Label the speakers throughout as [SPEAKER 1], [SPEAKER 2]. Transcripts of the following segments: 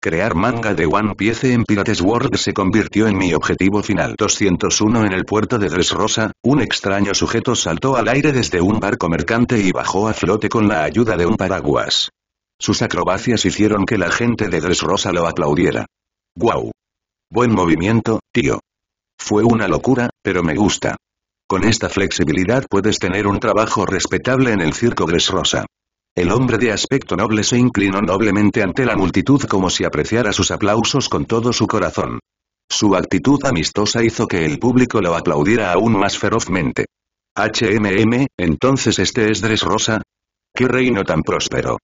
[SPEAKER 1] Crear manga de One Piece en Pirates World se convirtió en mi objetivo final. 201 En el puerto de Dressrosa, un extraño sujeto saltó al aire desde un barco mercante y bajó a flote con la ayuda de un paraguas. Sus acrobacias hicieron que la gente de Dressrosa lo aplaudiera. ¡Guau! Buen movimiento, tío. Fue una locura, pero me gusta. Con esta flexibilidad puedes tener un trabajo respetable en el circo Dressrosa. El hombre de aspecto noble se inclinó noblemente ante la multitud como si apreciara sus aplausos con todo su corazón. Su actitud amistosa hizo que el público lo aplaudiera aún más ferozmente. HMM, entonces este es Rosa. ¡Qué reino tan próspero!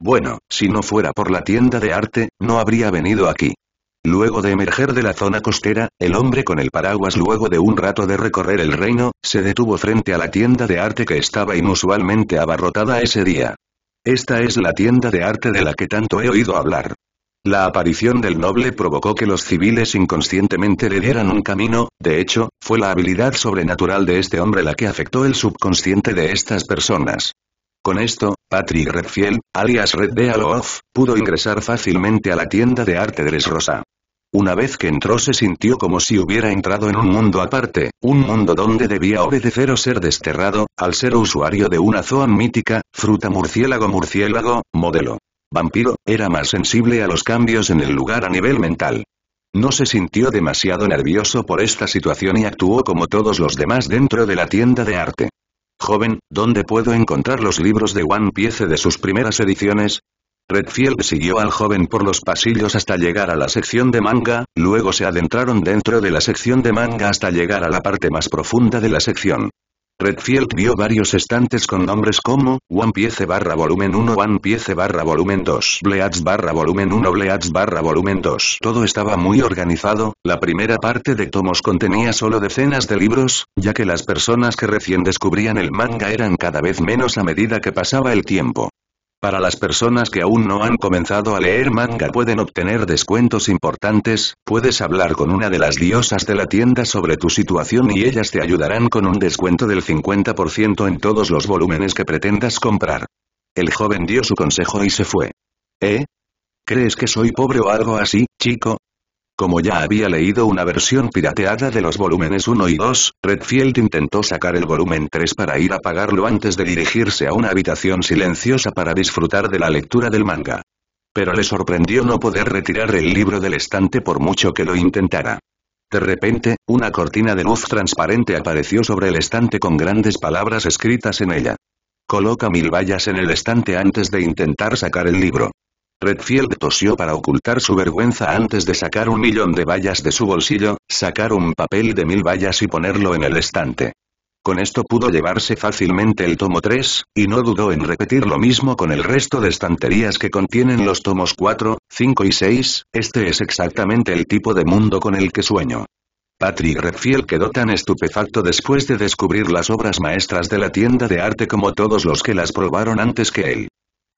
[SPEAKER 1] Bueno, si no fuera por la tienda de arte, no habría venido aquí. Luego de emerger de la zona costera, el hombre con el paraguas luego de un rato de recorrer el reino, se detuvo frente a la tienda de arte que estaba inusualmente abarrotada ese día. Esta es la tienda de arte de la que tanto he oído hablar. La aparición del noble provocó que los civiles inconscientemente le dieran un camino, de hecho, fue la habilidad sobrenatural de este hombre la que afectó el subconsciente de estas personas. Con esto, Patrick Redfield, alias Red Aloof, pudo ingresar fácilmente a la tienda de arte de Les Rosa. Una vez que entró se sintió como si hubiera entrado en un mundo aparte, un mundo donde debía obedecer o ser desterrado, al ser usuario de una zoa mítica, fruta murciélago murciélago, modelo. Vampiro, era más sensible a los cambios en el lugar a nivel mental. No se sintió demasiado nervioso por esta situación y actuó como todos los demás dentro de la tienda de arte. Joven, ¿dónde puedo encontrar los libros de One Piece de sus primeras ediciones? Redfield siguió al joven por los pasillos hasta llegar a la sección de manga, luego se adentraron dentro de la sección de manga hasta llegar a la parte más profunda de la sección. Redfield vio varios estantes con nombres como, One Piece barra volumen 1 One Piece barra volumen 2 Bleach barra volumen 1 Bleach barra volumen 2 Todo estaba muy organizado, la primera parte de tomos contenía solo decenas de libros, ya que las personas que recién descubrían el manga eran cada vez menos a medida que pasaba el tiempo. Para las personas que aún no han comenzado a leer manga pueden obtener descuentos importantes, puedes hablar con una de las diosas de la tienda sobre tu situación y ellas te ayudarán con un descuento del 50% en todos los volúmenes que pretendas comprar. El joven dio su consejo y se fue. ¿Eh? ¿Crees que soy pobre o algo así, chico? Como ya había leído una versión pirateada de los volúmenes 1 y 2, Redfield intentó sacar el volumen 3 para ir a pagarlo antes de dirigirse a una habitación silenciosa para disfrutar de la lectura del manga. Pero le sorprendió no poder retirar el libro del estante por mucho que lo intentara. De repente, una cortina de luz transparente apareció sobre el estante con grandes palabras escritas en ella. Coloca mil vallas en el estante antes de intentar sacar el libro. Redfield tosió para ocultar su vergüenza antes de sacar un millón de vallas de su bolsillo, sacar un papel de mil vallas y ponerlo en el estante. Con esto pudo llevarse fácilmente el tomo 3, y no dudó en repetir lo mismo con el resto de estanterías que contienen los tomos 4, 5 y 6, este es exactamente el tipo de mundo con el que sueño. Patrick Redfield quedó tan estupefacto después de descubrir las obras maestras de la tienda de arte como todos los que las probaron antes que él.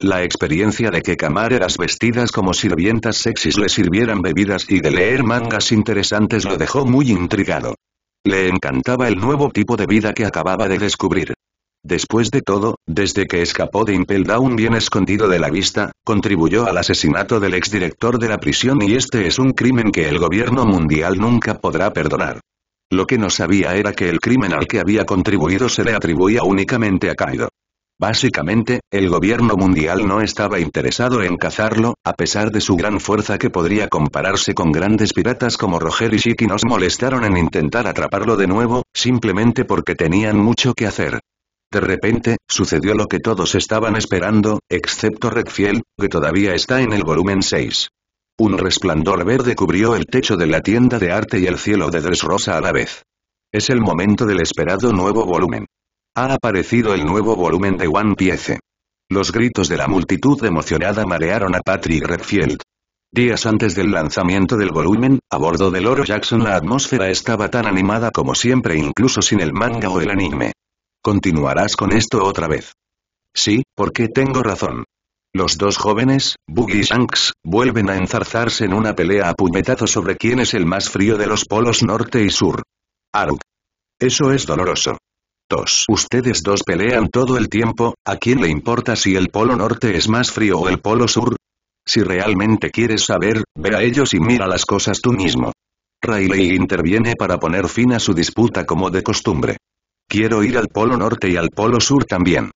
[SPEAKER 1] La experiencia de que camareras vestidas como sirvientas sexys le sirvieran bebidas y de leer mangas interesantes lo dejó muy intrigado. Le encantaba el nuevo tipo de vida que acababa de descubrir. Después de todo, desde que escapó de Impel Down bien escondido de la vista, contribuyó al asesinato del exdirector de la prisión y este es un crimen que el gobierno mundial nunca podrá perdonar. Lo que no sabía era que el crimen al que había contribuido se le atribuía únicamente a Kaido. Básicamente, el gobierno mundial no estaba interesado en cazarlo, a pesar de su gran fuerza que podría compararse con grandes piratas como Roger y Shiki nos molestaron en intentar atraparlo de nuevo, simplemente porque tenían mucho que hacer. De repente, sucedió lo que todos estaban esperando, excepto Redfiel, que todavía está en el volumen 6. Un resplandor verde cubrió el techo de la tienda de arte y el cielo de Dressrosa a la vez. Es el momento del esperado nuevo volumen. Ha aparecido el nuevo volumen de One Piece. Los gritos de la multitud emocionada marearon a Patrick Redfield. Días antes del lanzamiento del volumen, a bordo del Oro Jackson la atmósfera estaba tan animada como siempre incluso sin el manga o el anime. ¿Continuarás con esto otra vez? Sí, porque tengo razón. Los dos jóvenes, Buggy y Shanks, vuelven a enzarzarse en una pelea a puñetazos sobre quién es el más frío de los polos norte y sur. Aruk. Eso es doloroso. Ustedes dos pelean todo el tiempo, ¿a quién le importa si el polo norte es más frío o el polo sur? Si realmente quieres saber, ve a ellos y mira las cosas tú mismo. Riley interviene para poner fin a su disputa como de costumbre. Quiero ir al polo norte y al polo sur también.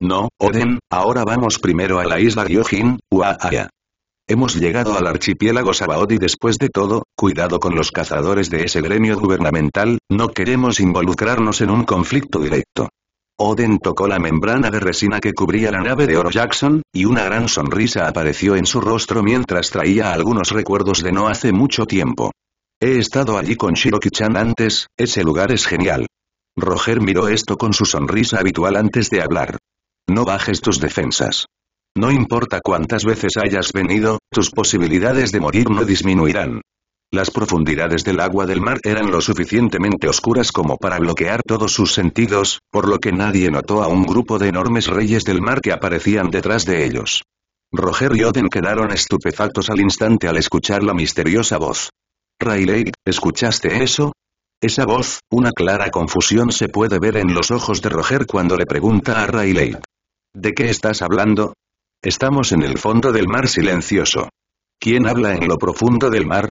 [SPEAKER 1] No, Oden, ahora vamos primero a la isla Gyojin, Uaaya. Hemos llegado al archipiélago Sabaody después de todo, cuidado con los cazadores de ese gremio gubernamental, no queremos involucrarnos en un conflicto directo. Oden tocó la membrana de resina que cubría la nave de Oro Jackson, y una gran sonrisa apareció en su rostro mientras traía algunos recuerdos de no hace mucho tiempo. He estado allí con Shiroki-chan antes, ese lugar es genial. Roger miró esto con su sonrisa habitual antes de hablar. No bajes tus defensas. No importa cuántas veces hayas venido, tus posibilidades de morir no disminuirán. Las profundidades del agua del mar eran lo suficientemente oscuras como para bloquear todos sus sentidos, por lo que nadie notó a un grupo de enormes reyes del mar que aparecían detrás de ellos. Roger y Oden quedaron estupefactos al instante al escuchar la misteriosa voz. Rayleigh, ¿escuchaste eso? Esa voz, una clara confusión se puede ver en los ojos de Roger cuando le pregunta a Rayleigh. ¿De qué estás hablando? Estamos en el fondo del mar silencioso. ¿Quién habla en lo profundo del mar?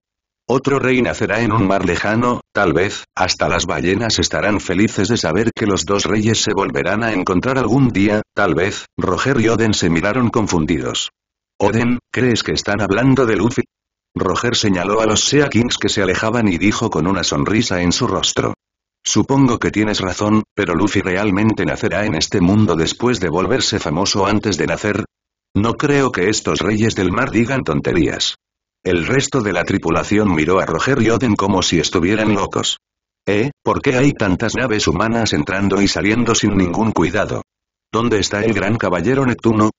[SPEAKER 1] Otro rey nacerá en un mar lejano, tal vez, hasta las ballenas estarán felices de saber que los dos reyes se volverán a encontrar algún día, tal vez, Roger y Oden se miraron confundidos. Oden, ¿crees que están hablando de Luffy? Roger señaló a los Sea Kings que se alejaban y dijo con una sonrisa en su rostro. Supongo que tienes razón, pero Luffy realmente nacerá en este mundo después de volverse famoso antes de nacer, no creo que estos reyes del mar digan tonterías. El resto de la tripulación miró a Roger y Oden como si estuvieran locos. ¿Eh? ¿Por qué hay tantas naves humanas entrando y saliendo sin ningún cuidado? ¿Dónde está el gran caballero Neptuno?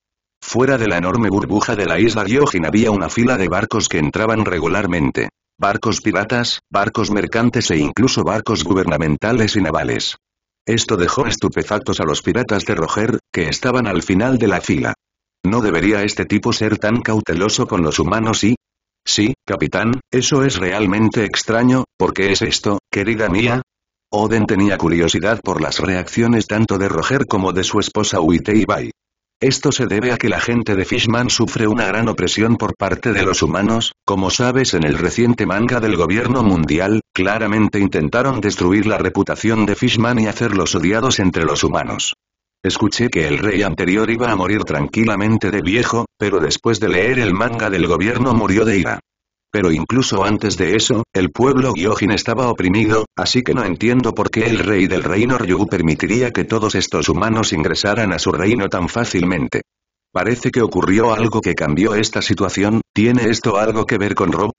[SPEAKER 1] Fuera de la enorme burbuja de la isla Gyojin había una fila de barcos que entraban regularmente. Barcos piratas, barcos mercantes e incluso barcos gubernamentales y navales. Esto dejó estupefactos a los piratas de Roger, que estaban al final de la fila. ¿No debería este tipo ser tan cauteloso con los humanos y...? Sí, capitán, eso es realmente extraño, ¿por qué es esto, querida mía? Oden tenía curiosidad por las reacciones tanto de Roger como de su esposa Uiteibai. Esto se debe a que la gente de Fishman sufre una gran opresión por parte de los humanos, como sabes en el reciente manga del gobierno mundial, claramente intentaron destruir la reputación de Fishman y hacerlos odiados entre los humanos. Escuché que el rey anterior iba a morir tranquilamente de viejo, pero después de leer el manga del gobierno murió de ira. Pero incluso antes de eso, el pueblo Gyojin estaba oprimido, así que no entiendo por qué el rey del reino Ryugu permitiría que todos estos humanos ingresaran a su reino tan fácilmente. Parece que ocurrió algo que cambió esta situación, ¿tiene esto algo que ver con Rob?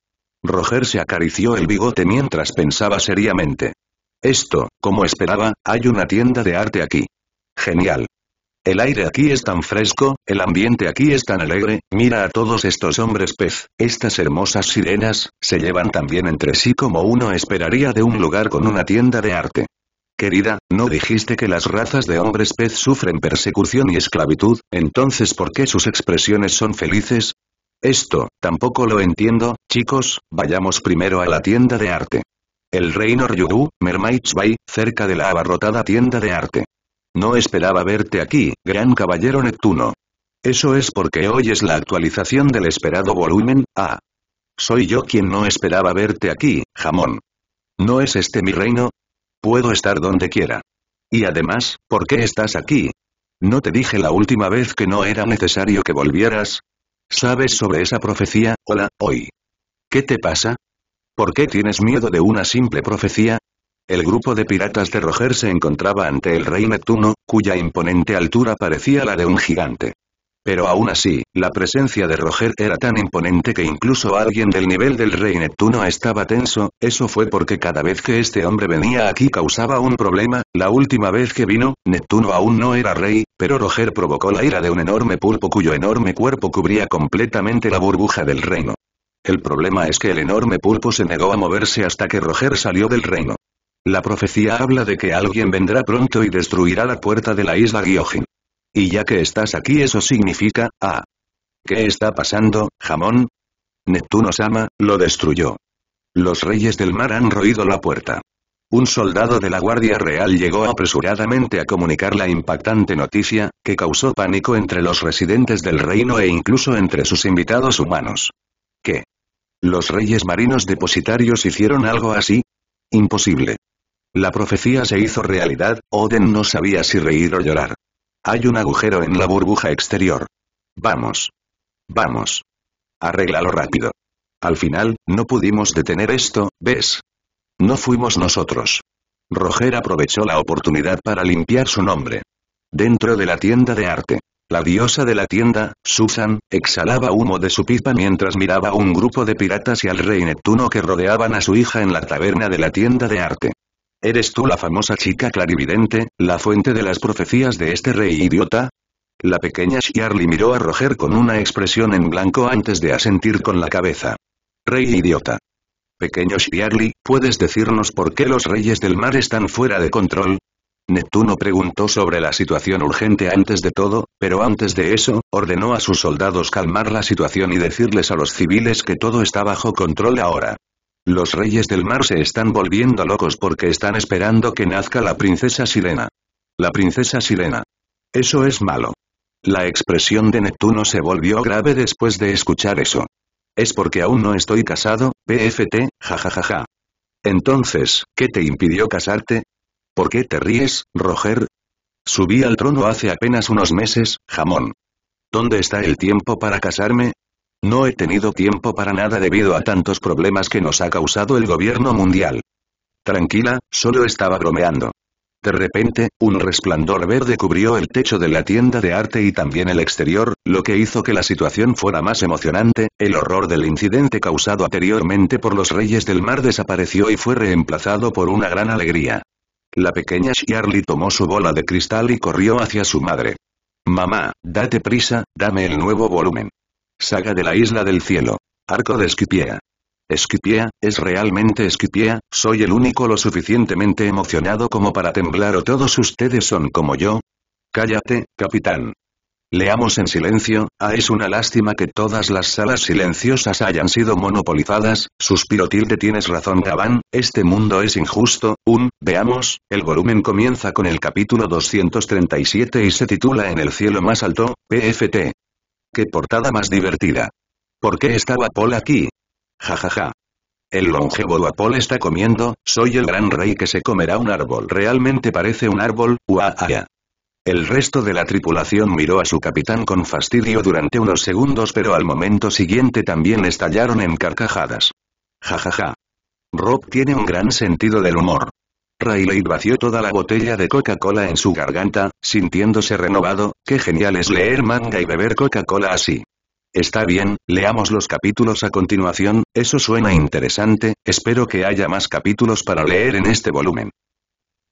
[SPEAKER 1] Roger se acarició el bigote mientras pensaba seriamente. Esto, como esperaba, hay una tienda de arte aquí. Genial. El aire aquí es tan fresco, el ambiente aquí es tan alegre, mira a todos estos hombres pez, estas hermosas sirenas, se llevan tan bien entre sí como uno esperaría de un lugar con una tienda de arte. Querida, ¿no dijiste que las razas de hombres pez sufren persecución y esclavitud, entonces por qué sus expresiones son felices? Esto, tampoco lo entiendo, chicos, vayamos primero a la tienda de arte. El reino Ryuru, Mermaids Bay, cerca de la abarrotada tienda de arte. No esperaba verte aquí, gran caballero Neptuno. Eso es porque hoy es la actualización del esperado volumen, A. Soy yo quien no esperaba verte aquí, jamón. ¿No es este mi reino? Puedo estar donde quiera. Y además, ¿por qué estás aquí? ¿No te dije la última vez que no era necesario que volvieras? ¿Sabes sobre esa profecía, hola, hoy? ¿Qué te pasa? ¿Por qué tienes miedo de una simple profecía? El grupo de piratas de Roger se encontraba ante el rey Neptuno, cuya imponente altura parecía la de un gigante. Pero aún así, la presencia de Roger era tan imponente que incluso alguien del nivel del rey Neptuno estaba tenso, eso fue porque cada vez que este hombre venía aquí causaba un problema, la última vez que vino, Neptuno aún no era rey, pero Roger provocó la ira de un enorme pulpo cuyo enorme cuerpo cubría completamente la burbuja del reino. El problema es que el enorme pulpo se negó a moverse hasta que Roger salió del reino. La profecía habla de que alguien vendrá pronto y destruirá la puerta de la isla Gyojin. Y ya que estás aquí eso significa, ah. ¿Qué está pasando, jamón? Neptuno-sama, lo destruyó. Los reyes del mar han roído la puerta. Un soldado de la Guardia Real llegó apresuradamente a comunicar la impactante noticia, que causó pánico entre los residentes del reino e incluso entre sus invitados humanos. ¿Qué? ¿Los reyes marinos depositarios hicieron algo así? Imposible. La profecía se hizo realidad, Oden no sabía si reír o llorar. Hay un agujero en la burbuja exterior. Vamos. Vamos. Arréglalo rápido. Al final, no pudimos detener esto, ¿ves? No fuimos nosotros. Roger aprovechó la oportunidad para limpiar su nombre. Dentro de la tienda de arte. La diosa de la tienda, Susan, exhalaba humo de su pipa mientras miraba a un grupo de piratas y al rey Neptuno que rodeaban a su hija en la taberna de la tienda de arte. ¿Eres tú la famosa chica clarividente, la fuente de las profecías de este rey idiota? La pequeña Shirley miró a Roger con una expresión en blanco antes de asentir con la cabeza. Rey idiota. Pequeño Shirley, ¿puedes decirnos por qué los reyes del mar están fuera de control? Neptuno preguntó sobre la situación urgente antes de todo, pero antes de eso, ordenó a sus soldados calmar la situación y decirles a los civiles que todo está bajo control ahora. Los reyes del mar se están volviendo locos porque están esperando que nazca la princesa sirena. La princesa sirena. Eso es malo. La expresión de Neptuno se volvió grave después de escuchar eso. Es porque aún no estoy casado, PFT, jajajaja. Entonces, ¿qué te impidió casarte? ¿Por qué te ríes, Roger? Subí al trono hace apenas unos meses, jamón. ¿Dónde está el tiempo para casarme? No he tenido tiempo para nada debido a tantos problemas que nos ha causado el gobierno mundial. Tranquila, solo estaba bromeando. De repente, un resplandor verde cubrió el techo de la tienda de arte y también el exterior, lo que hizo que la situación fuera más emocionante, el horror del incidente causado anteriormente por los reyes del mar desapareció y fue reemplazado por una gran alegría. La pequeña Shirley tomó su bola de cristal y corrió hacia su madre. Mamá, date prisa, dame el nuevo volumen. Saga de la Isla del Cielo. Arco de esquipía esquipía es realmente esquipía soy el único lo suficientemente emocionado como para temblar o todos ustedes son como yo. Cállate, capitán. Leamos en silencio, ah es una lástima que todas las salas silenciosas hayan sido monopolizadas, suspiro tilde tienes razón Gabán, este mundo es injusto, un, veamos, el volumen comienza con el capítulo 237 y se titula En el cielo más alto, PFT. ¡Qué portada más divertida! ¿Por qué está Wapol aquí? Ja ja ja. El longevo Wapol está comiendo, soy el gran rey que se comerá un árbol. Realmente parece un árbol, uaaya. El resto de la tripulación miró a su capitán con fastidio durante unos segundos pero al momento siguiente también estallaron en carcajadas. Ja ja ja. Rob tiene un gran sentido del humor le vació toda la botella de Coca-Cola en su garganta, sintiéndose renovado, qué genial es leer manga y beber Coca-Cola así. Está bien, leamos los capítulos a continuación, eso suena interesante, espero que haya más capítulos para leer en este volumen.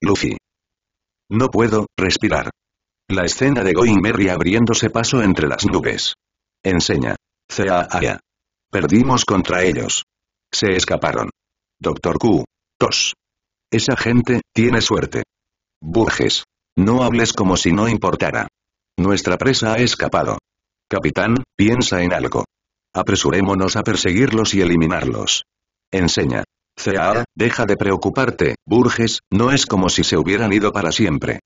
[SPEAKER 1] Luffy. No puedo, respirar. La escena de Going Merry abriéndose paso entre las nubes. Enseña. C.A.A. Perdimos contra ellos. Se escaparon. Doctor Q. Tos. Esa gente, tiene suerte. Burges. No hables como si no importara. Nuestra presa ha escapado. Capitán, piensa en algo. Apresurémonos a perseguirlos y eliminarlos. Enseña. Cear, deja de preocuparte, Burges. no es como si se hubieran ido para siempre.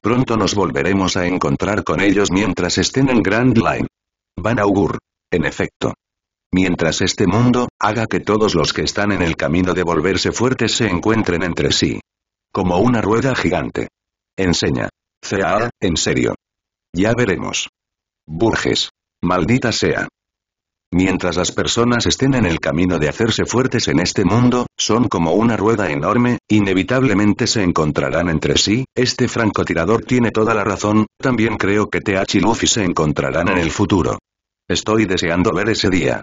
[SPEAKER 1] Pronto nos volveremos a encontrar con ellos mientras estén en Grand Line. Van Augur. En efecto mientras este mundo, haga que todos los que están en el camino de volverse fuertes se encuentren entre sí. Como una rueda gigante. Enseña. CAA, en serio. Ya veremos. Burges. Maldita sea. Mientras las personas estén en el camino de hacerse fuertes en este mundo, son como una rueda enorme, inevitablemente se encontrarán entre sí, este francotirador tiene toda la razón, también creo que TH y Luffy se encontrarán en el futuro. Estoy deseando ver ese día.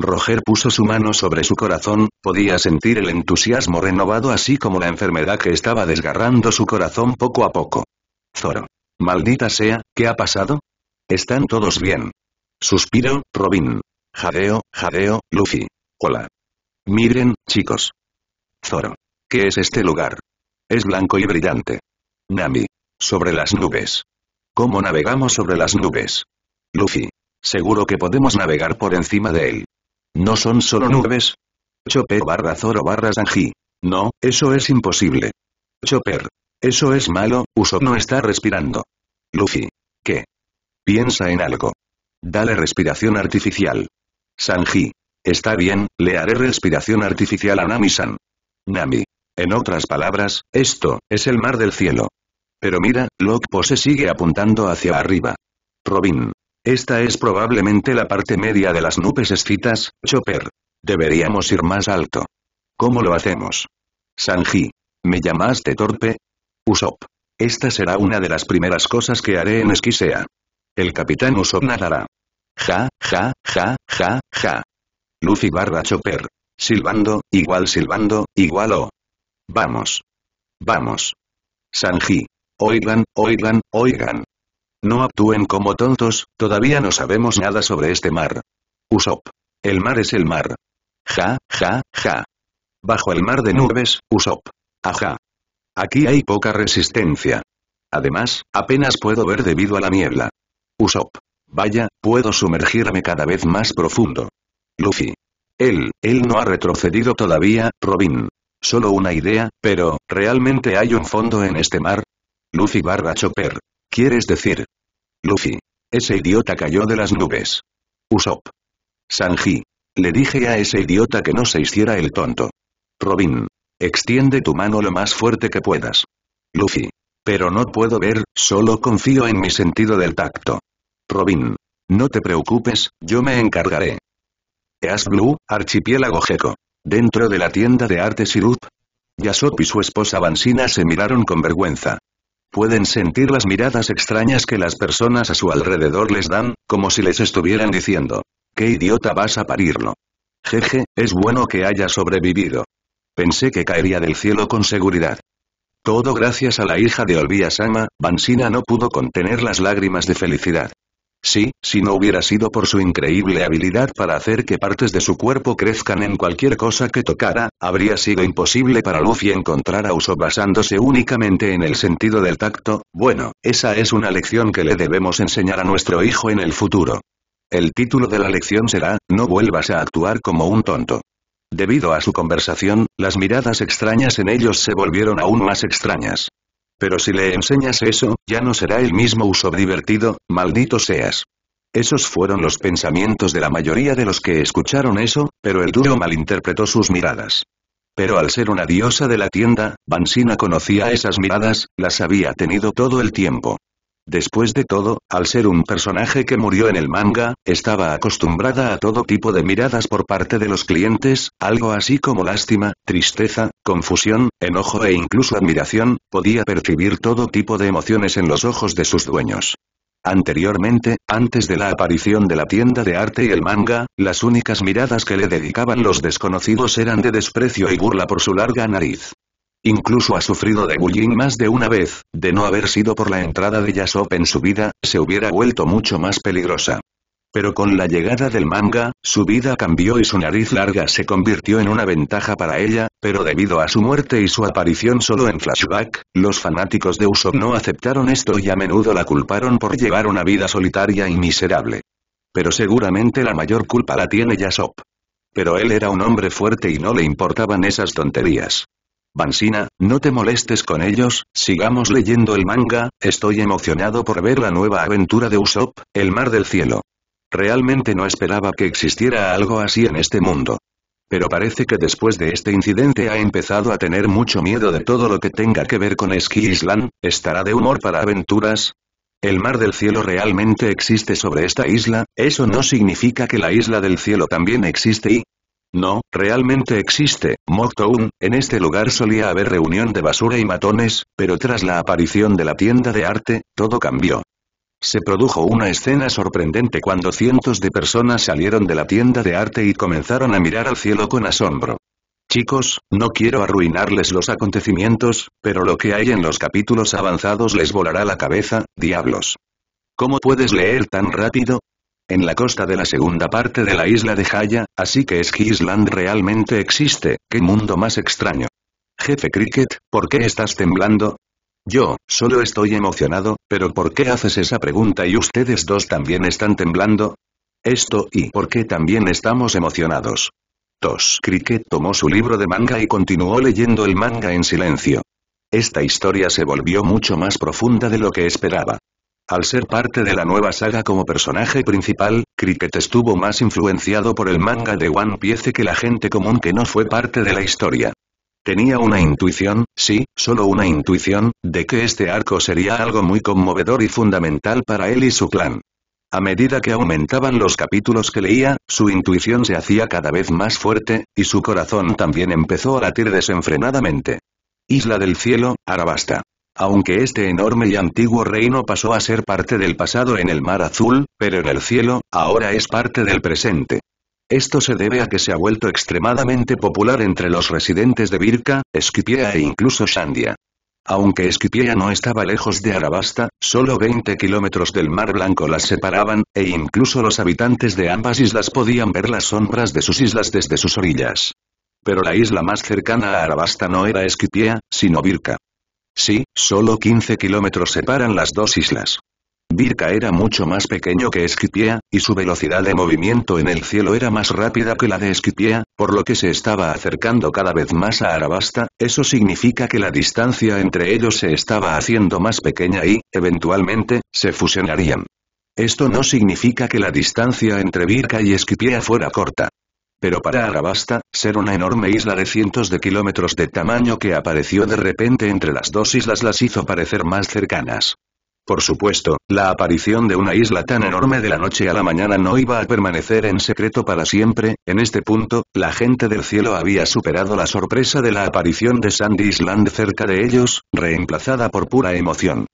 [SPEAKER 1] Roger puso su mano sobre su corazón, podía sentir el entusiasmo renovado así como la enfermedad que estaba desgarrando su corazón poco a poco. Zoro. Maldita sea, ¿qué ha pasado? Están todos bien. Suspiro, Robin. Jadeo, jadeo, Luffy. Hola. Miren, chicos. Zoro. ¿Qué es este lugar? Es blanco y brillante. Nami. Sobre las nubes. ¿Cómo navegamos sobre las nubes? Luffy. Seguro que podemos navegar por encima de él. No son solo nubes. Chopper barra Zoro barra Sanji. No, eso es imposible. Chopper. Eso es malo, Uso no está respirando. Luffy. ¿Qué? Piensa en algo. Dale respiración artificial. Sanji. Está bien, le haré respiración artificial a Nami-san. Nami. En otras palabras, esto, es el mar del cielo. Pero mira, Lokpo se sigue apuntando hacia arriba. Robin. Esta es probablemente la parte media de las nubes escitas, Chopper. Deberíamos ir más alto. ¿Cómo lo hacemos? Sanji. ¿Me llamaste torpe? Usopp. Esta será una de las primeras cosas que haré en Esquisea. El capitán Usopp nadará. Ja, ja, ja, ja, ja. Luffy barra Chopper. Silbando, igual silbando, igual o. Vamos. Vamos. Sanji. Oigan, oigan, oigan. No actúen como tontos, todavía no sabemos nada sobre este mar. Usopp. El mar es el mar. Ja, ja, ja. Bajo el mar de nubes, Usopp. Ajá. Aquí hay poca resistencia. Además, apenas puedo ver debido a la niebla. Usopp. Vaya, puedo sumergirme cada vez más profundo. Luffy. Él, él no ha retrocedido todavía, Robin. Solo una idea, pero, ¿realmente hay un fondo en este mar? Luffy barra Chopper. ¿Quieres decir? Luffy. Ese idiota cayó de las nubes. Usopp. Sanji. Le dije a ese idiota que no se hiciera el tonto. Robin. Extiende tu mano lo más fuerte que puedas. Luffy. Pero no puedo ver, solo confío en mi sentido del tacto. Robin. No te preocupes, yo me encargaré. «Eas Blue, Archipiélago Geco. Dentro de la tienda de arte Sirup. Yasop y su esposa Bansina se miraron con vergüenza. Pueden sentir las miradas extrañas que las personas a su alrededor les dan, como si les estuvieran diciendo, ¿qué idiota vas a parirlo? Jeje, es bueno que haya sobrevivido. Pensé que caería del cielo con seguridad. Todo gracias a la hija de Olvia Sama, Bansina no pudo contener las lágrimas de felicidad. Sí, si no hubiera sido por su increíble habilidad para hacer que partes de su cuerpo crezcan en cualquier cosa que tocara, habría sido imposible para Luffy encontrar a Uso basándose únicamente en el sentido del tacto, bueno, esa es una lección que le debemos enseñar a nuestro hijo en el futuro. El título de la lección será, no vuelvas a actuar como un tonto. Debido a su conversación, las miradas extrañas en ellos se volvieron aún más extrañas. Pero si le enseñas eso, ya no será el mismo uso divertido, maldito seas. Esos fueron los pensamientos de la mayoría de los que escucharon eso, pero el duro malinterpretó sus miradas. Pero al ser una diosa de la tienda, Bansina conocía esas miradas, las había tenido todo el tiempo. Después de todo, al ser un personaje que murió en el manga, estaba acostumbrada a todo tipo de miradas por parte de los clientes, algo así como lástima, tristeza, confusión, enojo e incluso admiración, podía percibir todo tipo de emociones en los ojos de sus dueños. Anteriormente, antes de la aparición de la tienda de arte y el manga, las únicas miradas que le dedicaban los desconocidos eran de desprecio y burla por su larga nariz. Incluso ha sufrido de bullying más de una vez, de no haber sido por la entrada de Yasop en su vida, se hubiera vuelto mucho más peligrosa. Pero con la llegada del manga, su vida cambió y su nariz larga se convirtió en una ventaja para ella, pero debido a su muerte y su aparición solo en flashback, los fanáticos de Usopp no aceptaron esto y a menudo la culparon por llevar una vida solitaria y miserable. Pero seguramente la mayor culpa la tiene Yasop. Pero él era un hombre fuerte y no le importaban esas tonterías. Bansina, no te molestes con ellos, sigamos leyendo el manga, estoy emocionado por ver la nueva aventura de Usopp, El Mar del Cielo. Realmente no esperaba que existiera algo así en este mundo. Pero parece que después de este incidente ha empezado a tener mucho miedo de todo lo que tenga que ver con Ski Island, ¿estará de humor para aventuras? El mar del cielo realmente existe sobre esta isla, eso no significa que la isla del cielo también existe y, no, realmente existe, Moktoon. en este lugar solía haber reunión de basura y matones, pero tras la aparición de la tienda de arte, todo cambió. Se produjo una escena sorprendente cuando cientos de personas salieron de la tienda de arte y comenzaron a mirar al cielo con asombro. Chicos, no quiero arruinarles los acontecimientos, pero lo que hay en los capítulos avanzados les volará la cabeza, diablos. ¿Cómo puedes leer tan rápido? en la costa de la segunda parte de la isla de Jaya, así que Ski Island realmente existe, qué mundo más extraño. Jefe Cricket, ¿por qué estás temblando? Yo, solo estoy emocionado, pero ¿por qué haces esa pregunta y ustedes dos también están temblando? Esto y ¿por qué también estamos emocionados? Tos Cricket tomó su libro de manga y continuó leyendo el manga en silencio. Esta historia se volvió mucho más profunda de lo que esperaba. Al ser parte de la nueva saga como personaje principal, Cricket estuvo más influenciado por el manga de One Piece que la gente común que no fue parte de la historia. Tenía una intuición, sí, solo una intuición, de que este arco sería algo muy conmovedor y fundamental para él y su clan. A medida que aumentaban los capítulos que leía, su intuición se hacía cada vez más fuerte, y su corazón también empezó a latir desenfrenadamente. Isla del Cielo, Arabasta. Aunque este enorme y antiguo reino pasó a ser parte del pasado en el Mar Azul, pero en el cielo, ahora es parte del presente. Esto se debe a que se ha vuelto extremadamente popular entre los residentes de Birka, Esquipia e incluso Shandia. Aunque Esquipia no estaba lejos de Arabasta, solo 20 kilómetros del Mar Blanco las separaban, e incluso los habitantes de ambas islas podían ver las sombras de sus islas desde sus orillas. Pero la isla más cercana a Arabasta no era Esquipia, sino Birka. Sí, solo 15 kilómetros separan las dos islas. Birka era mucho más pequeño que Esquipia, y su velocidad de movimiento en el cielo era más rápida que la de Esquipia, por lo que se estaba acercando cada vez más a Arabasta, eso significa que la distancia entre ellos se estaba haciendo más pequeña y, eventualmente, se fusionarían. Esto no significa que la distancia entre Virka y Esquipia fuera corta. Pero para Arabasta, ser una enorme isla de cientos de kilómetros de tamaño que apareció de repente entre las dos islas las hizo parecer más cercanas. Por supuesto, la aparición de una isla tan enorme de la noche a la mañana no iba a permanecer en secreto para siempre, en este punto, la gente del cielo había superado la sorpresa de la aparición de Sandy Island cerca de ellos, reemplazada por pura emoción.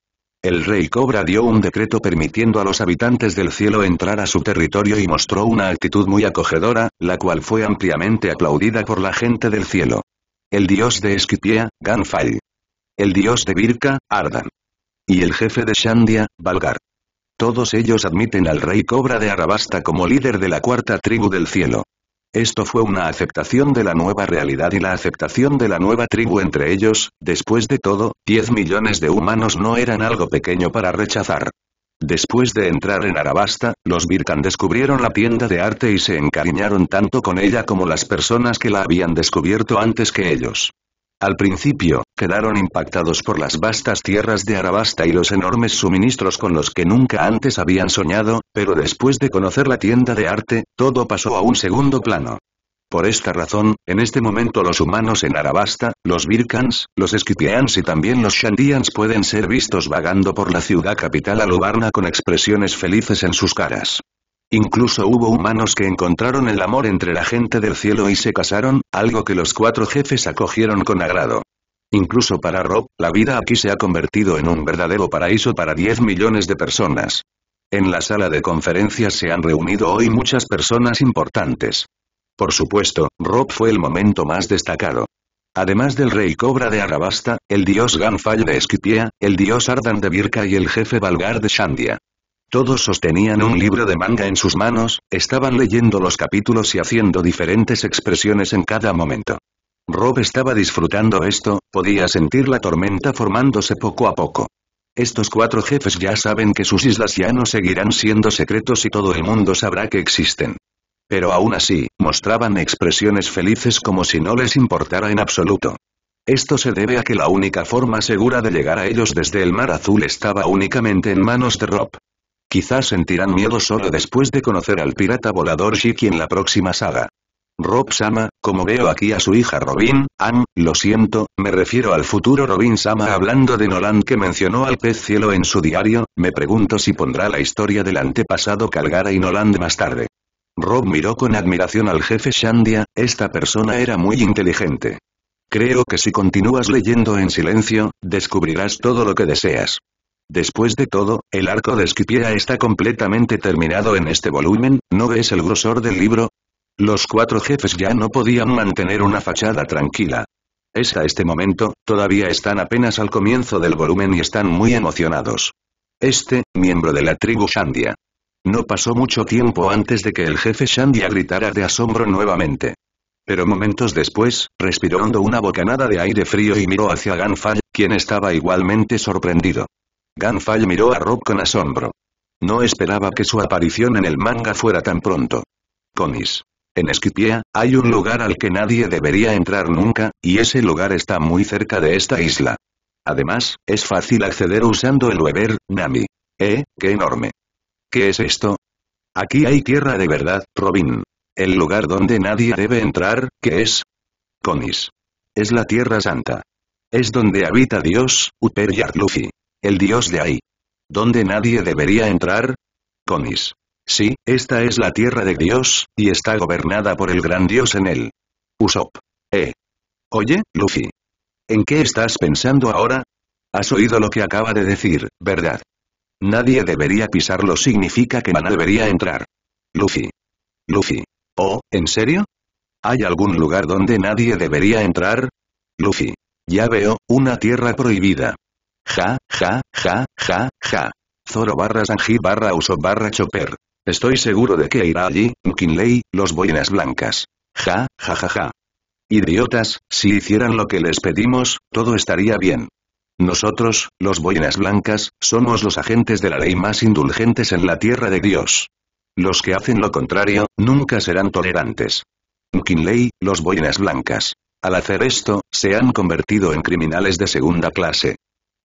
[SPEAKER 1] El rey Cobra dio un decreto permitiendo a los habitantes del cielo entrar a su territorio y mostró una actitud muy acogedora, la cual fue ampliamente aplaudida por la gente del cielo. El dios de Esquipia, Ganfai; El dios de Birka, Ardan. Y el jefe de Shandia, Valgar. Todos ellos admiten al rey Cobra de Arabasta como líder de la cuarta tribu del cielo. Esto fue una aceptación de la nueva realidad y la aceptación de la nueva tribu entre ellos, después de todo, 10 millones de humanos no eran algo pequeño para rechazar. Después de entrar en Arabasta, los Birkan descubrieron la tienda de arte y se encariñaron tanto con ella como las personas que la habían descubierto antes que ellos. Al principio, quedaron impactados por las vastas tierras de Arabasta y los enormes suministros con los que nunca antes habían soñado, pero después de conocer la tienda de arte, todo pasó a un segundo plano. Por esta razón, en este momento los humanos en Arabasta, los Birkans, los esquipians y también los Shandians pueden ser vistos vagando por la ciudad capital alubarna con expresiones felices en sus caras. Incluso hubo humanos que encontraron el amor entre la gente del cielo y se casaron, algo que los cuatro jefes acogieron con agrado. Incluso para Rob, la vida aquí se ha convertido en un verdadero paraíso para 10 millones de personas. En la sala de conferencias se han reunido hoy muchas personas importantes. Por supuesto, Rob fue el momento más destacado. Además del rey Cobra de Arabasta, el dios Ganfall de Esquipia, el dios Ardan de Birka y el jefe Valgar de Shandia. Todos sostenían un libro de manga en sus manos, estaban leyendo los capítulos y haciendo diferentes expresiones en cada momento. Rob estaba disfrutando esto, podía sentir la tormenta formándose poco a poco. Estos cuatro jefes ya saben que sus islas ya no seguirán siendo secretos y todo el mundo sabrá que existen. Pero aún así, mostraban expresiones felices como si no les importara en absoluto. Esto se debe a que la única forma segura de llegar a ellos desde el mar azul estaba únicamente en manos de Rob. Quizás sentirán miedo solo después de conocer al pirata volador Shiki en la próxima saga. Rob-sama, como veo aquí a su hija Robin, Am, lo siento, me refiero al futuro Robin-sama hablando de Nolan que mencionó al pez cielo en su diario, me pregunto si pondrá la historia del antepasado Calgara y Nolan más tarde. Rob miró con admiración al jefe Shandia, esta persona era muy inteligente. Creo que si continúas leyendo en silencio, descubrirás todo lo que deseas. Después de todo, el arco de Esquipiera está completamente terminado en este volumen, ¿no ves el grosor del libro? Los cuatro jefes ya no podían mantener una fachada tranquila. Es a este momento, todavía están apenas al comienzo del volumen y están muy emocionados. Este, miembro de la tribu Shandia. No pasó mucho tiempo antes de que el jefe Shandia gritara de asombro nuevamente. Pero momentos después, respiró una bocanada de aire frío y miró hacia Ganfall, quien estaba igualmente sorprendido. Gunfall miró a Rob con asombro. No esperaba que su aparición en el manga fuera tan pronto. Conis. En Skipia hay un lugar al que nadie debería entrar nunca, y ese lugar está muy cerca de esta isla. Además, es fácil acceder usando el Weber, Nami. ¡Eh, qué enorme! ¿Qué es esto? Aquí hay tierra de verdad, Robin. El lugar donde nadie debe entrar, ¿qué es? Conis. Es la Tierra Santa. Es donde habita Dios, Uper Yard el dios de ahí. ¿Dónde nadie debería entrar? Conis. Sí, esta es la tierra de Dios, y está gobernada por el gran dios en él. Usopp. Eh. Oye, Luffy. ¿En qué estás pensando ahora? Has oído lo que acaba de decir, ¿verdad? Nadie debería pisarlo significa que Mana debería entrar. Luffy. Luffy. Oh, ¿en serio? ¿Hay algún lugar donde nadie debería entrar? Luffy. Ya veo, una tierra prohibida. Ja, ja, ja, ja, ja. Zoro barra Sanji barra Uso barra Chopper. Estoy seguro de que irá allí, Mkinley, los boinas blancas. Ja, ja, ja, ja. Idiotas, si hicieran lo que les pedimos, todo estaría bien. Nosotros, los boinas blancas, somos los agentes de la ley más indulgentes en la tierra de Dios. Los que hacen lo contrario, nunca serán tolerantes. Mkinley, los boinas blancas. Al hacer esto, se han convertido en criminales de segunda clase.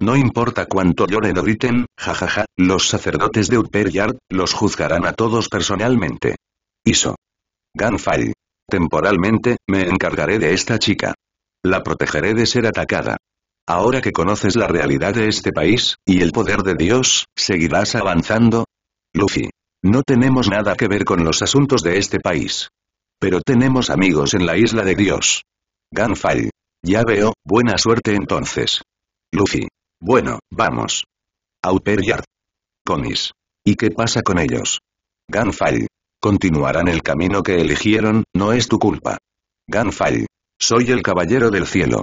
[SPEAKER 1] No importa cuánto lloren o griten, jajaja, los sacerdotes de Utper Yard, los juzgarán a todos personalmente. ISO. ganfall Temporalmente, me encargaré de esta chica. La protegeré de ser atacada. Ahora que conoces la realidad de este país, y el poder de Dios, ¿seguirás avanzando? Luffy. No tenemos nada que ver con los asuntos de este país. Pero tenemos amigos en la isla de Dios. Gunfire. Ya veo, buena suerte entonces. Luffy. Bueno, vamos. out Yard. Conis. ¿Y qué pasa con ellos? Ganfall. Continuarán el camino que eligieron, no es tu culpa. Ganfall. Soy el caballero del cielo.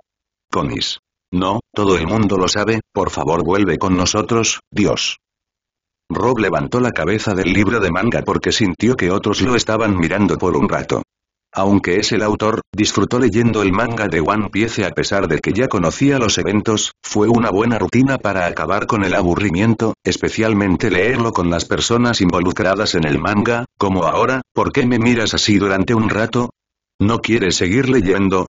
[SPEAKER 1] Conis. No, todo el mundo lo sabe, por favor vuelve con nosotros, Dios. Rob levantó la cabeza del libro de manga porque sintió que otros lo estaban mirando por un rato. Aunque es el autor, disfrutó leyendo el manga de One Piece a pesar de que ya conocía los eventos, fue una buena rutina para acabar con el aburrimiento, especialmente leerlo con las personas involucradas en el manga, como ahora, ¿por qué me miras así durante un rato? ¿No quieres seguir leyendo?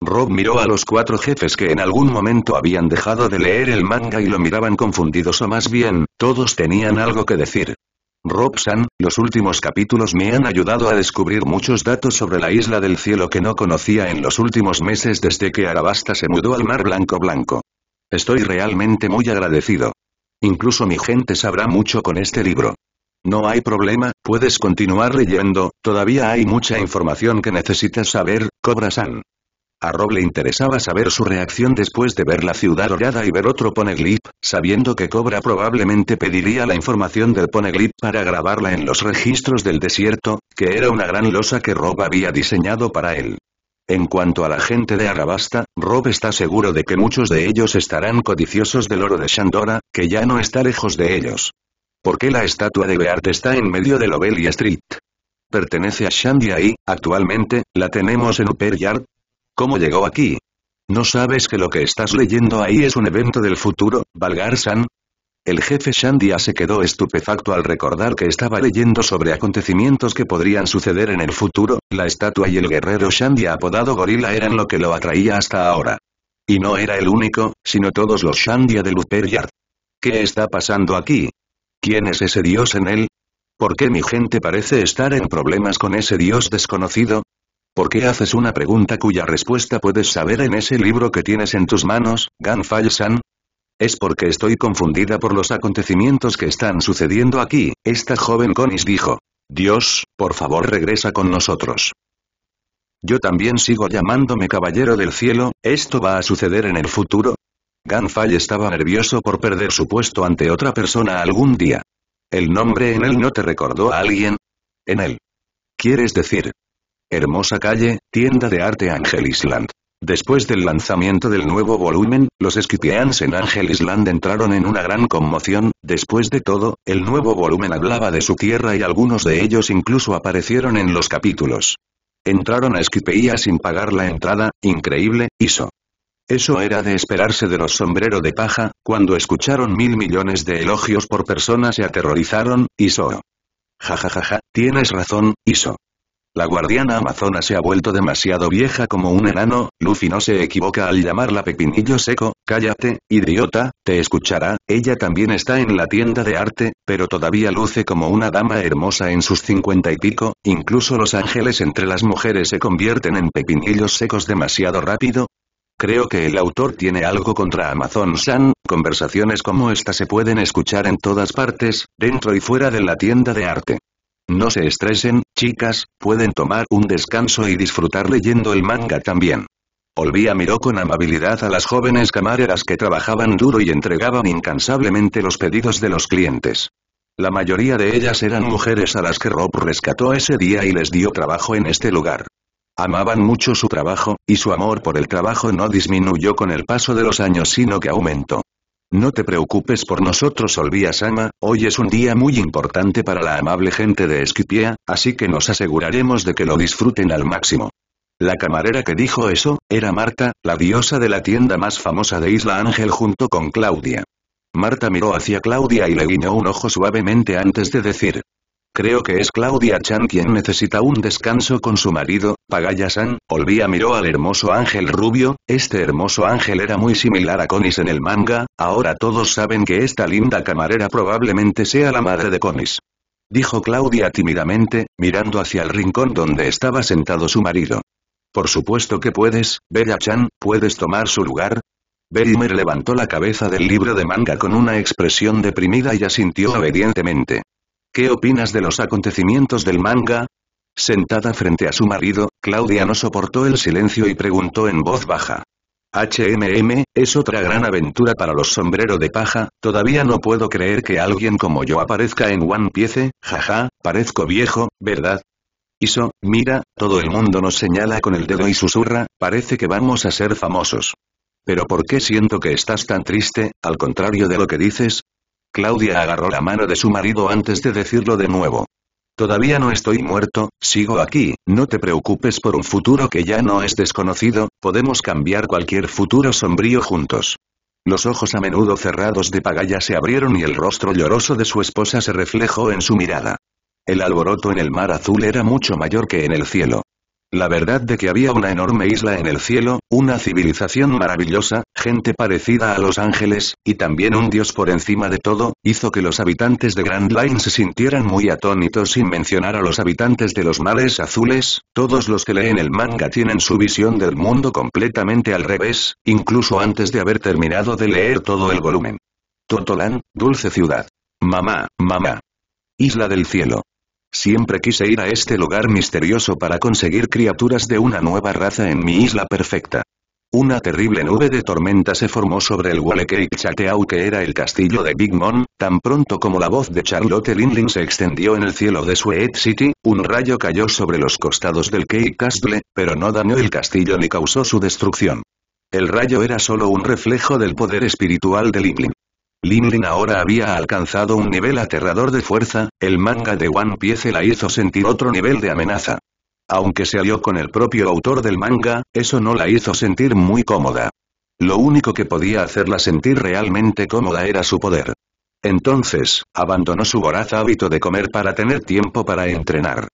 [SPEAKER 1] Rob miró a los cuatro jefes que en algún momento habían dejado de leer el manga y lo miraban confundidos o más bien, todos tenían algo que decir. Robsan los últimos capítulos me han ayudado a descubrir muchos datos sobre la Isla del Cielo que no conocía en los últimos meses desde que Arabasta se mudó al Mar Blanco Blanco. Estoy realmente muy agradecido. Incluso mi gente sabrá mucho con este libro. No hay problema, puedes continuar leyendo, todavía hay mucha información que necesitas saber, Cobra-san. A Rob le interesaba saber su reacción después de ver la ciudad orada y ver otro Poneglyph, sabiendo que Cobra probablemente pediría la información del Poneglyph para grabarla en los registros del desierto, que era una gran losa que Rob había diseñado para él. En cuanto a la gente de Arabasta, Rob está seguro de que muchos de ellos estarán codiciosos del oro de Shandora, que ya no está lejos de ellos. ¿Por qué la estatua de Beart está en medio de Lobelia Street? Pertenece a Shandia y, actualmente, la tenemos en Upper Yard, ¿Cómo llegó aquí? ¿No sabes que lo que estás leyendo ahí es un evento del futuro, Valgar-san? El jefe Shandia se quedó estupefacto al recordar que estaba leyendo sobre acontecimientos que podrían suceder en el futuro, la estatua y el guerrero Shandia apodado Gorila eran lo que lo atraía hasta ahora. Y no era el único, sino todos los Shandia de Luperyard. ¿Qué está pasando aquí? ¿Quién es ese dios en él? ¿Por qué mi gente parece estar en problemas con ese dios desconocido? ¿Por qué haces una pregunta cuya respuesta puedes saber en ese libro que tienes en tus manos, gan san Es porque estoy confundida por los acontecimientos que están sucediendo aquí, esta joven Conis dijo. Dios, por favor regresa con nosotros. Yo también sigo llamándome caballero del cielo, ¿esto va a suceder en el futuro? Ganfall estaba nervioso por perder su puesto ante otra persona algún día. ¿El nombre en él no te recordó a alguien? En él. ¿Quieres decir, Hermosa calle, tienda de arte Angel Island. Después del lanzamiento del nuevo volumen, los esquiteans en Angel Island entraron en una gran conmoción, después de todo, el nuevo volumen hablaba de su tierra y algunos de ellos incluso aparecieron en los capítulos. Entraron a Esquipeía sin pagar la entrada, increíble, ISO. Eso era de esperarse de los sombrero de paja, cuando escucharon mil millones de elogios por personas se aterrorizaron, ISO. Jajajaja, ja ja ja, tienes razón, ISO. La guardiana amazona se ha vuelto demasiado vieja como un enano, Luffy no se equivoca al llamarla pepinillo seco, cállate, idiota, te escuchará, ella también está en la tienda de arte, pero todavía luce como una dama hermosa en sus cincuenta y pico, incluso los ángeles entre las mujeres se convierten en pepinillos secos demasiado rápido, Creo que el autor tiene algo contra Amazon San, conversaciones como esta se pueden escuchar en todas partes, dentro y fuera de la tienda de arte. No se estresen, chicas, pueden tomar un descanso y disfrutar leyendo el manga también. Olvia miró con amabilidad a las jóvenes camareras que trabajaban duro y entregaban incansablemente los pedidos de los clientes. La mayoría de ellas eran mujeres a las que Rob rescató ese día y les dio trabajo en este lugar. Amaban mucho su trabajo, y su amor por el trabajo no disminuyó con el paso de los años sino que aumentó. No te preocupes por nosotros Olvia-sama, hoy es un día muy importante para la amable gente de Esquipia, así que nos aseguraremos de que lo disfruten al máximo. La camarera que dijo eso, era Marta, la diosa de la tienda más famosa de Isla Ángel junto con Claudia. Marta miró hacia Claudia y le guiñó un ojo suavemente antes de decir, Creo que es Claudia Chan quien necesita un descanso con su marido, Pagaya-san, Olvia miró al hermoso ángel rubio, este hermoso ángel era muy similar a Conis en el manga, ahora todos saben que esta linda camarera probablemente sea la madre de Conis. Dijo Claudia tímidamente, mirando hacia el rincón donde estaba sentado su marido. Por supuesto que puedes, Bella-chan, ¿puedes tomar su lugar? Berimer levantó la cabeza del libro de manga con una expresión deprimida y asintió obedientemente. ¿Qué opinas de los acontecimientos del manga? Sentada frente a su marido, Claudia no soportó el silencio y preguntó en voz baja. HMM, es otra gran aventura para los sombrero de paja, todavía no puedo creer que alguien como yo aparezca en One Piece, jaja, parezco viejo, ¿verdad? Iso, mira, todo el mundo nos señala con el dedo y susurra, parece que vamos a ser famosos. Pero ¿por qué siento que estás tan triste, al contrario de lo que dices? Claudia agarró la mano de su marido antes de decirlo de nuevo. Todavía no estoy muerto, sigo aquí, no te preocupes por un futuro que ya no es desconocido, podemos cambiar cualquier futuro sombrío juntos. Los ojos a menudo cerrados de Pagaya se abrieron y el rostro lloroso de su esposa se reflejó en su mirada. El alboroto en el mar azul era mucho mayor que en el cielo. La verdad de que había una enorme isla en el cielo, una civilización maravillosa, gente parecida a los ángeles, y también un dios por encima de todo, hizo que los habitantes de Grand Line se sintieran muy atónitos sin mencionar a los habitantes de los mares azules, todos los que leen el manga tienen su visión del mundo completamente al revés, incluso antes de haber terminado de leer todo el volumen. totolán dulce ciudad. Mamá, mamá. Isla del cielo. Siempre quise ir a este lugar misterioso para conseguir criaturas de una nueva raza en mi isla perfecta. Una terrible nube de tormenta se formó sobre el Walekake Chateau que era el castillo de Big Mom tan pronto como la voz de Charlotte Lindling se extendió en el cielo de Sweet City, un rayo cayó sobre los costados del Cake Castle, pero no dañó el castillo ni causó su destrucción. El rayo era solo un reflejo del poder espiritual de Lindling. Linlin ahora había alcanzado un nivel aterrador de fuerza, el manga de One Piece la hizo sentir otro nivel de amenaza. Aunque se alió con el propio autor del manga, eso no la hizo sentir muy cómoda. Lo único que podía hacerla sentir realmente cómoda era su poder. Entonces, abandonó su voraz hábito de comer para tener tiempo para entrenar.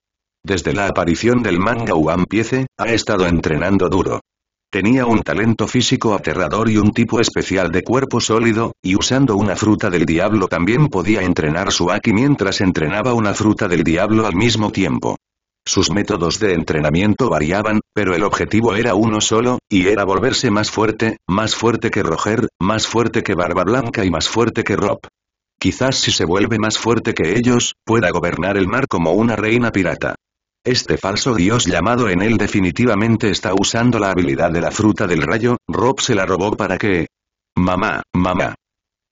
[SPEAKER 1] Desde la aparición del manga One Piece, ha estado entrenando duro. Tenía un talento físico aterrador y un tipo especial de cuerpo sólido, y usando una fruta del diablo también podía entrenar su Aki mientras entrenaba una fruta del diablo al mismo tiempo. Sus métodos de entrenamiento variaban, pero el objetivo era uno solo, y era volverse más fuerte, más fuerte que Roger, más fuerte que Barba Blanca y más fuerte que Rob. Quizás si se vuelve más fuerte que ellos, pueda gobernar el mar como una reina pirata. Este falso dios llamado en él definitivamente está usando la habilidad de la fruta del rayo, Rob se la robó para que... Mamá, mamá.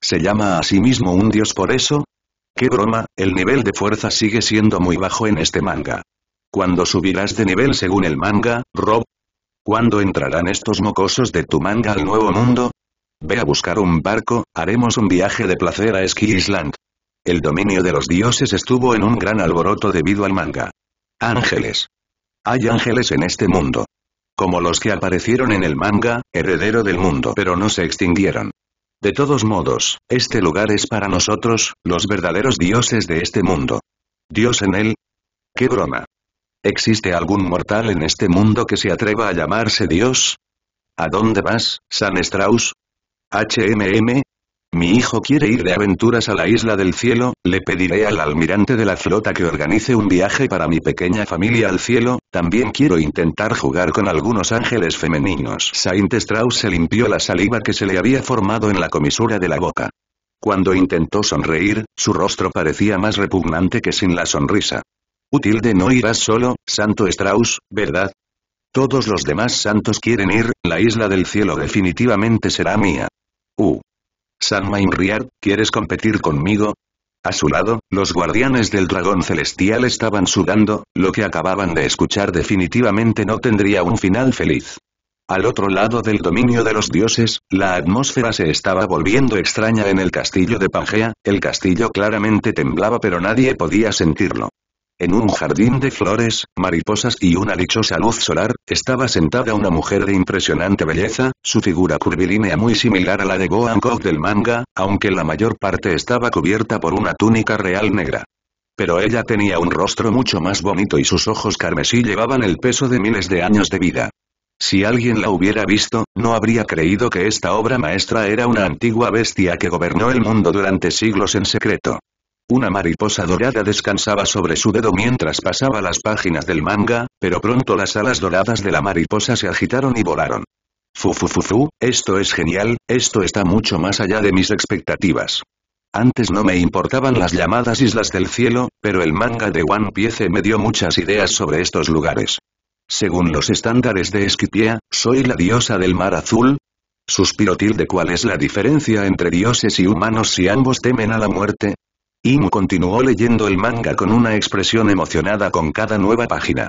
[SPEAKER 1] ¿Se llama a sí mismo un dios por eso? ¡Qué broma! El nivel de fuerza sigue siendo muy bajo en este manga. Cuando subirás de este nivel según el manga, Rob? ¿Cuándo entrarán estos mocosos de tu manga al nuevo mundo? Ve a buscar un barco, haremos un viaje de placer a Ski Island. El dominio de los dioses estuvo en un gran alboroto debido al manga. Ángeles. Hay ángeles en este mundo. Como los que aparecieron en el manga, heredero del mundo pero no se extinguieron. De todos modos, este lugar es para nosotros, los verdaderos dioses de este mundo. ¿Dios en él? ¡Qué broma! ¿Existe algún mortal en este mundo que se atreva a llamarse Dios? ¿A dónde vas, San Strauss? HMM, mi hijo quiere ir de aventuras a la isla del cielo, le pediré al almirante de la flota que organice un viaje para mi pequeña familia al cielo, también quiero intentar jugar con algunos ángeles femeninos. Saint Strauss se limpió la saliva que se le había formado en la comisura de la boca. Cuando intentó sonreír, su rostro parecía más repugnante que sin la sonrisa. Útil de no irás solo, Santo Strauss, ¿verdad? Todos los demás santos quieren ir, la isla del cielo definitivamente será mía. Uh, San ¿quieres competir conmigo? A su lado, los guardianes del dragón celestial estaban sudando, lo que acababan de escuchar definitivamente no tendría un final feliz. Al otro lado del dominio de los dioses, la atmósfera se estaba volviendo extraña en el castillo de Pangea, el castillo claramente temblaba pero nadie podía sentirlo. En un jardín de flores, mariposas y una dichosa luz solar, estaba sentada una mujer de impresionante belleza, su figura curvilínea muy similar a la de Gohan del manga, aunque la mayor parte estaba cubierta por una túnica real negra. Pero ella tenía un rostro mucho más bonito y sus ojos carmesí llevaban el peso de miles de años de vida. Si alguien la hubiera visto, no habría creído que esta obra maestra era una antigua bestia que gobernó el mundo durante siglos en secreto. Una mariposa dorada descansaba sobre su dedo mientras pasaba las páginas del manga, pero pronto las alas doradas de la mariposa se agitaron y volaron. Fufufufu, esto es genial, esto está mucho más allá de mis expectativas. Antes no me importaban las llamadas Islas del Cielo, pero el manga de One Piece me dio muchas ideas sobre estos lugares. Según los estándares de Esquipia, soy la diosa del mar azul. Suspiro ¿de cuál es la diferencia entre dioses y humanos si ambos temen a la muerte, Imu continuó leyendo el manga con una expresión emocionada con cada nueva página.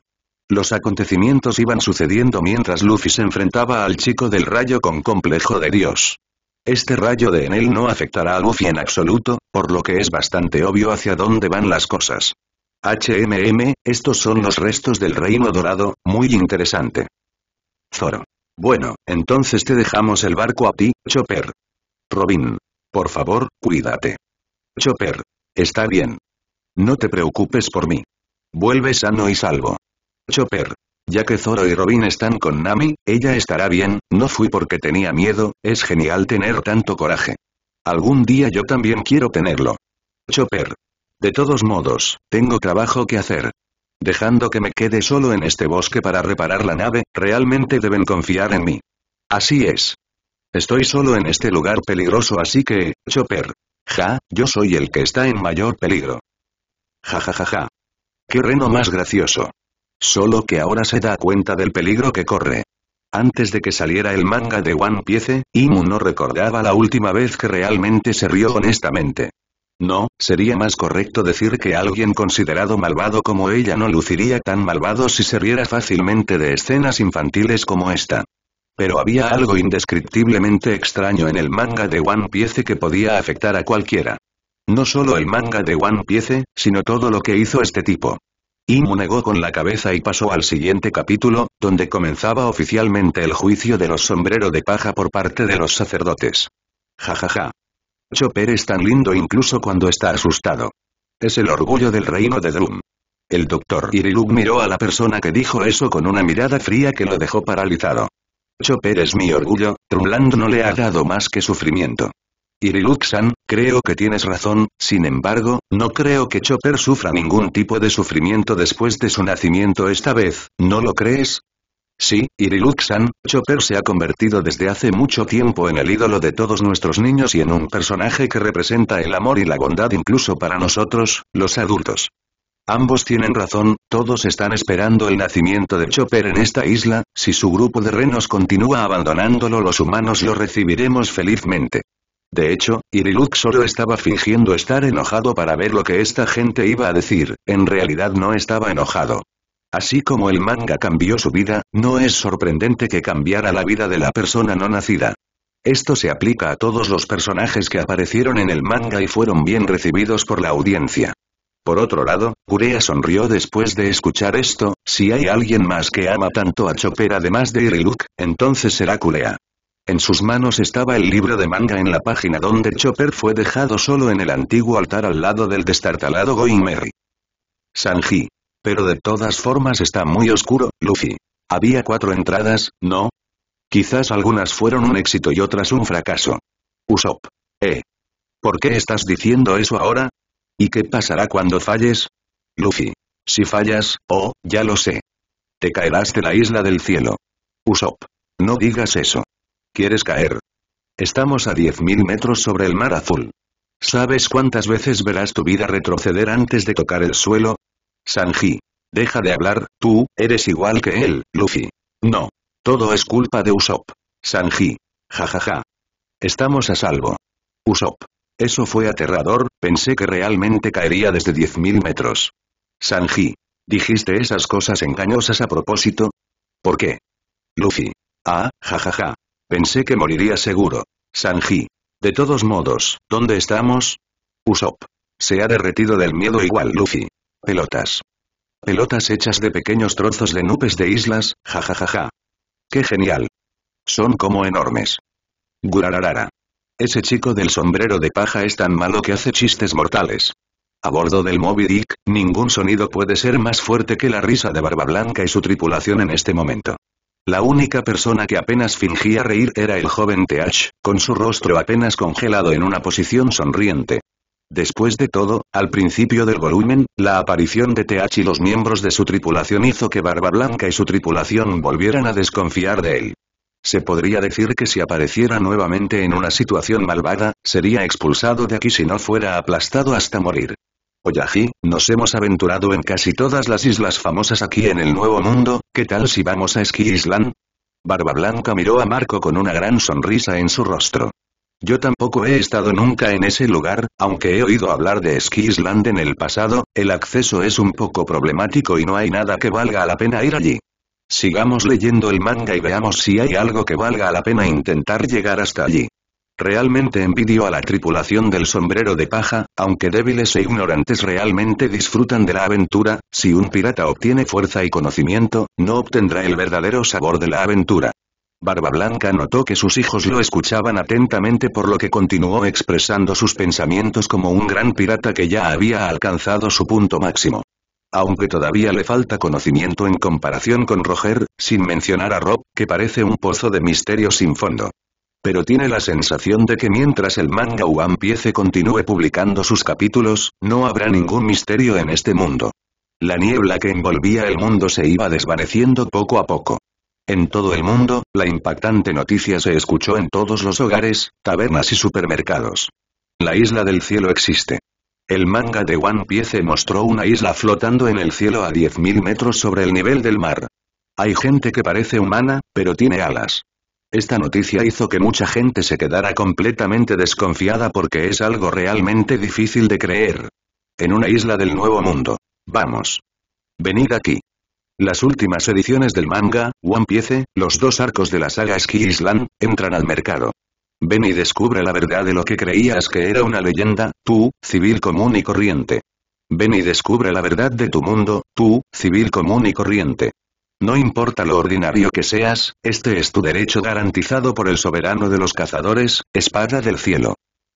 [SPEAKER 1] Los acontecimientos iban sucediendo mientras Luffy se enfrentaba al chico del rayo con complejo de Dios. Este rayo de Enel no afectará a Luffy en absoluto, por lo que es bastante obvio hacia dónde van las cosas. HMM, estos son los restos del Reino Dorado, muy interesante. Zoro. Bueno, entonces te dejamos el barco a ti, Chopper. Robin. Por favor, cuídate. Chopper, Está bien. No te preocupes por mí. Vuelve sano y salvo. Chopper. Ya que Zoro y Robin están con Nami, ella estará bien, no fui porque tenía miedo, es genial tener tanto coraje. Algún día yo también quiero tenerlo. Chopper. De todos modos, tengo trabajo que hacer. Dejando que me quede solo en este bosque para reparar la nave, realmente deben confiar en mí. Así es. Estoy solo en este lugar peligroso así que, Chopper, Ja, yo soy el que está en mayor peligro. Ja ja ja ja. Qué reno más gracioso. Solo que ahora se da cuenta del peligro que corre. Antes de que saliera el manga de One Piece, Imu no recordaba la última vez que realmente se rió honestamente. No, sería más correcto decir que alguien considerado malvado como ella no luciría tan malvado si se riera fácilmente de escenas infantiles como esta pero había algo indescriptiblemente extraño en el manga de One Piece que podía afectar a cualquiera. No solo el manga de One Piece, sino todo lo que hizo este tipo. Imu negó con la cabeza y pasó al siguiente capítulo, donde comenzaba oficialmente el juicio de los sombrero de paja por parte de los sacerdotes. Jajaja. Chopper es tan lindo incluso cuando está asustado. Es el orgullo del reino de Drum. El doctor Irilug miró a la persona que dijo eso con una mirada fría que lo dejó paralizado. Chopper es mi orgullo, Trumland no le ha dado más que sufrimiento. Iriluxan, creo que tienes razón, sin embargo, no creo que Chopper sufra ningún tipo de sufrimiento después de su nacimiento esta vez, ¿no lo crees? Sí, Iriluxan, Chopper se ha convertido desde hace mucho tiempo en el ídolo de todos nuestros niños y en un personaje que representa el amor y la bondad incluso para nosotros, los adultos. Ambos tienen razón, todos están esperando el nacimiento de Chopper en esta isla, si su grupo de renos continúa abandonándolo los humanos lo recibiremos felizmente. De hecho, Irilux solo estaba fingiendo estar enojado para ver lo que esta gente iba a decir, en realidad no estaba enojado. Así como el manga cambió su vida, no es sorprendente que cambiara la vida de la persona no nacida. Esto se aplica a todos los personajes que aparecieron en el manga y fueron bien recibidos por la audiencia. Por otro lado, Curea sonrió después de escuchar esto, si hay alguien más que ama tanto a Chopper además de Iriluk, entonces será Culea. En sus manos estaba el libro de manga en la página donde Chopper fue dejado solo en el antiguo altar al lado del destartalado Goimeri. Sanji. Pero de todas formas está muy oscuro, Luffy. Había cuatro entradas, ¿no? Quizás algunas fueron un éxito y otras un fracaso. Usopp. Eh. ¿Por qué estás diciendo eso ahora? ¿Y qué pasará cuando falles? Luffy. Si fallas, oh, ya lo sé. Te caerás de la isla del cielo. Usopp. No digas eso. ¿Quieres caer? Estamos a 10.000 metros sobre el mar azul. ¿Sabes cuántas veces verás tu vida retroceder antes de tocar el suelo? Sanji. Deja de hablar, tú, eres igual que él, Luffy. No. Todo es culpa de Usopp. Sanji. Ja Ja, ja. Estamos a salvo. Usopp. Eso fue aterrador, pensé que realmente caería desde 10.000 metros. Sanji. ¿Dijiste esas cosas engañosas a propósito? ¿Por qué? Luffy. Ah, jajaja. Pensé que moriría seguro. Sanji. De todos modos, ¿dónde estamos? Usopp. Se ha derretido del miedo igual Luffy. Pelotas. Pelotas hechas de pequeños trozos de nubes de islas, jajajaja. ¡Qué genial! Son como enormes. Gurararara. Ese chico del sombrero de paja es tan malo que hace chistes mortales. A bordo del Moby Dick, ningún sonido puede ser más fuerte que la risa de Barba Blanca y su tripulación en este momento. La única persona que apenas fingía reír era el joven TH, con su rostro apenas congelado en una posición sonriente. Después de todo, al principio del volumen, la aparición de TH y los miembros de su tripulación hizo que Barba Blanca y su tripulación volvieran a desconfiar de él. Se podría decir que si apareciera nuevamente en una situación malvada, sería expulsado de aquí si no fuera aplastado hasta morir. Oyaji, nos hemos aventurado en casi todas las islas famosas aquí en el Nuevo Mundo, ¿qué tal si vamos a Ski Island? Barba Blanca miró a Marco con una gran sonrisa en su rostro. Yo tampoco he estado nunca en ese lugar, aunque he oído hablar de Ski Island en el pasado, el acceso es un poco problemático y no hay nada que valga la pena ir allí. Sigamos leyendo el manga y veamos si hay algo que valga la pena intentar llegar hasta allí. Realmente envidio a la tripulación del sombrero de paja, aunque débiles e ignorantes realmente disfrutan de la aventura, si un pirata obtiene fuerza y conocimiento, no obtendrá el verdadero sabor de la aventura. Barba Blanca notó que sus hijos lo escuchaban atentamente por lo que continuó expresando sus pensamientos como un gran pirata que ya había alcanzado su punto máximo aunque todavía le falta conocimiento en comparación con Roger, sin mencionar a Rob, que parece un pozo de misterio sin fondo. Pero tiene la sensación de que mientras el manga One Piece continúe publicando sus capítulos, no habrá ningún misterio en este mundo. La niebla que envolvía el mundo se iba desvaneciendo poco a poco. En todo el mundo, la impactante noticia se escuchó en todos los hogares, tabernas y supermercados. La isla del cielo existe. El manga de One Piece mostró una isla flotando en el cielo a 10.000 metros sobre el nivel del mar. Hay gente que parece humana, pero tiene alas. Esta noticia hizo que mucha gente se quedara completamente desconfiada porque es algo realmente difícil de creer. En una isla del Nuevo Mundo. Vamos. Venid aquí. Las últimas ediciones del manga, One Piece, los dos arcos de la saga Ski Island, entran al mercado. Ven y descubre la verdad de lo que creías que era una leyenda, tú, civil común y corriente. Ven y descubre la verdad de tu mundo, tú, civil común y corriente. No importa lo ordinario que seas, este es tu derecho garantizado por el soberano de los cazadores, espada del cielo.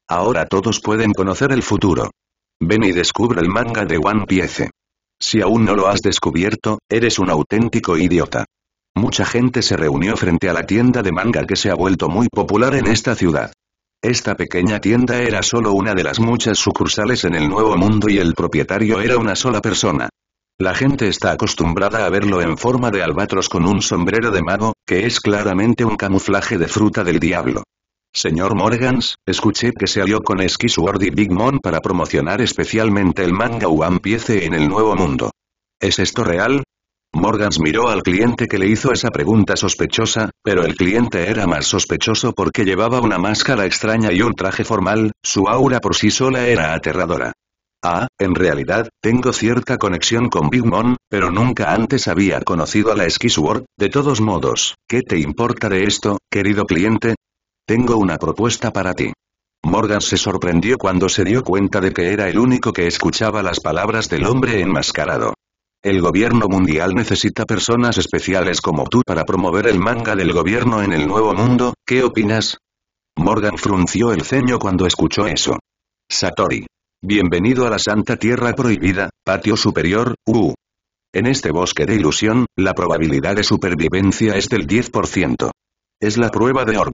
[SPEAKER 1] Ahora todos pueden conocer el futuro. Ven y descubre el manga de One Piece. Si aún no lo has descubierto, eres un auténtico idiota. Mucha gente se reunió frente a la tienda de manga que se ha vuelto muy popular en esta ciudad. Esta pequeña tienda era solo una de las muchas sucursales en el Nuevo Mundo y el propietario era una sola persona. La gente está acostumbrada a verlo en forma de albatros con un sombrero de mago, que es claramente un camuflaje de fruta del diablo. Señor Morgans, escuché que se alió con Esquisword y Big Mom para promocionar especialmente el manga One Piece en el Nuevo Mundo. ¿Es esto real? Morgans miró al cliente que le hizo esa pregunta sospechosa, pero el cliente era más sospechoso porque llevaba una máscara extraña y un traje formal, su aura por sí sola era aterradora. Ah, en realidad, tengo cierta conexión con Big Mom, pero nunca antes había conocido a la Skisword, de todos modos, ¿qué te importa de esto, querido cliente? Tengo una propuesta para ti. Morgan se sorprendió cuando se dio cuenta de que era el único que escuchaba las palabras del hombre enmascarado. El gobierno mundial necesita personas especiales como tú para promover el manga del gobierno en el nuevo mundo, ¿qué opinas? Morgan frunció el ceño cuando escuchó eso. Satori. Bienvenido a la Santa Tierra Prohibida, Patio Superior, U. En este bosque de ilusión, la probabilidad de supervivencia es del 10%. Es la prueba de Orb.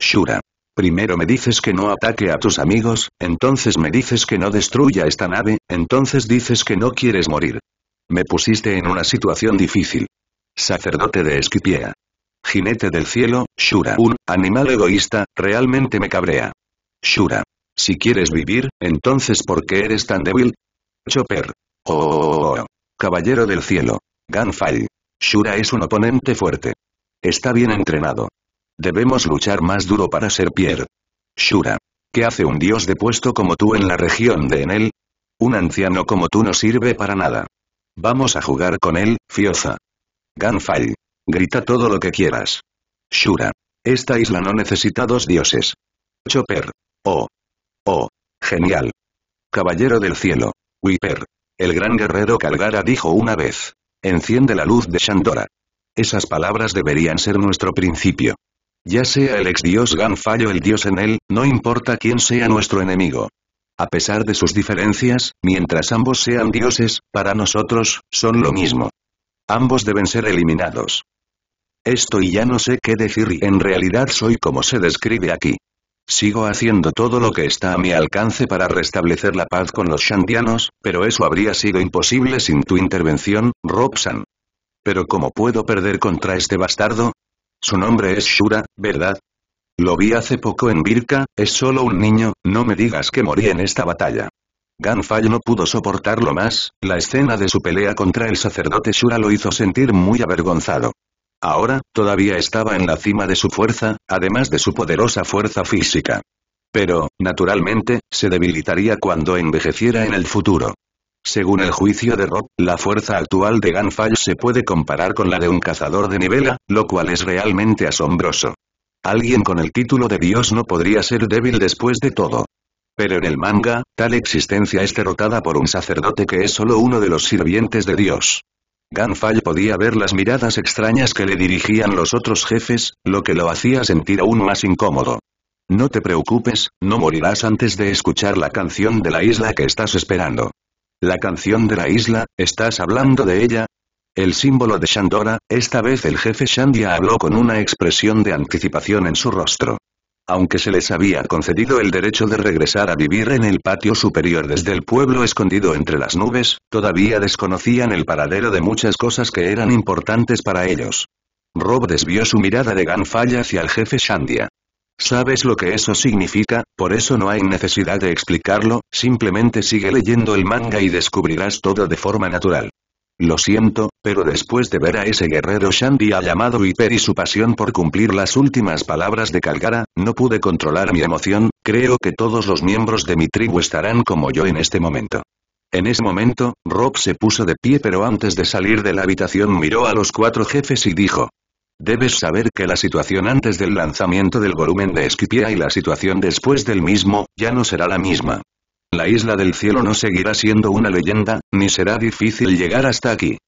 [SPEAKER 1] Shura. Primero me dices que no ataque a tus amigos, entonces me dices que no destruya esta nave, entonces dices que no quieres morir. Me pusiste en una situación difícil. Sacerdote de Esquipia. Jinete del cielo, Shura. Un animal egoísta, realmente me cabrea. Shura. Si quieres vivir, entonces ¿por qué eres tan débil? Chopper. Oh, oh, oh, oh, Caballero del cielo. Gunfire. Shura es un oponente fuerte. Está bien entrenado. Debemos luchar más duro para ser Pierre. Shura. ¿Qué hace un dios depuesto como tú en la región de Enel? Un anciano como tú no sirve para nada. Vamos a jugar con él, Fioza. «¡Ganfall! Grita todo lo que quieras. Shura. Esta isla no necesita dos dioses. Chopper. Oh. Oh. Genial. Caballero del cielo. Whipper. El gran guerrero Calgara dijo una vez. Enciende la luz de Shandora. Esas palabras deberían ser nuestro principio. Ya sea el ex dios Ganfall o el dios en él, no importa quién sea nuestro enemigo. A pesar de sus diferencias, mientras ambos sean dioses, para nosotros, son lo mismo. Ambos deben ser eliminados. Esto y ya no sé qué decir y en realidad soy como se describe aquí. Sigo haciendo todo lo que está a mi alcance para restablecer la paz con los shandianos, pero eso habría sido imposible sin tu intervención, Robson. Pero ¿cómo puedo perder contra este bastardo? Su nombre es Shura, ¿verdad? Lo vi hace poco en Birka, es solo un niño, no me digas que morí en esta batalla. Ganfall no pudo soportarlo más, la escena de su pelea contra el sacerdote Shura lo hizo sentir muy avergonzado. Ahora, todavía estaba en la cima de su fuerza, además de su poderosa fuerza física. Pero, naturalmente, se debilitaría cuando envejeciera en el futuro. Según el juicio de Rob, la fuerza actual de Ganfall se puede comparar con la de un cazador de nivela, lo cual es realmente asombroso. Alguien con el título de dios no podría ser débil después de todo. Pero en el manga, tal existencia es derrotada por un sacerdote que es solo uno de los sirvientes de Dios. Ganfall podía ver las miradas extrañas que le dirigían los otros jefes, lo que lo hacía sentir aún más incómodo. No te preocupes, no morirás antes de escuchar la canción de la isla que estás esperando. La canción de la isla, ¿estás hablando de ella? El símbolo de Shandora, esta vez el jefe Shandia habló con una expresión de anticipación en su rostro. Aunque se les había concedido el derecho de regresar a vivir en el patio superior desde el pueblo escondido entre las nubes, todavía desconocían el paradero de muchas cosas que eran importantes para ellos. Rob desvió su mirada de Ganfalla hacia el jefe Shandia. Sabes lo que eso significa, por eso no hay necesidad de explicarlo, simplemente sigue leyendo el manga y descubrirás todo de forma natural. Lo siento, pero después de ver a ese guerrero ha llamado Hyper y su pasión por cumplir las últimas palabras de Calgara, no pude controlar mi emoción, creo que todos los miembros de mi tribu estarán como yo en este momento. En ese momento, Rob se puso de pie pero antes de salir de la habitación miró a los cuatro jefes y dijo, Debes saber que la situación antes del lanzamiento del volumen de Esquipia y la situación después del mismo, ya no será la misma. La isla del cielo no seguirá siendo una leyenda, ni será difícil llegar hasta aquí.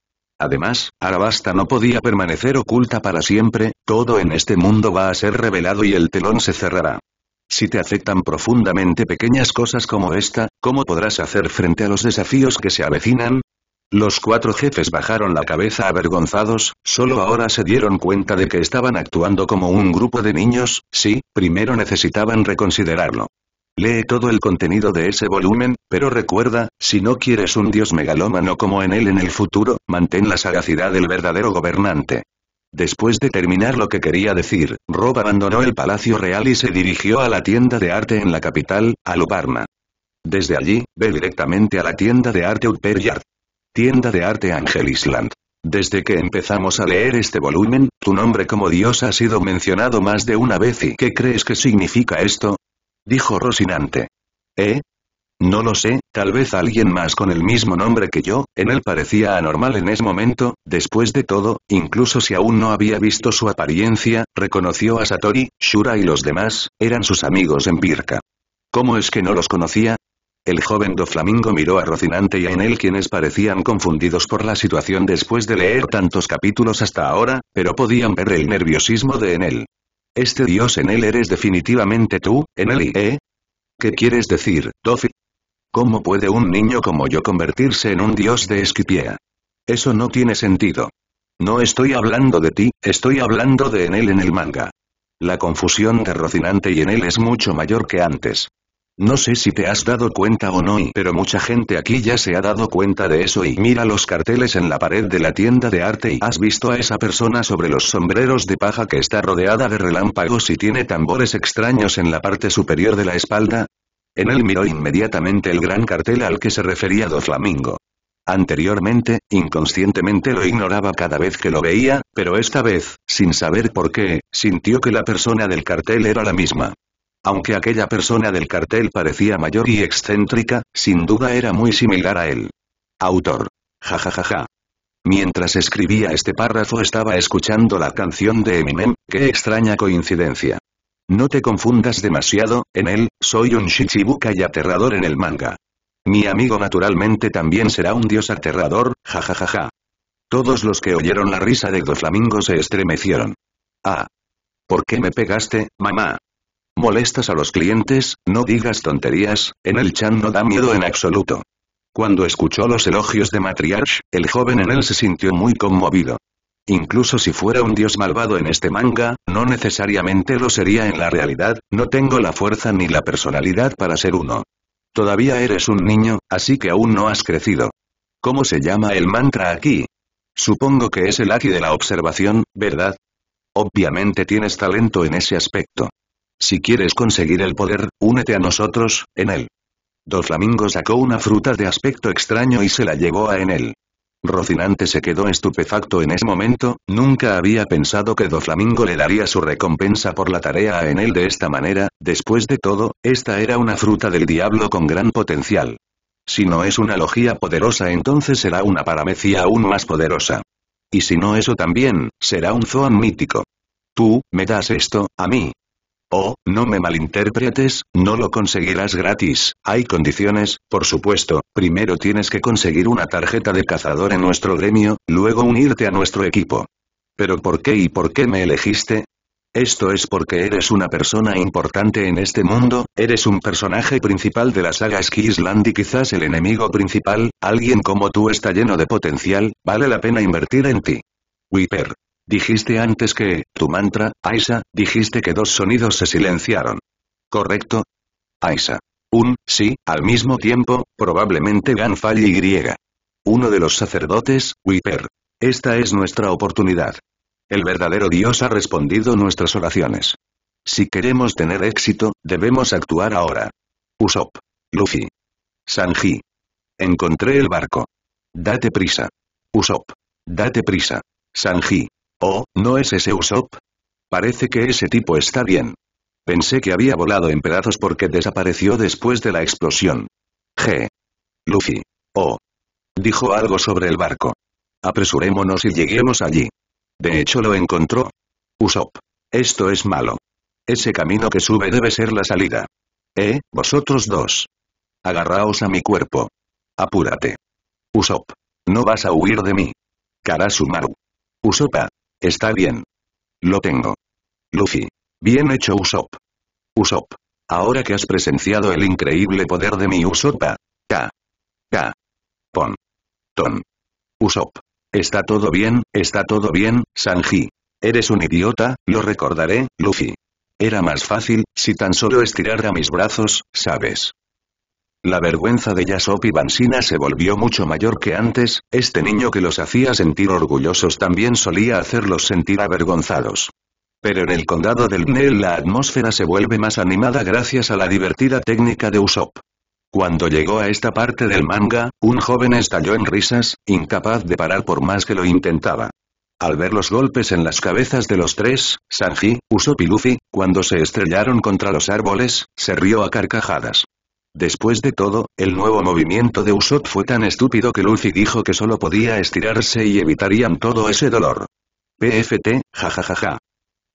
[SPEAKER 1] Además, Arabasta no podía permanecer oculta para siempre, todo en este mundo va a ser revelado y el telón se cerrará. Si te afectan profundamente pequeñas cosas como esta, ¿cómo podrás hacer frente a los desafíos que se avecinan? Los cuatro jefes bajaron la cabeza avergonzados, solo ahora se dieron cuenta de que estaban actuando como un grupo de niños, sí, primero necesitaban reconsiderarlo. Lee todo el contenido de ese volumen, pero recuerda, si no quieres un dios megalómano como en él en el futuro, mantén la sagacidad del verdadero gobernante. Después de terminar lo que quería decir, Rob abandonó el Palacio Real y se dirigió a la tienda de arte en la capital, Alubarna. Desde allí, ve directamente a la tienda de arte Utperyard. Tienda de arte Angel Island. Desde que empezamos a leer este volumen, tu nombre como Dios ha sido mencionado más de una vez y ¿qué crees que significa esto? dijo Rocinante. ¿Eh? No lo sé, tal vez alguien más con el mismo nombre que yo, en él parecía anormal en ese momento, después de todo, incluso si aún no había visto su apariencia, reconoció a Satori, Shura y los demás, eran sus amigos en Pirka. ¿Cómo es que no los conocía? El joven do Flamingo miró a Rocinante y a Enel quienes parecían confundidos por la situación después de leer tantos capítulos hasta ahora, pero podían ver el nerviosismo de Enel. Este Dios en él eres definitivamente tú, en él y ¿eh? ¿Qué quieres decir, Tofi? ¿Cómo puede un niño como yo convertirse en un Dios de Esquipea? Eso no tiene sentido. No estoy hablando de ti, estoy hablando de en él en el manga. La confusión de Rocinante y él es mucho mayor que antes. No sé si te has dado cuenta o no, pero mucha gente aquí ya se ha dado cuenta de eso y mira los carteles en la pared de la tienda de arte y has visto a esa persona sobre los sombreros de paja que está rodeada de relámpagos y tiene tambores extraños en la parte superior de la espalda. En él miró inmediatamente el gran cartel al que se refería Do Flamingo. Anteriormente, inconscientemente lo ignoraba cada vez que lo veía, pero esta vez, sin saber por qué, sintió que la persona del cartel era la misma. Aunque aquella persona del cartel parecía mayor y excéntrica, sin duda era muy similar a él. Autor. Ja ja ja ja. Mientras escribía este párrafo estaba escuchando la canción de Eminem, qué extraña coincidencia. No te confundas demasiado, en él, soy un Shichibuka y aterrador en el manga. Mi amigo naturalmente también será un dios aterrador, jajajaja. Ja, ja, ja. Todos los que oyeron la risa de Doflamingo se estremecieron. Ah. ¿Por qué me pegaste, mamá? Molestas a los clientes, no digas tonterías, en el chan no da miedo en absoluto. Cuando escuchó los elogios de Matriarch, el joven en él se sintió muy conmovido. Incluso si fuera un dios malvado en este manga, no necesariamente lo sería en la realidad, no tengo la fuerza ni la personalidad para ser uno. Todavía eres un niño, así que aún no has crecido. ¿Cómo se llama el mantra aquí? Supongo que es el aquí de la observación, ¿verdad? Obviamente tienes talento en ese aspecto. Si quieres conseguir el poder, únete a nosotros, en él. Doflamingo sacó una fruta de aspecto extraño y se la llevó a Enel. Rocinante se quedó estupefacto en ese momento, nunca había pensado que Doflamingo le daría su recompensa por la tarea a Enel de esta manera, después de todo, esta era una fruta del diablo con gran potencial. Si no es una logía poderosa entonces será una paramecía aún más poderosa. Y si no eso también, será un zoan mítico. Tú, me das esto, a mí, Oh, no me malinterpretes, no lo conseguirás gratis, hay condiciones, por supuesto, primero tienes que conseguir una tarjeta de cazador en nuestro gremio, luego unirte a nuestro equipo. ¿Pero por qué y por qué me elegiste? Esto es porque eres una persona importante en este mundo, eres un personaje principal de la saga Skisland y quizás el enemigo principal, alguien como tú está lleno de potencial, vale la pena invertir en ti. Whipper. Dijiste antes que, tu mantra, Aisa, dijiste que dos sonidos se silenciaron. ¿Correcto? Aisa. Un, sí, al mismo tiempo, probablemente Ganfal y griega. Uno de los sacerdotes, Wiper. Esta es nuestra oportunidad. El verdadero Dios ha respondido nuestras oraciones. Si queremos tener éxito, debemos actuar ahora. Usopp. Luffy. Sanji. Encontré el barco. Date prisa. Usopp. Date prisa. Sanji. Oh, ¿no es ese Usopp? Parece que ese tipo está bien. Pensé que había volado en pedazos porque desapareció después de la explosión. G. Luffy. Oh. Dijo algo sobre el barco. Apresurémonos y lleguemos allí. De hecho lo encontró. Usopp. Esto es malo. Ese camino que sube debe ser la salida. Eh, vosotros dos. Agarraos a mi cuerpo. Apúrate. Usopp. No vas a huir de mí. Karasumaru. Usopa. Ah. Está bien. Lo tengo. Luffy. Bien hecho Usopp. Usopp. Ahora que has presenciado el increíble poder de mi Usoppa. K. K. Pon. Ton. Usopp. Está todo bien, está todo bien, Sanji. Eres un idiota, lo recordaré, Luffy. Era más fácil, si tan solo estirara mis brazos, ¿sabes? La vergüenza de Yasop y Bansina se volvió mucho mayor que antes, este niño que los hacía sentir orgullosos también solía hacerlos sentir avergonzados. Pero en el condado del Bnel la atmósfera se vuelve más animada gracias a la divertida técnica de Usopp. Cuando llegó a esta parte del manga, un joven estalló en risas, incapaz de parar por más que lo intentaba. Al ver los golpes en las cabezas de los tres, Sanji, Usopp y Luffy, cuando se estrellaron contra los árboles, se rió a carcajadas. Después de todo, el nuevo movimiento de Usopp fue tan estúpido que Luffy dijo que solo podía estirarse y evitarían todo ese dolor. PFT, jajajaja.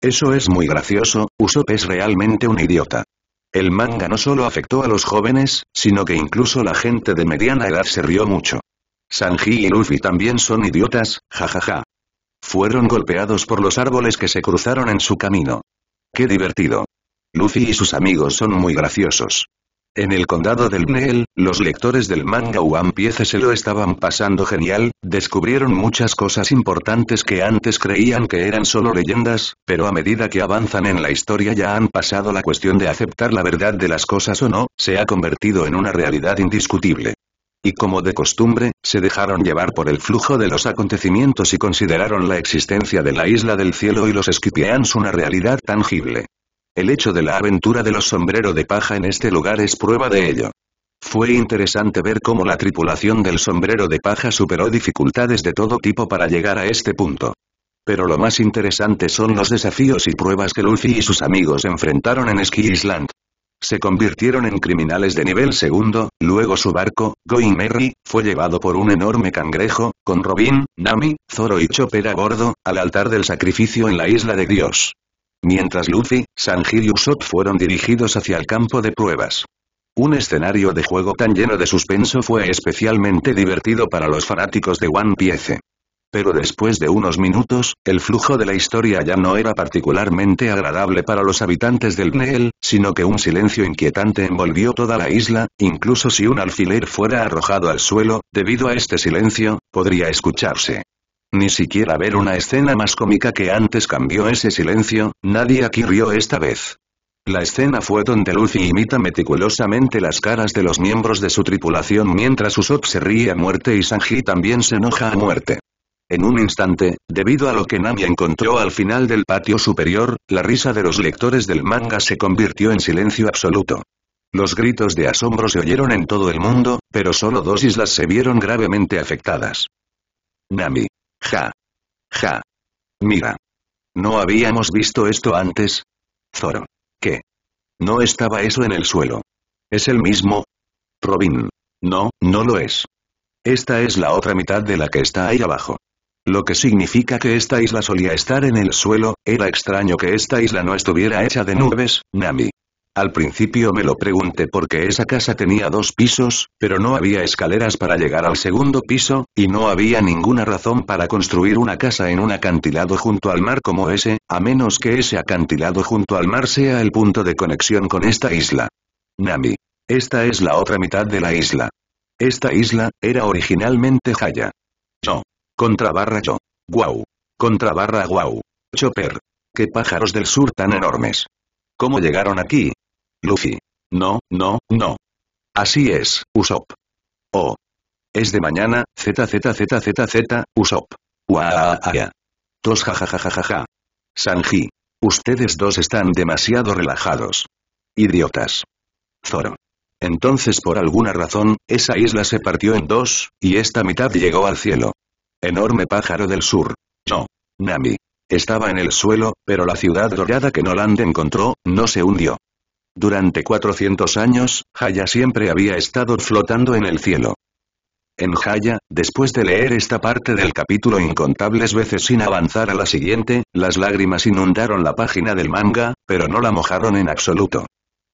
[SPEAKER 1] Eso es muy gracioso, Usopp es realmente un idiota. El manga no solo afectó a los jóvenes, sino que incluso la gente de mediana edad se rió mucho. Sanji y Luffy también son idiotas, jajaja. Fueron golpeados por los árboles que se cruzaron en su camino. ¡Qué divertido! Luffy y sus amigos son muy graciosos. En el condado del Neel, los lectores del manga One Piece se lo estaban pasando genial, descubrieron muchas cosas importantes que antes creían que eran solo leyendas, pero a medida que avanzan en la historia ya han pasado la cuestión de aceptar la verdad de las cosas o no, se ha convertido en una realidad indiscutible. Y como de costumbre, se dejaron llevar por el flujo de los acontecimientos y consideraron la existencia de la isla del cielo y los esquipeans una realidad tangible. El hecho de la aventura de los sombrero de paja en este lugar es prueba de ello. Fue interesante ver cómo la tripulación del sombrero de paja superó dificultades de todo tipo para llegar a este punto. Pero lo más interesante son los desafíos y pruebas que Luffy y sus amigos enfrentaron en Ski Island. Se convirtieron en criminales de nivel segundo, luego su barco, Going Merry, fue llevado por un enorme cangrejo, con Robin, Nami, Zoro y Chopper a bordo, al altar del sacrificio en la isla de Dios. Mientras Luffy, Sanji y Usopp fueron dirigidos hacia el campo de pruebas. Un escenario de juego tan lleno de suspenso fue especialmente divertido para los fanáticos de One Piece. Pero después de unos minutos, el flujo de la historia ya no era particularmente agradable para los habitantes del Neel, sino que un silencio inquietante envolvió toda la isla, incluso si un alfiler fuera arrojado al suelo, debido a este silencio, podría escucharse ni siquiera ver una escena más cómica que antes cambió ese silencio, nadie aquí rió esta vez. La escena fue donde Luffy imita meticulosamente las caras de los miembros de su tripulación mientras Usopp se ríe a muerte y Sanji también se enoja a muerte. En un instante, debido a lo que Nami encontró al final del patio superior, la risa de los lectores del manga se convirtió en silencio absoluto. Los gritos de asombro se oyeron en todo el mundo, pero solo dos islas se vieron gravemente afectadas. Nami, Ja. Ja. Mira. ¿No habíamos visto esto antes? Zoro. ¿Qué? No estaba eso en el suelo. ¿Es el mismo? Robin. No, no lo es. Esta es la otra mitad de la que está ahí abajo. Lo que significa que esta isla solía estar en el suelo, era extraño que esta isla no estuviera hecha de nubes, Nami. Al principio me lo pregunté porque esa casa tenía dos pisos, pero no había escaleras para llegar al segundo piso, y no había ninguna razón para construir una casa en un acantilado junto al mar como ese, a menos que ese acantilado junto al mar sea el punto de conexión con esta isla. Nami. Esta es la otra mitad de la isla. Esta isla, era originalmente Jaya. Yo. barra yo. Guau. Contrabarra guau. Chopper. Qué pájaros del sur tan enormes. ¿Cómo llegaron aquí? Luffy. No, no, no. Así es, Usopp. Oh. Es de mañana, zzzzz, Usopp. Guaaaya. Tos jajajajaja. Sanji. Ustedes dos están demasiado relajados. Idiotas. Zoro. Entonces por alguna razón, esa isla se partió en dos, y esta mitad llegó al cielo. Enorme pájaro del sur. No, Nami. Estaba en el suelo, pero la ciudad dorada que Noland encontró, no se hundió. Durante 400 años, Haya siempre había estado flotando en el cielo. En Haya, después de leer esta parte del capítulo incontables veces sin avanzar a la siguiente, las lágrimas inundaron la página del manga, pero no la mojaron en absoluto.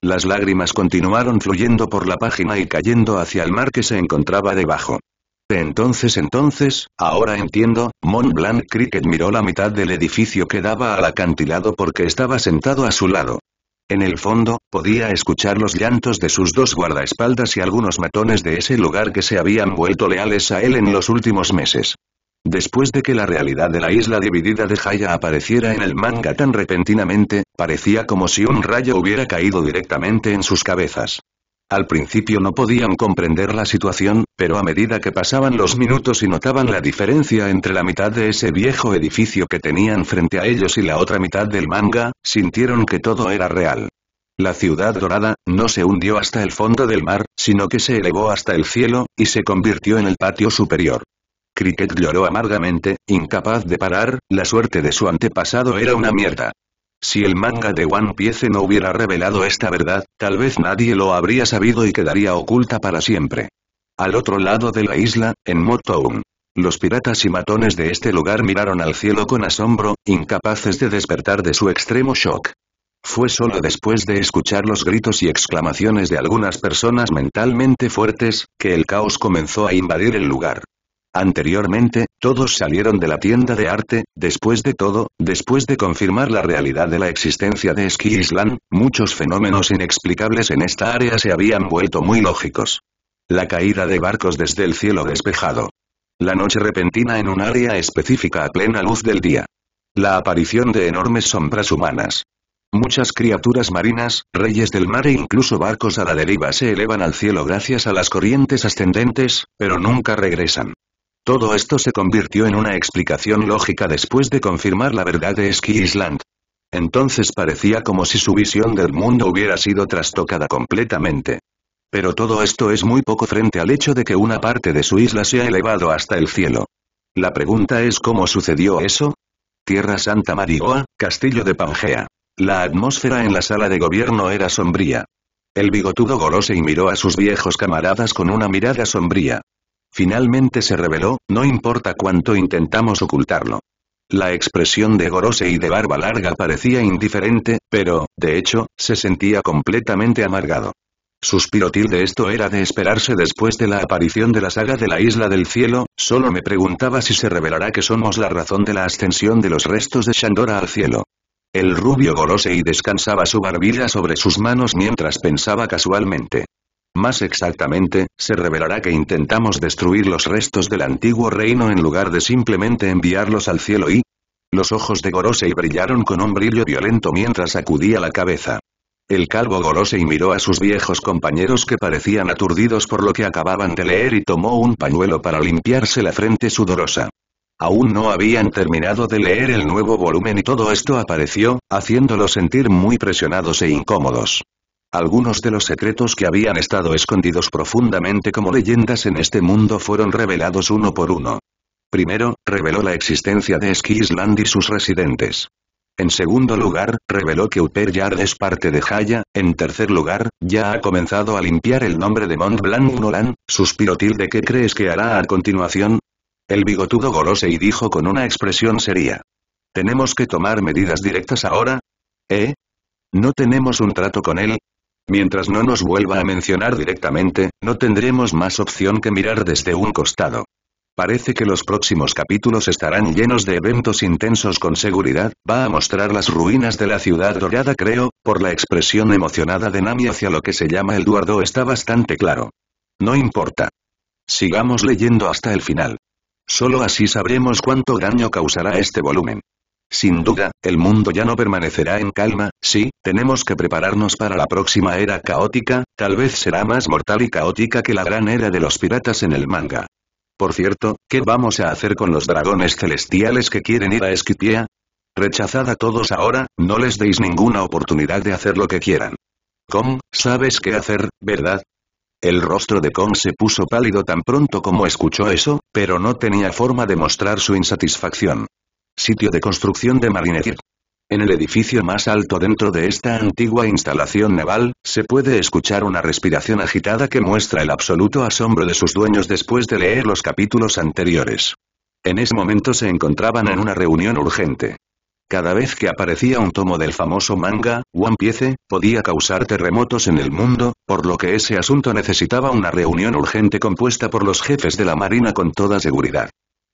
[SPEAKER 1] Las lágrimas continuaron fluyendo por la página y cayendo hacia el mar que se encontraba debajo. De entonces entonces, ahora entiendo, Mont Blanc Cricket miró la mitad del edificio que daba al acantilado porque estaba sentado a su lado. En el fondo, podía escuchar los llantos de sus dos guardaespaldas y algunos matones de ese lugar que se habían vuelto leales a él en los últimos meses. Después de que la realidad de la isla dividida de Jaya apareciera en el manga tan repentinamente, parecía como si un rayo hubiera caído directamente en sus cabezas. Al principio no podían comprender la situación, pero a medida que pasaban los minutos y notaban la diferencia entre la mitad de ese viejo edificio que tenían frente a ellos y la otra mitad del manga, sintieron que todo era real. La ciudad dorada, no se hundió hasta el fondo del mar, sino que se elevó hasta el cielo, y se convirtió en el patio superior. Cricket lloró amargamente, incapaz de parar, la suerte de su antepasado era una mierda. Si el manga de One Piece no hubiera revelado esta verdad, tal vez nadie lo habría sabido y quedaría oculta para siempre. Al otro lado de la isla, en Motown. Los piratas y matones de este lugar miraron al cielo con asombro, incapaces de despertar de su extremo shock. Fue solo después de escuchar los gritos y exclamaciones de algunas personas mentalmente fuertes, que el caos comenzó a invadir el lugar. Anteriormente, todos salieron de la tienda de arte, después de todo, después de confirmar la realidad de la existencia de Ski Island, muchos fenómenos inexplicables en esta área se habían vuelto muy lógicos. La caída de barcos desde el cielo despejado. La noche repentina en un área específica a plena luz del día. La aparición de enormes sombras humanas. Muchas criaturas marinas, reyes del mar e incluso barcos a la deriva se elevan al cielo gracias a las corrientes ascendentes, pero nunca regresan. Todo esto se convirtió en una explicación lógica después de confirmar la verdad de Ski Island. Entonces parecía como si su visión del mundo hubiera sido trastocada completamente. Pero todo esto es muy poco frente al hecho de que una parte de su isla se ha elevado hasta el cielo. La pregunta es cómo sucedió eso. Tierra Santa Marigoa, Castillo de Pangea. La atmósfera en la sala de gobierno era sombría. El bigotudo y miró a sus viejos camaradas con una mirada sombría. Finalmente se reveló, no importa cuánto intentamos ocultarlo. La expresión de Gorose y de barba larga parecía indiferente, pero, de hecho, se sentía completamente amargado. Suspirotil de esto era de esperarse después de la aparición de la saga de la Isla del Cielo, solo me preguntaba si se revelará que somos la razón de la ascensión de los restos de Shandora al cielo. El rubio Gorosei descansaba su barbilla sobre sus manos mientras pensaba casualmente. Más exactamente, se revelará que intentamos destruir los restos del antiguo reino en lugar de simplemente enviarlos al cielo y... Los ojos de Gorosei brillaron con un brillo violento mientras sacudía la cabeza. El calvo Gorosei miró a sus viejos compañeros que parecían aturdidos por lo que acababan de leer y tomó un pañuelo para limpiarse la frente sudorosa. Aún no habían terminado de leer el nuevo volumen y todo esto apareció, haciéndolos sentir muy presionados e incómodos. Algunos de los secretos que habían estado escondidos profundamente como leyendas en este mundo fueron revelados uno por uno. Primero, reveló la existencia de Skisland y sus residentes. En segundo lugar, reveló que Upper Yard es parte de Jaya, en tercer lugar, ya ha comenzado a limpiar el nombre de Mont Blanc Nolan, suspirotil Tilde ¿qué crees que hará a continuación? El bigotudo golose y dijo con una expresión seria. ¿Tenemos que tomar medidas directas ahora? ¿Eh? ¿No tenemos un trato con él? Mientras no nos vuelva a mencionar directamente, no tendremos más opción que mirar desde un costado. Parece que los próximos capítulos estarán llenos de eventos intensos con seguridad, va a mostrar las ruinas de la ciudad dorada creo, por la expresión emocionada de Nami hacia lo que se llama el está bastante claro. No importa. Sigamos leyendo hasta el final. Solo así sabremos cuánto daño causará este volumen. Sin duda, el mundo ya no permanecerá en calma, sí, tenemos que prepararnos para la próxima era caótica, tal vez será más mortal y caótica que la gran era de los piratas en el manga. Por cierto, ¿qué vamos a hacer con los dragones celestiales que quieren ir a Esquipia? Rechazad a todos ahora, no les deis ninguna oportunidad de hacer lo que quieran. Kong, sabes qué hacer, ¿verdad? El rostro de Kong se puso pálido tan pronto como escuchó eso, pero no tenía forma de mostrar su insatisfacción. Sitio de construcción de Mariner. En el edificio más alto dentro de esta antigua instalación naval, se puede escuchar una respiración agitada que muestra el absoluto asombro de sus dueños después de leer los capítulos anteriores. En ese momento se encontraban en una reunión urgente. Cada vez que aparecía un tomo del famoso manga, One Piece, podía causar terremotos en el mundo, por lo que ese asunto necesitaba una reunión urgente compuesta por los jefes de la Marina con toda seguridad.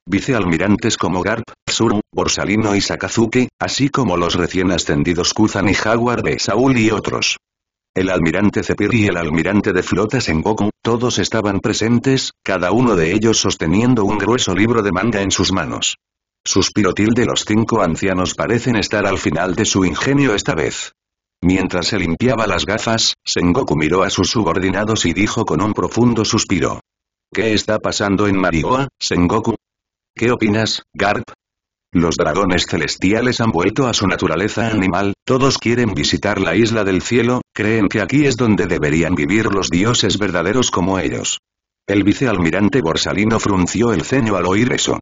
[SPEAKER 1] Vicealmirantes como Garp, Suru, Borsalino y Sakazuki, así como los recién ascendidos Kuzan y Jaguar de Saúl y otros. El almirante Zepir y el almirante de flota Sengoku, todos estaban presentes, cada uno de ellos sosteniendo un grueso libro de manga en sus manos. Suspirotil de los cinco ancianos parecen estar al final de su ingenio esta vez. Mientras se limpiaba las gafas, Sengoku miró a sus subordinados y dijo con un profundo suspiro. ¿Qué está pasando en Marioa, Sengoku? ¿Qué opinas, Garp? Los dragones celestiales han vuelto a su naturaleza animal, todos quieren visitar la isla del cielo, creen que aquí es donde deberían vivir los dioses verdaderos como ellos. El vicealmirante Borsalino frunció el ceño al oír eso.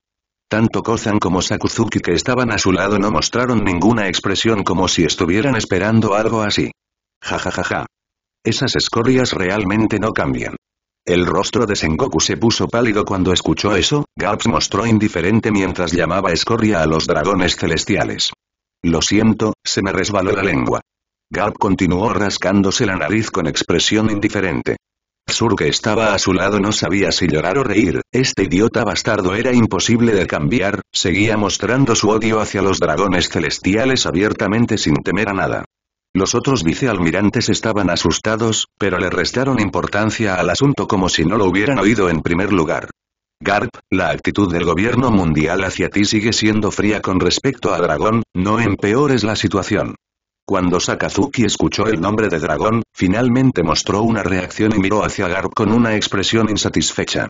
[SPEAKER 1] Tanto Kozan como Sakuzuki que estaban a su lado no mostraron ninguna expresión como si estuvieran esperando algo así. Ja ja ja ja. Esas escorias realmente no cambian. El rostro de Sengoku se puso pálido cuando escuchó eso, Gaps mostró indiferente mientras llamaba escoria a los dragones celestiales. Lo siento, se me resbaló la lengua. Garp continuó rascándose la nariz con expresión indiferente. Sur que estaba a su lado no sabía si llorar o reír, este idiota bastardo era imposible de cambiar, seguía mostrando su odio hacia los dragones celestiales abiertamente sin temer a nada. Los otros vicealmirantes estaban asustados, pero le restaron importancia al asunto como si no lo hubieran oído en primer lugar. Garp, la actitud del gobierno mundial hacia ti sigue siendo fría con respecto a Dragón, no empeores la situación. Cuando Sakazuki escuchó el nombre de Dragón, finalmente mostró una reacción y miró hacia Garp con una expresión insatisfecha.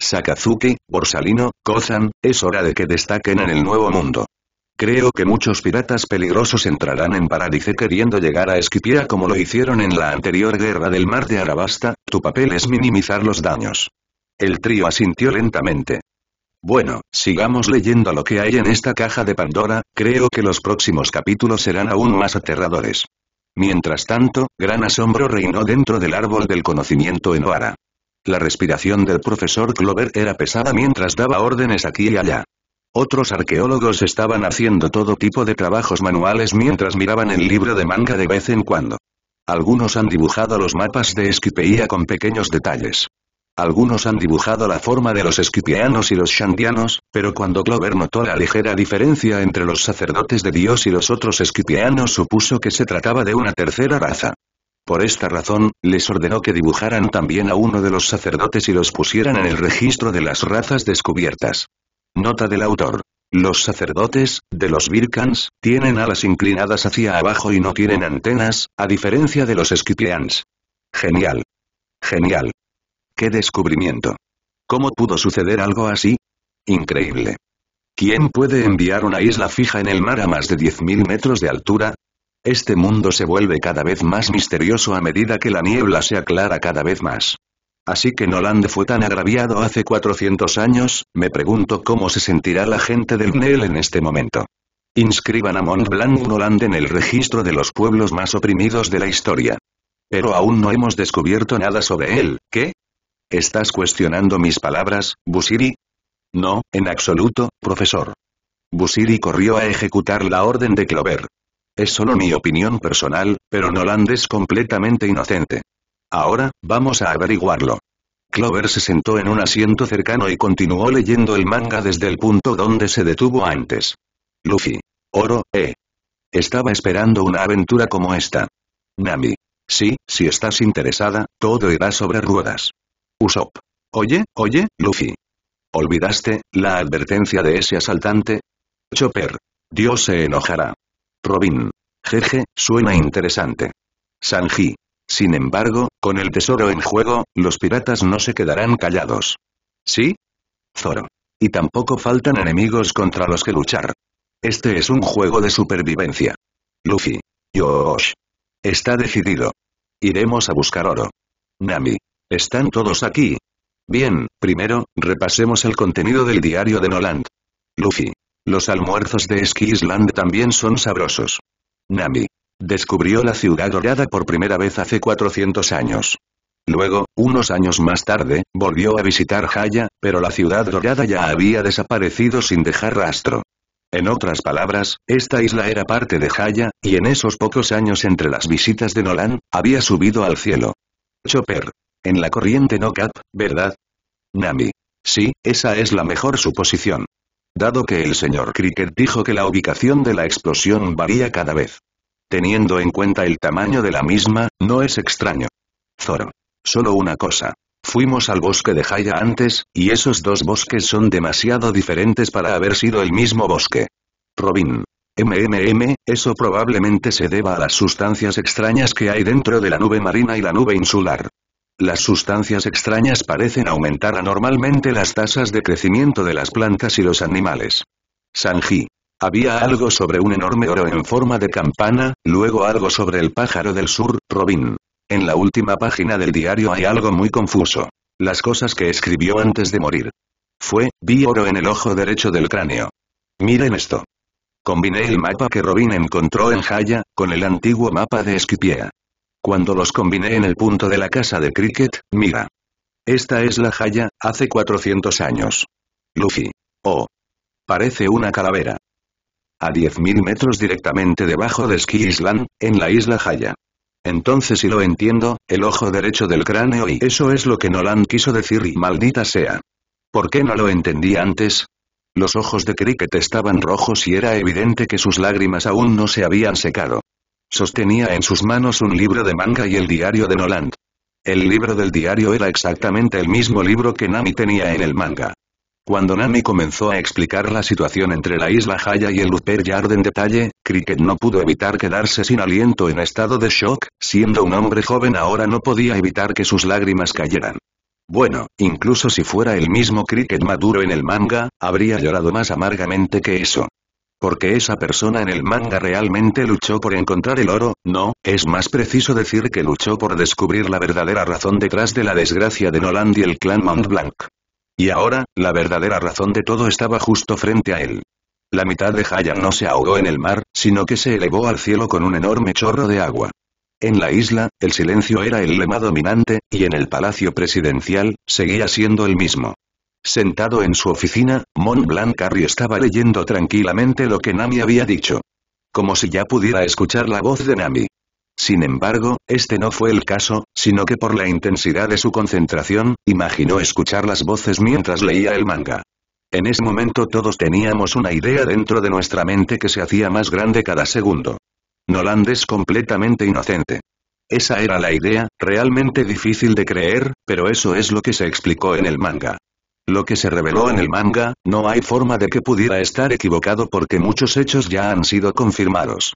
[SPEAKER 1] Sakazuki, Borsalino, Kozan, es hora de que destaquen en el nuevo mundo. Creo que muchos piratas peligrosos entrarán en Paradise queriendo llegar a Esquipia como lo hicieron en la anterior guerra del mar de Arabasta, tu papel es minimizar los daños. El trío asintió lentamente. Bueno, sigamos leyendo lo que hay en esta caja de Pandora, creo que los próximos capítulos serán aún más aterradores. Mientras tanto, gran asombro reinó dentro del árbol del conocimiento en Oara. La respiración del profesor Clover era pesada mientras daba órdenes aquí y allá. Otros arqueólogos estaban haciendo todo tipo de trabajos manuales mientras miraban el libro de manga de vez en cuando. Algunos han dibujado los mapas de Esquipeía con pequeños detalles. Algunos han dibujado la forma de los esquipeanos y los shandianos, pero cuando Clover notó la ligera diferencia entre los sacerdotes de Dios y los otros esquipianos supuso que se trataba de una tercera raza. Por esta razón, les ordenó que dibujaran también a uno de los sacerdotes y los pusieran en el registro de las razas descubiertas. Nota del autor. Los sacerdotes, de los Virkans, tienen alas inclinadas hacia abajo y no tienen antenas, a diferencia de los Skipians. Genial. Genial. ¡Qué descubrimiento! ¿Cómo pudo suceder algo así? Increíble. ¿Quién puede enviar una isla fija en el mar a más de 10.000 metros de altura? Este mundo se vuelve cada vez más misterioso a medida que la niebla se aclara cada vez más. Así que Noland fue tan agraviado hace 400 años, me pregunto cómo se sentirá la gente del NEL en este momento. Inscriban a Mont Blanc Noland en el registro de los pueblos más oprimidos de la historia. Pero aún no hemos descubierto nada sobre él, ¿qué? ¿Estás cuestionando mis palabras, Busiri? No, en absoluto, profesor. Busiri corrió a ejecutar la orden de Clover. Es solo mi opinión personal, pero Noland es completamente inocente. Ahora, vamos a averiguarlo. Clover se sentó en un asiento cercano y continuó leyendo el manga desde el punto donde se detuvo antes. Luffy. Oro, eh. Estaba esperando una aventura como esta. Nami. Sí, si estás interesada, todo irá sobre ruedas. Usopp. Oye, oye, Luffy. ¿Olvidaste, la advertencia de ese asaltante? Chopper. Dios se enojará. Robin. Jeje, suena interesante. Sanji. Sin embargo, con el tesoro en juego, los piratas no se quedarán callados. ¿Sí? Zoro. Y tampoco faltan enemigos contra los que luchar. Este es un juego de supervivencia. Luffy. Yosh. Está decidido. Iremos a buscar oro. Nami. ¿Están todos aquí? Bien, primero, repasemos el contenido del diario de Noland. Luffy. Los almuerzos de Skisland también son sabrosos. Nami. Descubrió la ciudad dorada por primera vez hace 400 años. Luego, unos años más tarde, volvió a visitar Jaya, pero la ciudad dorada ya había desaparecido sin dejar rastro. En otras palabras, esta isla era parte de Jaya, y en esos pocos años entre las visitas de Nolan, había subido al cielo. Chopper. En la corriente no cap, ¿verdad? Nami. Sí, esa es la mejor suposición. Dado que el señor Cricket dijo que la ubicación de la explosión varía cada vez. Teniendo en cuenta el tamaño de la misma, no es extraño. Thor, Solo una cosa. Fuimos al bosque de Jaya antes, y esos dos bosques son demasiado diferentes para haber sido el mismo bosque. Robin. MMM, eso probablemente se deba a las sustancias extrañas que hay dentro de la nube marina y la nube insular. Las sustancias extrañas parecen aumentar anormalmente las tasas de crecimiento de las plantas y los animales. Sanji. Había algo sobre un enorme oro en forma de campana, luego algo sobre el pájaro del sur, Robin. En la última página del diario hay algo muy confuso. Las cosas que escribió antes de morir. Fue, vi oro en el ojo derecho del cráneo. Miren esto. Combiné el mapa que Robin encontró en Jaya, con el antiguo mapa de Esquipia. Cuando los combiné en el punto de la casa de Cricket, mira. Esta es la Jaya, hace 400 años. Luffy. Oh. Parece una calavera a 10.000 metros directamente debajo de Ski Island, en la isla Jaya. Entonces si lo entiendo, el ojo derecho del cráneo y eso es lo que Nolan quiso decir y maldita sea. ¿Por qué no lo entendí antes? Los ojos de Cricket estaban rojos y era evidente que sus lágrimas aún no se habían secado. Sostenía en sus manos un libro de manga y el diario de Noland. El libro del diario era exactamente el mismo libro que Nami tenía en el manga. Cuando Nami comenzó a explicar la situación entre la isla Jaya y el Luper Yard en detalle, Cricket no pudo evitar quedarse sin aliento en estado de shock, siendo un hombre joven ahora no podía evitar que sus lágrimas cayeran. Bueno, incluso si fuera el mismo Cricket maduro en el manga, habría llorado más amargamente que eso. Porque esa persona en el manga realmente luchó por encontrar el oro, no, es más preciso decir que luchó por descubrir la verdadera razón detrás de la desgracia de Noland y el clan Mount Blanc. Y ahora, la verdadera razón de todo estaba justo frente a él. La mitad de Jaya no se ahogó en el mar, sino que se elevó al cielo con un enorme chorro de agua. En la isla, el silencio era el lema dominante, y en el palacio presidencial, seguía siendo el mismo. Sentado en su oficina, Mont Blanc estaba leyendo tranquilamente lo que Nami había dicho. Como si ya pudiera escuchar la voz de Nami. Sin embargo, este no fue el caso, sino que por la intensidad de su concentración, imaginó escuchar las voces mientras leía el manga. En ese momento todos teníamos una idea dentro de nuestra mente que se hacía más grande cada segundo. Noland es completamente inocente. Esa era la idea, realmente difícil de creer, pero eso es lo que se explicó en el manga. Lo que se reveló en el manga, no hay forma de que pudiera estar equivocado porque muchos hechos ya han sido confirmados.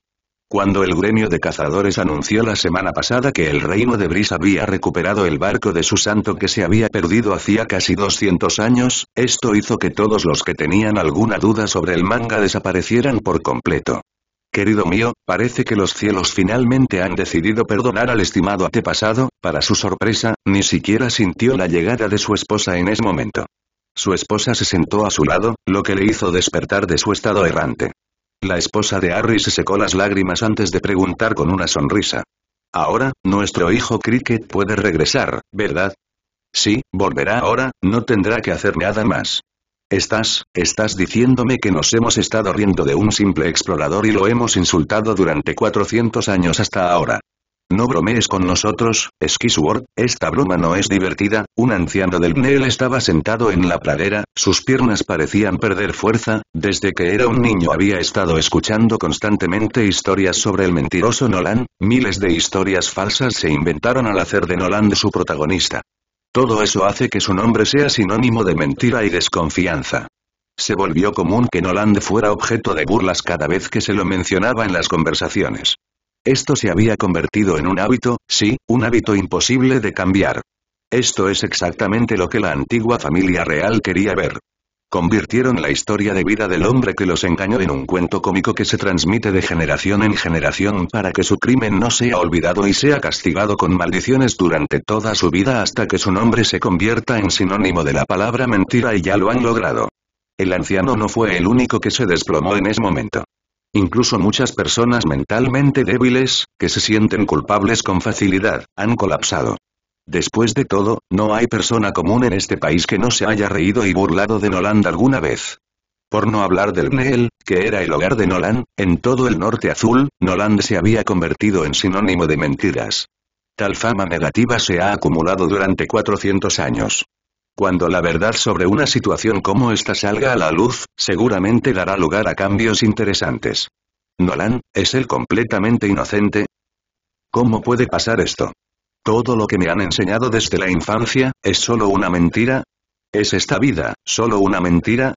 [SPEAKER 1] Cuando el gremio de cazadores anunció la semana pasada que el reino de Bris había recuperado el barco de su santo que se había perdido hacía casi 200 años, esto hizo que todos los que tenían alguna duda sobre el manga desaparecieran por completo. Querido mío, parece que los cielos finalmente han decidido perdonar al estimado antepasado, para su sorpresa, ni siquiera sintió la llegada de su esposa en ese momento. Su esposa se sentó a su lado, lo que le hizo despertar de su estado errante. La esposa de Harry se secó las lágrimas antes de preguntar con una sonrisa. Ahora, nuestro hijo Cricket puede regresar, ¿verdad? Sí, volverá ahora, no tendrá que hacer nada más. Estás, estás diciéndome que nos hemos estado riendo de un simple explorador y lo hemos insultado durante 400 años hasta ahora. No bromees con nosotros, Skisword, esta broma no es divertida, un anciano del Nel estaba sentado en la pradera, sus piernas parecían perder fuerza, desde que era un niño había estado escuchando constantemente historias sobre el mentiroso Nolan, miles de historias falsas se inventaron al hacer de Nolan su protagonista. Todo eso hace que su nombre sea sinónimo de mentira y desconfianza. Se volvió común que Noland fuera objeto de burlas cada vez que se lo mencionaba en las conversaciones. Esto se había convertido en un hábito, sí, un hábito imposible de cambiar. Esto es exactamente lo que la antigua familia real quería ver. Convirtieron la historia de vida del hombre que los engañó en un cuento cómico que se transmite de generación en generación para que su crimen no sea olvidado y sea castigado con maldiciones durante toda su vida hasta que su nombre se convierta en sinónimo de la palabra mentira y ya lo han logrado. El anciano no fue el único que se desplomó en ese momento. Incluso muchas personas mentalmente débiles, que se sienten culpables con facilidad, han colapsado. Después de todo, no hay persona común en este país que no se haya reído y burlado de Nolan alguna vez. Por no hablar del Neel, que era el hogar de Nolan, en todo el norte azul, Noland se había convertido en sinónimo de mentiras. Tal fama negativa se ha acumulado durante 400 años. Cuando la verdad sobre una situación como esta salga a la luz, seguramente dará lugar a cambios interesantes. Nolan, ¿es él completamente inocente? ¿Cómo puede pasar esto? ¿Todo lo que me han enseñado desde la infancia, es solo una mentira? ¿Es esta vida, solo una mentira?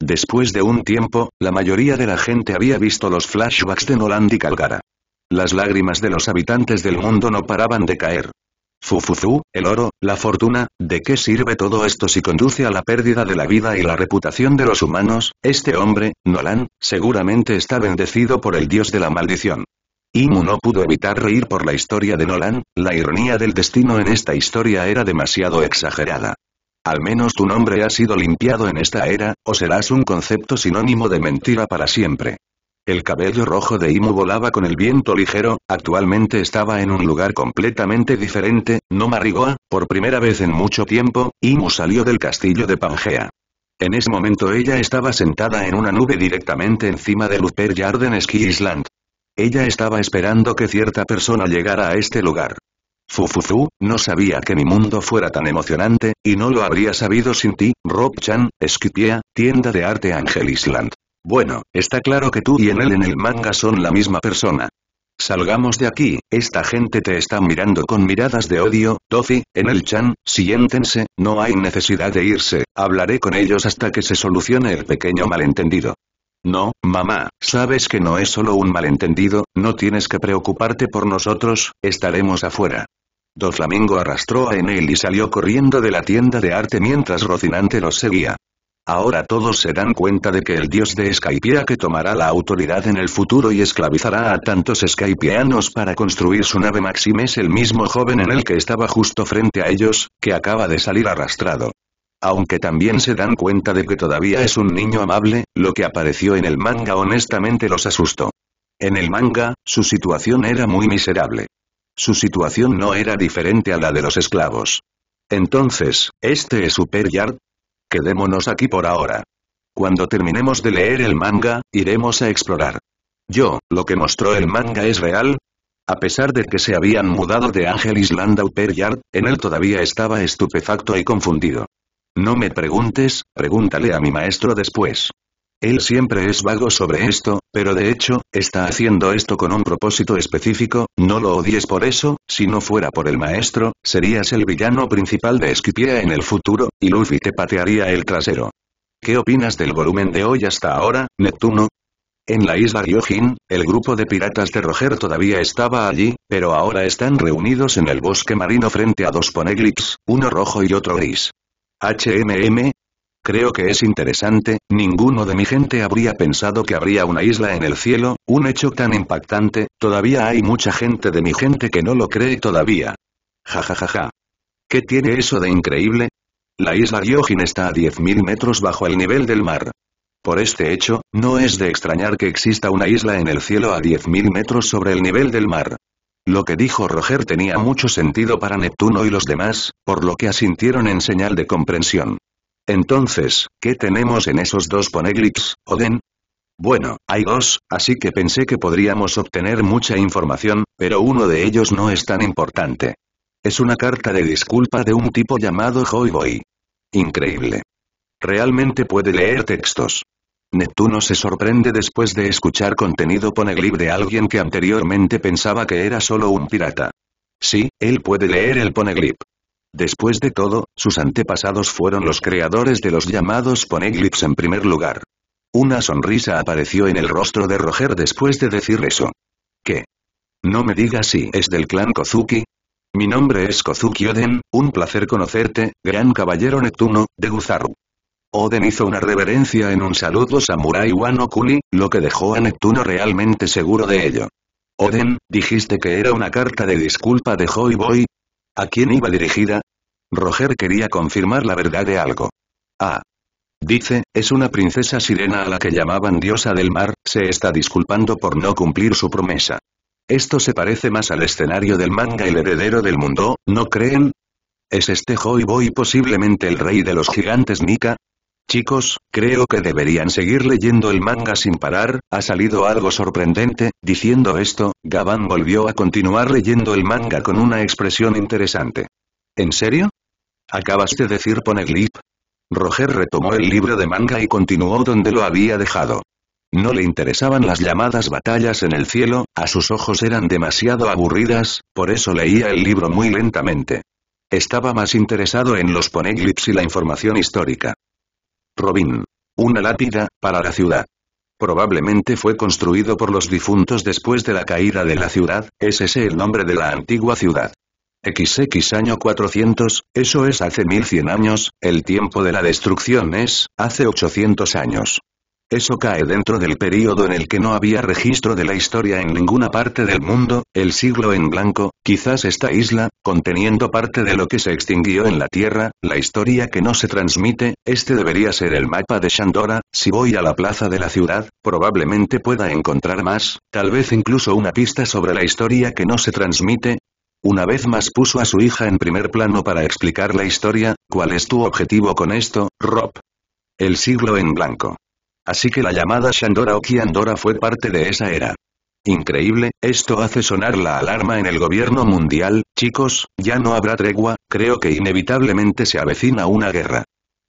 [SPEAKER 1] Después de un tiempo, la mayoría de la gente había visto los flashbacks de Nolan y Calgara. Las lágrimas de los habitantes del mundo no paraban de caer. Fufufu, el oro, la fortuna, ¿de qué sirve todo esto si conduce a la pérdida de la vida y la reputación de los humanos? Este hombre, Nolan, seguramente está bendecido por el dios de la maldición. Imu no pudo evitar reír por la historia de Nolan, la ironía del destino en esta historia era demasiado exagerada. Al menos tu nombre ha sido limpiado en esta era, o serás un concepto sinónimo de mentira para siempre. El cabello rojo de Imu volaba con el viento ligero, actualmente estaba en un lugar completamente diferente, no Marigoa, por primera vez en mucho tiempo, Imu salió del castillo de Pangea. En ese momento ella estaba sentada en una nube directamente encima de Luper Yarden Ski Island. Ella estaba esperando que cierta persona llegara a este lugar. Fufufu, no sabía que mi mundo fuera tan emocionante, y no lo habría sabido sin ti, Rob-chan, Skipia, tienda de arte Angel Island. Bueno, está claro que tú y en en el manga son la misma persona. Salgamos de aquí, esta gente te está mirando con miradas de odio, Tofi, en el chan, siéntense, no hay necesidad de irse, hablaré con ellos hasta que se solucione el pequeño malentendido. No, mamá, sabes que no es solo un malentendido, no tienes que preocuparte por nosotros, estaremos afuera. Doflamingo arrastró a Enel y salió corriendo de la tienda de arte mientras Rocinante los seguía. Ahora todos se dan cuenta de que el dios de Skypiea que tomará la autoridad en el futuro y esclavizará a tantos Skypeanos para construir su nave Maxim es el mismo joven en el que estaba justo frente a ellos, que acaba de salir arrastrado. Aunque también se dan cuenta de que todavía es un niño amable, lo que apareció en el manga honestamente los asustó. En el manga, su situación era muy miserable. Su situación no era diferente a la de los esclavos. Entonces, ¿este es Super Yard? Quedémonos aquí por ahora. Cuando terminemos de leer el manga, iremos a explorar. Yo, lo que mostró el manga es real. A pesar de que se habían mudado de Ángel Island a Upper Yard, en él todavía estaba estupefacto y confundido. No me preguntes, pregúntale a mi maestro después. Él siempre es vago sobre esto, pero de hecho, está haciendo esto con un propósito específico, no lo odies por eso, si no fuera por el maestro, serías el villano principal de Esquipia en el futuro, y Luffy te patearía el trasero. ¿Qué opinas del volumen de hoy hasta ahora, Neptuno? En la isla Ryojin, el grupo de piratas de Roger todavía estaba allí, pero ahora están reunidos en el bosque marino frente a dos poneglyphs, uno rojo y otro gris. HMM, Creo que es interesante, ninguno de mi gente habría pensado que habría una isla en el cielo, un hecho tan impactante, todavía hay mucha gente de mi gente que no lo cree todavía. Ja ja ja ja. ¿Qué tiene eso de increíble? La isla Gyojin está a 10.000 metros bajo el nivel del mar. Por este hecho, no es de extrañar que exista una isla en el cielo a 10.000 metros sobre el nivel del mar. Lo que dijo Roger tenía mucho sentido para Neptuno y los demás, por lo que asintieron en señal de comprensión. Entonces, ¿qué tenemos en esos dos poneglips, Oden? Bueno, hay dos, así que pensé que podríamos obtener mucha información, pero uno de ellos no es tan importante. Es una carta de disculpa de un tipo llamado Joyboy. Increíble. Realmente puede leer textos. Neptuno se sorprende después de escuchar contenido poneglip de alguien que anteriormente pensaba que era solo un pirata. Sí, él puede leer el poneglip. Después de todo, sus antepasados fueron los creadores de los llamados poneglyphs en primer lugar. Una sonrisa apareció en el rostro de Roger después de decir eso. ¿Qué? No me digas si es del clan Kozuki. Mi nombre es Kozuki Oden, un placer conocerte, gran caballero Neptuno, de Guzaru. Oden hizo una reverencia en un saludo samurai Wano lo que dejó a Neptuno realmente seguro de ello. Oden, dijiste que era una carta de disculpa de Joy Boy, ¿A quién iba dirigida? Roger quería confirmar la verdad de algo. Ah. Dice, es una princesa sirena a la que llamaban diosa del mar, se está disculpando por no cumplir su promesa. Esto se parece más al escenario del manga El heredero del mundo, ¿no creen? ¿Es este Joy Boy posiblemente el rey de los gigantes Nika? Chicos, creo que deberían seguir leyendo el manga sin parar, ha salido algo sorprendente, diciendo esto, Gabán volvió a continuar leyendo el manga con una expresión interesante. ¿En serio? ¿Acabas de decir poneglip? Roger retomó el libro de manga y continuó donde lo había dejado. No le interesaban las llamadas batallas en el cielo, a sus ojos eran demasiado aburridas, por eso leía el libro muy lentamente. Estaba más interesado en los poneglips y la información histórica. Robin. Una lápida, para la ciudad. Probablemente fue construido por los difuntos después de la caída de la ciudad, ese es el nombre de la antigua ciudad. XX año 400, eso es hace 1100 años, el tiempo de la destrucción es, hace 800 años. Eso cae dentro del período en el que no había registro de la historia en ninguna parte del mundo, el siglo en blanco, quizás esta isla, conteniendo parte de lo que se extinguió en la Tierra, la historia que no se transmite, este debería ser el mapa de Shandora, si voy a la plaza de la ciudad, probablemente pueda encontrar más, tal vez incluso una pista sobre la historia que no se transmite, una vez más puso a su hija en primer plano para explicar la historia, ¿cuál es tu objetivo con esto, Rob? El siglo en blanco. Así que la llamada Shandora o Kiandora fue parte de esa era. Increíble, esto hace sonar la alarma en el gobierno mundial, chicos, ya no habrá tregua, creo que inevitablemente se avecina una guerra.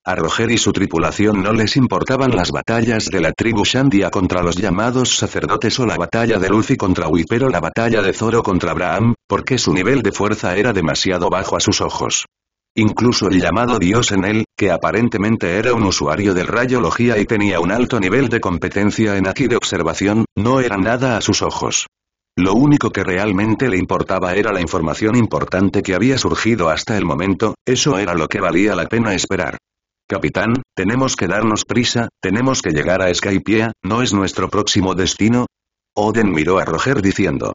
[SPEAKER 1] A Roger y su tripulación no les importaban las batallas de la tribu Shandia contra los llamados sacerdotes o la batalla de Luffy contra Whipper o la batalla de Zoro contra Abraham, porque su nivel de fuerza era demasiado bajo a sus ojos. Incluso el llamado dios en él, que aparentemente era un usuario de radiología y tenía un alto nivel de competencia en aquí de observación, no era nada a sus ojos. Lo único que realmente le importaba era la información importante que había surgido hasta el momento, eso era lo que valía la pena esperar. Capitán, tenemos que darnos prisa, tenemos que llegar a Skypiea, ¿no es nuestro próximo destino? Oden miró a Roger diciendo.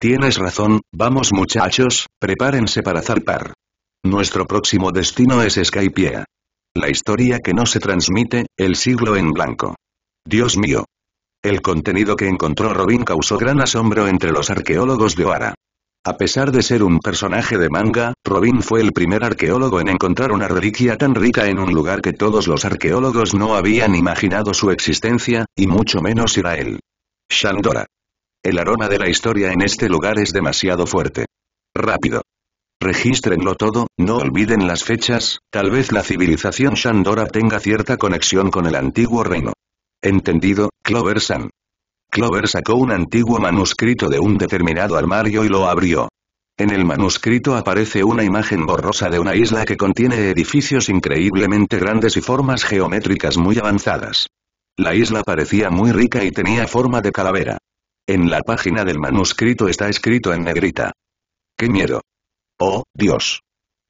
[SPEAKER 1] Tienes razón, vamos muchachos, prepárense para zarpar. Nuestro próximo destino es Skypiea. La historia que no se transmite, el siglo en blanco. Dios mío. El contenido que encontró Robin causó gran asombro entre los arqueólogos de Oara. A pesar de ser un personaje de manga, Robin fue el primer arqueólogo en encontrar una reliquia tan rica en un lugar que todos los arqueólogos no habían imaginado su existencia, y mucho menos Israel. Shandora. El aroma de la historia en este lugar es demasiado fuerte. Rápido regístrenlo todo, no olviden las fechas, tal vez la civilización Shandora tenga cierta conexión con el antiguo reino. Entendido, Clover-san. Clover sacó un antiguo manuscrito de un determinado armario y lo abrió. En el manuscrito aparece una imagen borrosa de una isla que contiene edificios increíblemente grandes y formas geométricas muy avanzadas. La isla parecía muy rica y tenía forma de calavera. En la página del manuscrito está escrito en negrita. ¡Qué miedo! ¡Oh, Dios!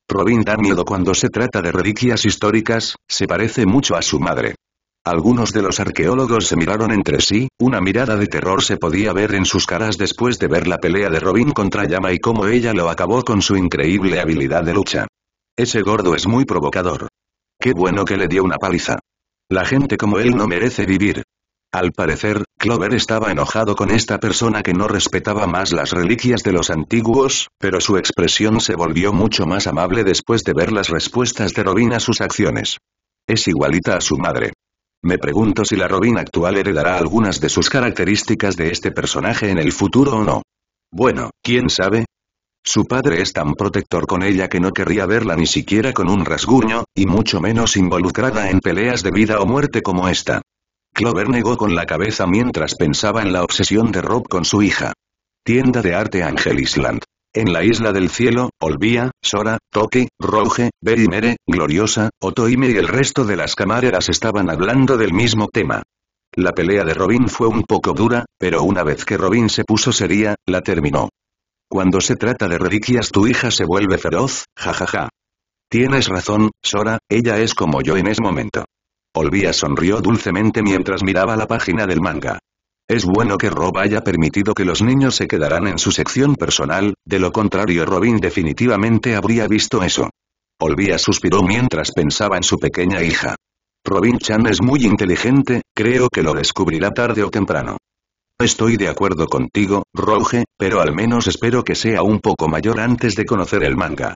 [SPEAKER 1] Robin da miedo cuando se trata de reliquias históricas, se parece mucho a su madre. Algunos de los arqueólogos se miraron entre sí, una mirada de terror se podía ver en sus caras después de ver la pelea de Robin contra Yama y cómo ella lo acabó con su increíble habilidad de lucha. Ese gordo es muy provocador. Qué bueno que le dio una paliza. La gente como él no merece vivir. Al parecer, Clover estaba enojado con esta persona que no respetaba más las reliquias de los antiguos, pero su expresión se volvió mucho más amable después de ver las respuestas de Robin a sus acciones. Es igualita a su madre. Me pregunto si la Robin actual heredará algunas de sus características de este personaje en el futuro o no. Bueno, quién sabe. Su padre es tan protector con ella que no querría verla ni siquiera con un rasguño, y mucho menos involucrada en peleas de vida o muerte como esta. Clover negó con la cabeza mientras pensaba en la obsesión de Rob con su hija. Tienda de arte Angel Island. En la Isla del Cielo, olvía Sora, Toque, Roge, Berimere, Gloriosa, Otoime y el resto de las camareras estaban hablando del mismo tema. La pelea de Robin fue un poco dura, pero una vez que Robin se puso seria, la terminó. Cuando se trata de reliquias tu hija se vuelve feroz, jajaja. Tienes razón, Sora, ella es como yo en ese momento. Olvia sonrió dulcemente mientras miraba la página del manga. Es bueno que Rob haya permitido que los niños se quedaran en su sección personal, de lo contrario Robin definitivamente habría visto eso. Olvia suspiró mientras pensaba en su pequeña hija. Robin Chan es muy inteligente, creo que lo descubrirá tarde o temprano. Estoy de acuerdo contigo, Roge, pero al menos espero que sea un poco mayor antes de conocer el manga.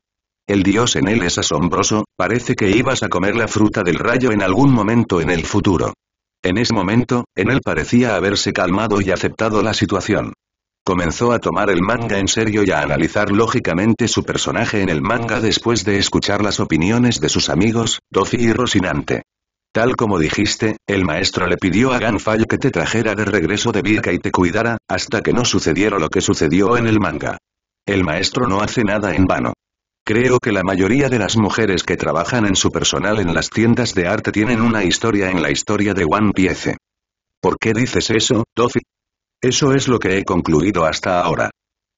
[SPEAKER 1] El dios en él es asombroso, parece que ibas a comer la fruta del rayo en algún momento en el futuro. En ese momento, en él parecía haberse calmado y aceptado la situación. Comenzó a tomar el manga en serio y a analizar lógicamente su personaje en el manga después de escuchar las opiniones de sus amigos, Dofi y Rosinante. Tal como dijiste, el maestro le pidió a Ganfall que te trajera de regreso de Birka y te cuidara, hasta que no sucediera lo que sucedió en el manga. El maestro no hace nada en vano. Creo que la mayoría de las mujeres que trabajan en su personal en las tiendas de arte tienen una historia en la historia de One Piece. ¿Por qué dices eso, Dofi? Eso es lo que he concluido hasta ahora.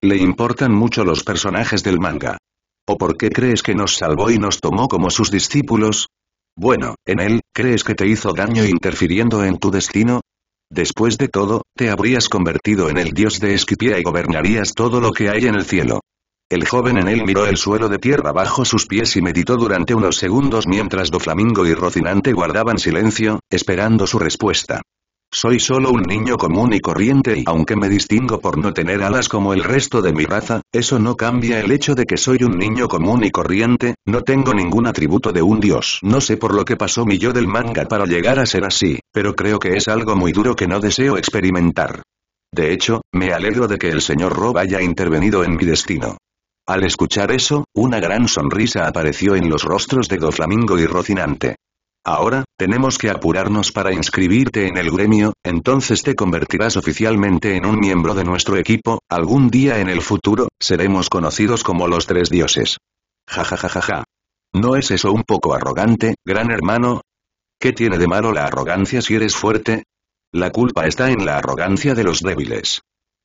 [SPEAKER 1] Le importan mucho los personajes del manga. ¿O por qué crees que nos salvó y nos tomó como sus discípulos? Bueno, en él, ¿crees que te hizo daño interfiriendo en tu destino? Después de todo, te habrías convertido en el dios de Esquipia y gobernarías todo lo que hay en el cielo. El joven en él miró el suelo de tierra bajo sus pies y meditó durante unos segundos mientras Doflamingo y Rocinante guardaban silencio, esperando su respuesta. Soy solo un niño común y corriente y aunque me distingo por no tener alas como el resto de mi raza, eso no cambia el hecho de que soy un niño común y corriente, no tengo ningún atributo de un dios. No sé por lo que pasó mi yo del manga para llegar a ser así, pero creo que es algo muy duro que no deseo experimentar. De hecho, me alegro de que el señor Rob haya intervenido en mi destino. Al escuchar eso, una gran sonrisa apareció en los rostros de Doflamingo y Rocinante. Ahora, tenemos que apurarnos para inscribirte en el gremio, entonces te convertirás oficialmente en un miembro de nuestro equipo, algún día en el futuro, seremos conocidos como los tres dioses. Ja ja ¿No es eso un poco arrogante, gran hermano? ¿Qué tiene de malo la arrogancia si eres fuerte? La culpa está en la arrogancia de los débiles.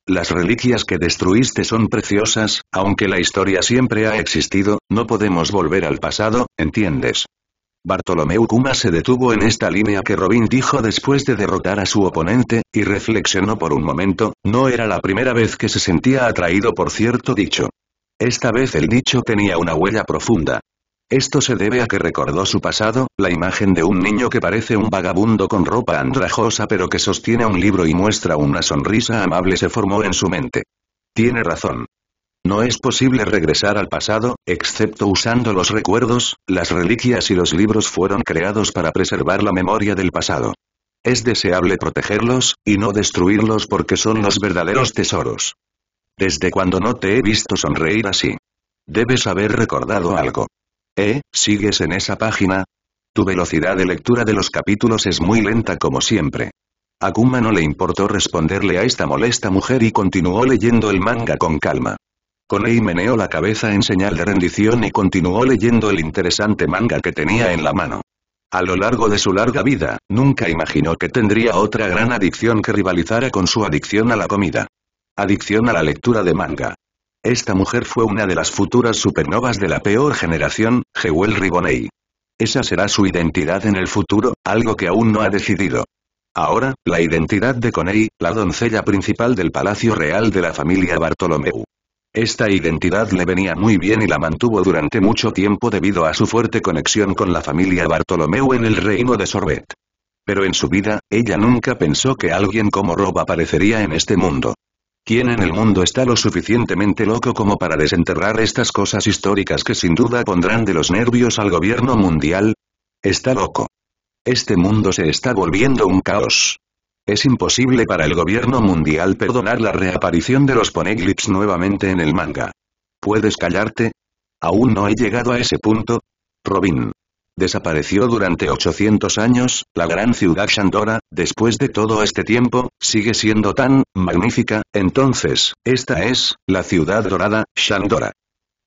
[SPEAKER 1] Las reliquias que destruiste son preciosas, aunque la historia siempre ha existido, no podemos volver al pasado, ¿entiendes? Bartolomeu Kuma se detuvo en esta línea que Robin dijo después de derrotar a su oponente, y reflexionó por un momento, no era la primera vez que se sentía atraído por cierto dicho. Esta vez el dicho tenía una huella profunda. Esto se debe a que recordó su pasado, la imagen de un niño que parece un vagabundo con ropa andrajosa pero que sostiene un libro y muestra una sonrisa amable se formó en su mente. Tiene razón. No es posible regresar al pasado, excepto usando los recuerdos, las reliquias y los libros fueron creados para preservar la memoria del pasado. Es deseable protegerlos, y no destruirlos porque son los verdaderos tesoros. Desde cuando no te he visto sonreír así. Debes haber recordado algo. ¿Eh? ¿Sigues en esa página? Tu velocidad de lectura de los capítulos es muy lenta como siempre. Akuma no le importó responderle a esta molesta mujer y continuó leyendo el manga con calma. Konei meneó la cabeza en señal de rendición y continuó leyendo el interesante manga que tenía en la mano. A lo largo de su larga vida, nunca imaginó que tendría otra gran adicción que rivalizara con su adicción a la comida. Adicción a la lectura de manga. Esta mujer fue una de las futuras supernovas de la peor generación, Jewel Riboney. Esa será su identidad en el futuro, algo que aún no ha decidido. Ahora, la identidad de Coney, la doncella principal del Palacio Real de la familia Bartolomeu. Esta identidad le venía muy bien y la mantuvo durante mucho tiempo debido a su fuerte conexión con la familia Bartolomeu en el reino de Sorbet. Pero en su vida, ella nunca pensó que alguien como Rob aparecería en este mundo. ¿Quién en el mundo está lo suficientemente loco como para desenterrar estas cosas históricas que sin duda pondrán de los nervios al gobierno mundial? Está loco. Este mundo se está volviendo un caos. Es imposible para el gobierno mundial perdonar la reaparición de los poneglips nuevamente en el manga. ¿Puedes callarte? Aún no he llegado a ese punto. Robin desapareció durante 800 años, la gran ciudad Shandora, después de todo este tiempo, sigue siendo tan magnífica, entonces, esta es, la ciudad dorada, Shandora.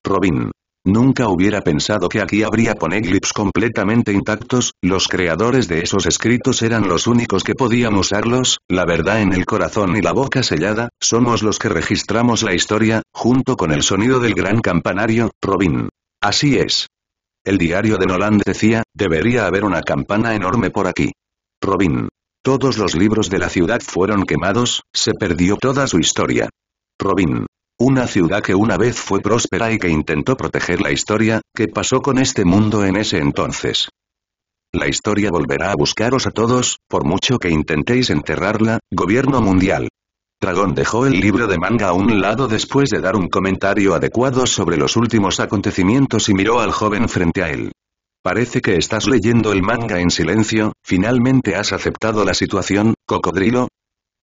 [SPEAKER 1] Robin. Nunca hubiera pensado que aquí habría poneglips completamente intactos, los creadores de esos escritos eran los únicos que podían usarlos, la verdad en el corazón y la boca sellada, somos los que registramos la historia, junto con el sonido del gran campanario, Robin. Así es. El diario de Nolan decía, debería haber una campana enorme por aquí. Robin. Todos los libros de la ciudad fueron quemados, se perdió toda su historia. Robin. Una ciudad que una vez fue próspera y que intentó proteger la historia, que pasó con este mundo en ese entonces? La historia volverá a buscaros a todos, por mucho que intentéis enterrarla, gobierno mundial dragón dejó el libro de manga a un lado después de dar un comentario adecuado sobre los últimos acontecimientos y miró al joven frente a él. Parece que estás leyendo el manga en silencio, finalmente has aceptado la situación, cocodrilo.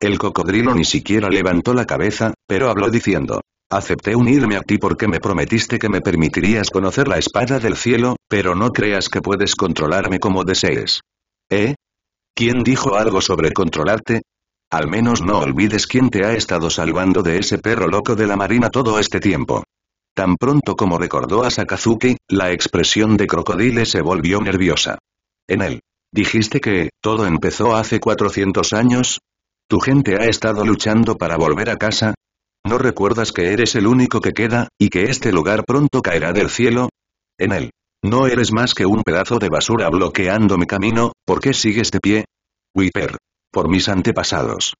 [SPEAKER 1] El cocodrilo ni siquiera levantó la cabeza, pero habló diciendo, Acepté unirme a ti porque me prometiste que me permitirías conocer la espada del cielo, pero no creas que puedes controlarme como desees. ¿Eh? ¿Quién dijo algo sobre controlarte? Al menos no olvides quién te ha estado salvando de ese perro loco de la marina todo este tiempo. Tan pronto como recordó a Sakazuki, la expresión de Crocodile se volvió nerviosa. En él. Dijiste que, todo empezó hace 400 años. ¿Tu gente ha estado luchando para volver a casa? ¿No recuerdas que eres el único que queda, y que este lugar pronto caerá del cielo? En él. No eres más que un pedazo de basura bloqueando mi camino, ¿por qué sigues de pie? Wiper por mis antepasados.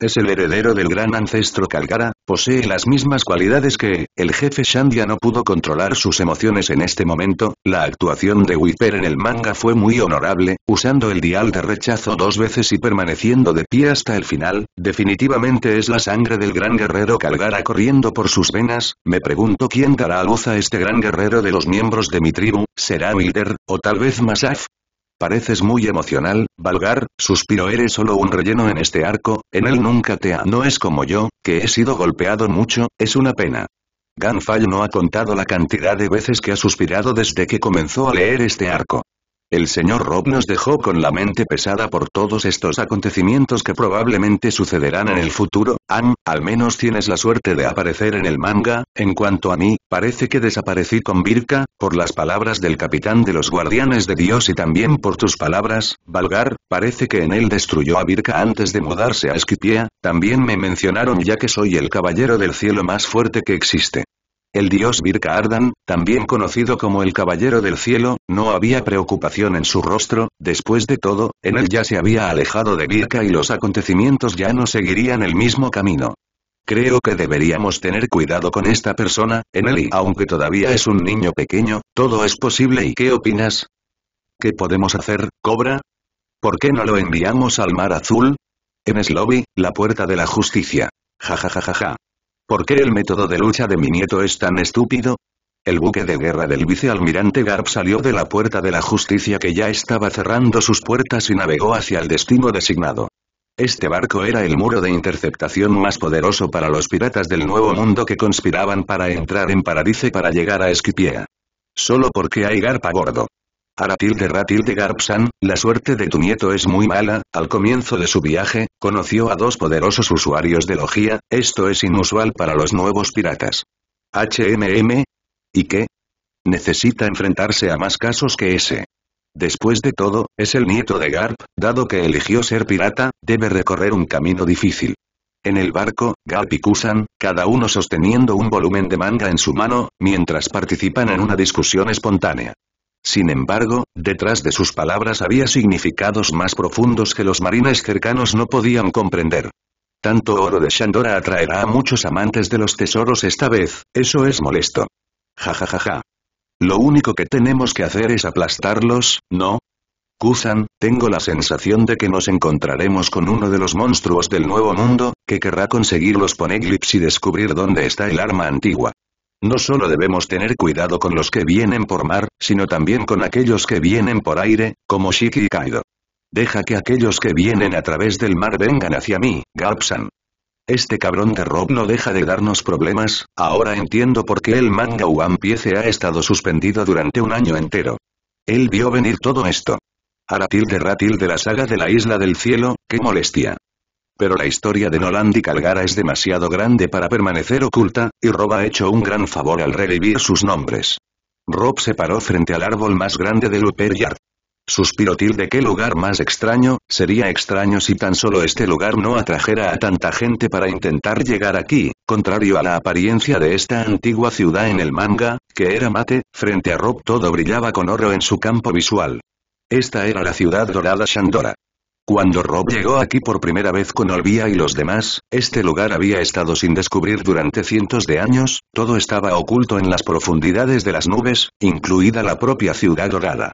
[SPEAKER 1] Es el heredero del gran ancestro Calgara, posee las mismas cualidades que, el jefe Shandia no pudo controlar sus emociones en este momento, la actuación de Wiper en el manga fue muy honorable, usando el dial de rechazo dos veces y permaneciendo de pie hasta el final, definitivamente es la sangre del gran guerrero Calgara corriendo por sus venas, me pregunto quién dará a luz a este gran guerrero de los miembros de mi tribu, será Wilder, o tal vez Masaf, Pareces muy emocional, Valgar, suspiro eres solo un relleno en este arco, en él nunca te ha... No es como yo, que he sido golpeado mucho, es una pena. Ganfall no ha contado la cantidad de veces que ha suspirado desde que comenzó a leer este arco. El señor Rob nos dejó con la mente pesada por todos estos acontecimientos que probablemente sucederán en el futuro, Ann, al menos tienes la suerte de aparecer en el manga, en cuanto a mí, parece que desaparecí con birka por las palabras del capitán de los guardianes de Dios y también por tus palabras, Valgar, parece que en él destruyó a Virka antes de mudarse a Esquipia, también me mencionaron ya que soy el caballero del cielo más fuerte que existe. El dios Birka Ardan, también conocido como el Caballero del Cielo, no había preocupación en su rostro, después de todo, en él ya se había alejado de Birka y los acontecimientos ya no seguirían el mismo camino. Creo que deberíamos tener cuidado con esta persona, y Aunque todavía es un niño pequeño, todo es posible y ¿qué opinas? ¿Qué podemos hacer, Cobra? ¿Por qué no lo enviamos al Mar Azul? En Slobby, la Puerta de la Justicia. Ja ja ja ja ja. ¿Por qué el método de lucha de mi nieto es tan estúpido? El buque de guerra del vicealmirante Garp salió de la puerta de la justicia que ya estaba cerrando sus puertas y navegó hacia el destino designado. Este barco era el muro de interceptación más poderoso para los piratas del Nuevo Mundo que conspiraban para entrar en Paradise para llegar a Esquipiea. Solo porque hay Garp a bordo. Aratilde de Garpsan, la suerte de tu nieto es muy mala, al comienzo de su viaje, conoció a dos poderosos usuarios de logía, esto es inusual para los nuevos piratas. HMM. ¿Y qué? Necesita enfrentarse a más casos que ese. Después de todo, es el nieto de Garp, dado que eligió ser pirata, debe recorrer un camino difícil. En el barco, Garp y Kusan, cada uno sosteniendo un volumen de manga en su mano, mientras participan en una discusión espontánea. Sin embargo, detrás de sus palabras había significados más profundos que los marines cercanos no podían comprender. Tanto oro de Shandora atraerá a muchos amantes de los tesoros esta vez, eso es molesto. Ja ja ja Lo único que tenemos que hacer es aplastarlos, ¿no? Kuzan, tengo la sensación de que nos encontraremos con uno de los monstruos del Nuevo Mundo, que querrá conseguir los Poneglyphs y descubrir dónde está el arma antigua. No solo debemos tener cuidado con los que vienen por mar, sino también con aquellos que vienen por aire, como Shiki y Kaido. Deja que aquellos que vienen a través del mar vengan hacia mí, Gapsan. Este cabrón de Rob no deja de darnos problemas, ahora entiendo por qué el manga One Piece ha estado suspendido durante un año entero. Él vio venir todo esto. Aratil de Ratil de la saga de la Isla del Cielo, qué molestia. Pero la historia de Noland y Calgara es demasiado grande para permanecer oculta, y Rob ha hecho un gran favor al revivir sus nombres. Rob se paró frente al árbol más grande de Looper Yard. Suspiró ¿de qué lugar más extraño, sería extraño si tan solo este lugar no atrajera a tanta gente para intentar llegar aquí, contrario a la apariencia de esta antigua ciudad en el manga, que era mate, frente a Rob todo brillaba con oro en su campo visual. Esta era la ciudad dorada Shandora. Cuando Rob llegó aquí por primera vez con Olvia y los demás, este lugar había estado sin descubrir durante cientos de años, todo estaba oculto en las profundidades de las nubes, incluida la propia ciudad dorada.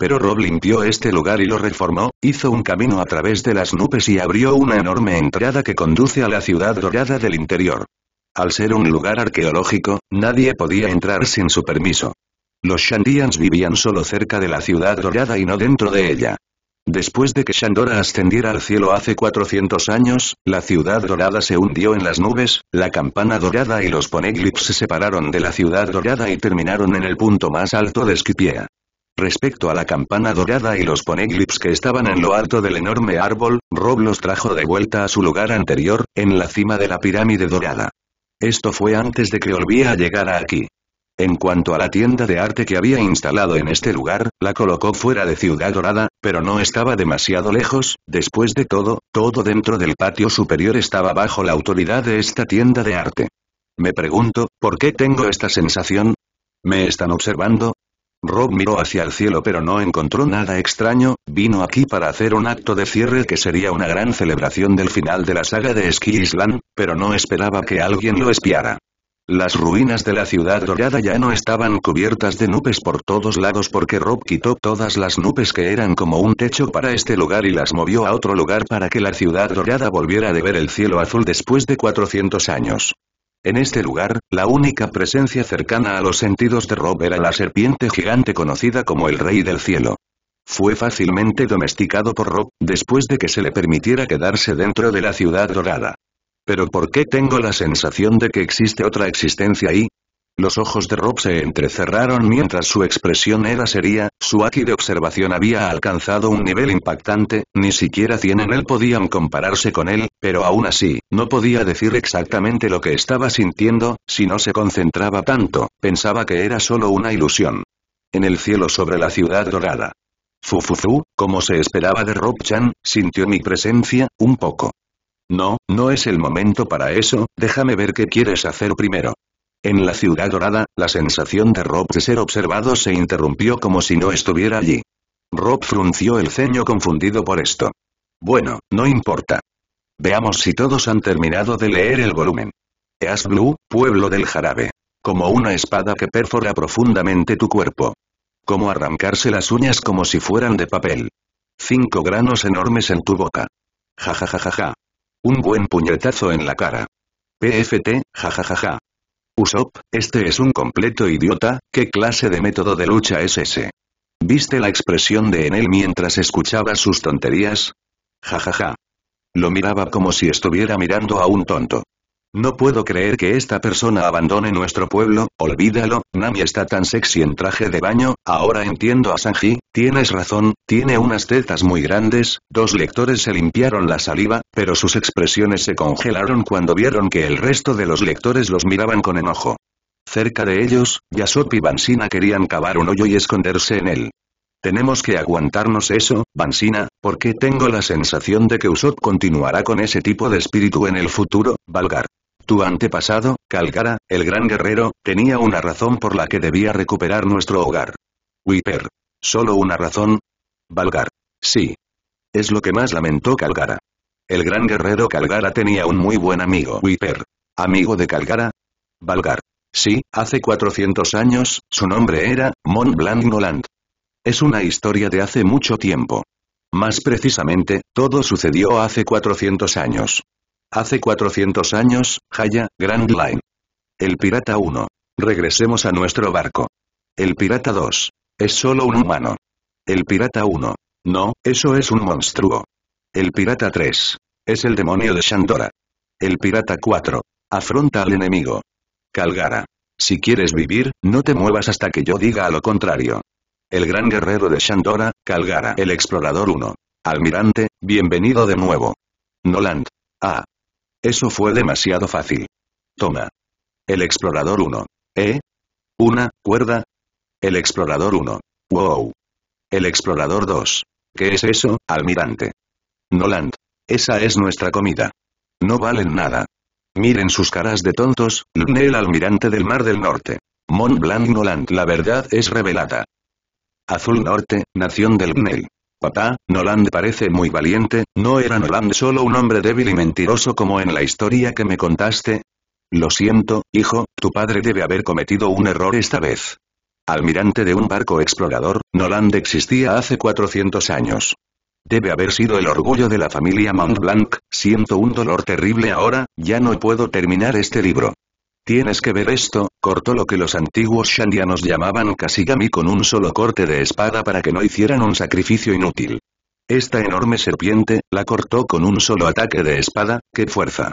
[SPEAKER 1] Pero Rob limpió este lugar y lo reformó, hizo un camino a través de las nubes y abrió una enorme entrada que conduce a la ciudad dorada del interior. Al ser un lugar arqueológico, nadie podía entrar sin su permiso. Los Shandians vivían solo cerca de la ciudad dorada y no dentro de ella. Después de que Shandora ascendiera al cielo hace 400 años, la ciudad dorada se hundió en las nubes, la campana dorada y los poneglyphs se separaron de la ciudad dorada y terminaron en el punto más alto de Esquipiea. Respecto a la campana dorada y los poneglyphs que estaban en lo alto del enorme árbol, Rob los trajo de vuelta a su lugar anterior, en la cima de la pirámide dorada. Esto fue antes de que Olvía llegara aquí. En cuanto a la tienda de arte que había instalado en este lugar, la colocó fuera de Ciudad Dorada, pero no estaba demasiado lejos, después de todo, todo dentro del patio superior estaba bajo la autoridad de esta tienda de arte. Me pregunto, ¿por qué tengo esta sensación? ¿Me están observando? Rob miró hacia el cielo pero no encontró nada extraño, vino aquí para hacer un acto de cierre que sería una gran celebración del final de la saga de Ski Island, pero no esperaba que alguien lo espiara. Las ruinas de la ciudad dorada ya no estaban cubiertas de nubes por todos lados porque Rob quitó todas las nubes que eran como un techo para este lugar y las movió a otro lugar para que la ciudad dorada volviera a ver el cielo azul después de 400 años. En este lugar, la única presencia cercana a los sentidos de Rob era la serpiente gigante conocida como el Rey del Cielo. Fue fácilmente domesticado por Rob, después de que se le permitiera quedarse dentro de la ciudad dorada. ¿Pero por qué tengo la sensación de que existe otra existencia ahí? Los ojos de Rob se entrecerraron mientras su expresión era seria, su aquí de observación había alcanzado un nivel impactante, ni siquiera 100 en él podían compararse con él, pero aún así, no podía decir exactamente lo que estaba sintiendo, si no se concentraba tanto, pensaba que era solo una ilusión. En el cielo sobre la ciudad dorada. Fufufu, como se esperaba de Rob-chan, sintió mi presencia, un poco. No, no es el momento para eso, déjame ver qué quieres hacer primero. En la ciudad dorada, la sensación de Rob de ser observado se interrumpió como si no estuviera allí. Rob frunció el ceño confundido por esto. Bueno, no importa. Veamos si todos han terminado de leer el volumen. East Blue, pueblo del jarabe. Como una espada que perfora profundamente tu cuerpo. Como arrancarse las uñas como si fueran de papel. Cinco granos enormes en tu boca. Ja ja ja ja ja. Un buen puñetazo en la cara. PFT, jajajaja. Usopp, este es un completo idiota, ¿qué clase de método de lucha es ese? ¿Viste la expresión de Enel mientras escuchaba sus tonterías? Jajaja. Lo miraba como si estuviera mirando a un tonto. No puedo creer que esta persona abandone nuestro pueblo, olvídalo, Nami está tan sexy en traje de baño, ahora entiendo a Sanji, tienes razón, tiene unas tetas muy grandes, dos lectores se limpiaron la saliva, pero sus expresiones se congelaron cuando vieron que el resto de los lectores los miraban con enojo. Cerca de ellos, Yasop y Bansina querían cavar un hoyo y esconderse en él. Tenemos que aguantarnos eso, Bansina, porque tengo la sensación de que Usopp continuará con ese tipo de espíritu en el futuro, Valgar. Tu antepasado, Calgara, el gran guerrero, tenía una razón por la que debía recuperar nuestro hogar. Wiper. ¿Solo una razón? Valgar. Sí. Es lo que más lamentó Calgara. El gran guerrero Calgara tenía un muy buen amigo Wiper. ¿Amigo de Calgara? Valgar. Sí, hace 400 años, su nombre era, Mont Blanc Noland. Es una historia de hace mucho tiempo. Más precisamente, todo sucedió hace 400 años. Hace 400 años, Jaya, Grand Line. El pirata 1. Regresemos a nuestro barco. El pirata 2. Es solo un humano. El pirata 1. No, eso es un monstruo. El pirata 3. Es el demonio de Shandora. El pirata 4. Afronta al enemigo. Calgara. Si quieres vivir, no te muevas hasta que yo diga a lo contrario. El gran guerrero de Shandora, Calgara. El explorador 1. Almirante, bienvenido de nuevo. Noland. Ah, eso fue demasiado fácil. Toma. El explorador 1. ¿Eh? Una, cuerda. El explorador 1. Wow. El explorador 2. ¿Qué es eso, almirante? Noland. Esa es nuestra comida. No valen nada. Miren sus caras de tontos, el almirante del Mar del Norte. Mont Blanc Noland la verdad es revelada. Azul Norte, nación del Nel. Papá, Noland parece muy valiente, ¿no era Noland solo un hombre débil y mentiroso como en la historia que me contaste? Lo siento, hijo, tu padre debe haber cometido un error esta vez. Almirante de un barco explorador, Noland existía hace 400 años. Debe haber sido el orgullo de la familia Montblanc, Blanc, siento un dolor terrible ahora, ya no puedo terminar este libro. Tienes que ver esto, cortó lo que los antiguos shandianos llamaban Kasigami con un solo corte de espada para que no hicieran un sacrificio inútil. Esta enorme serpiente, la cortó con un solo ataque de espada, ¡qué fuerza!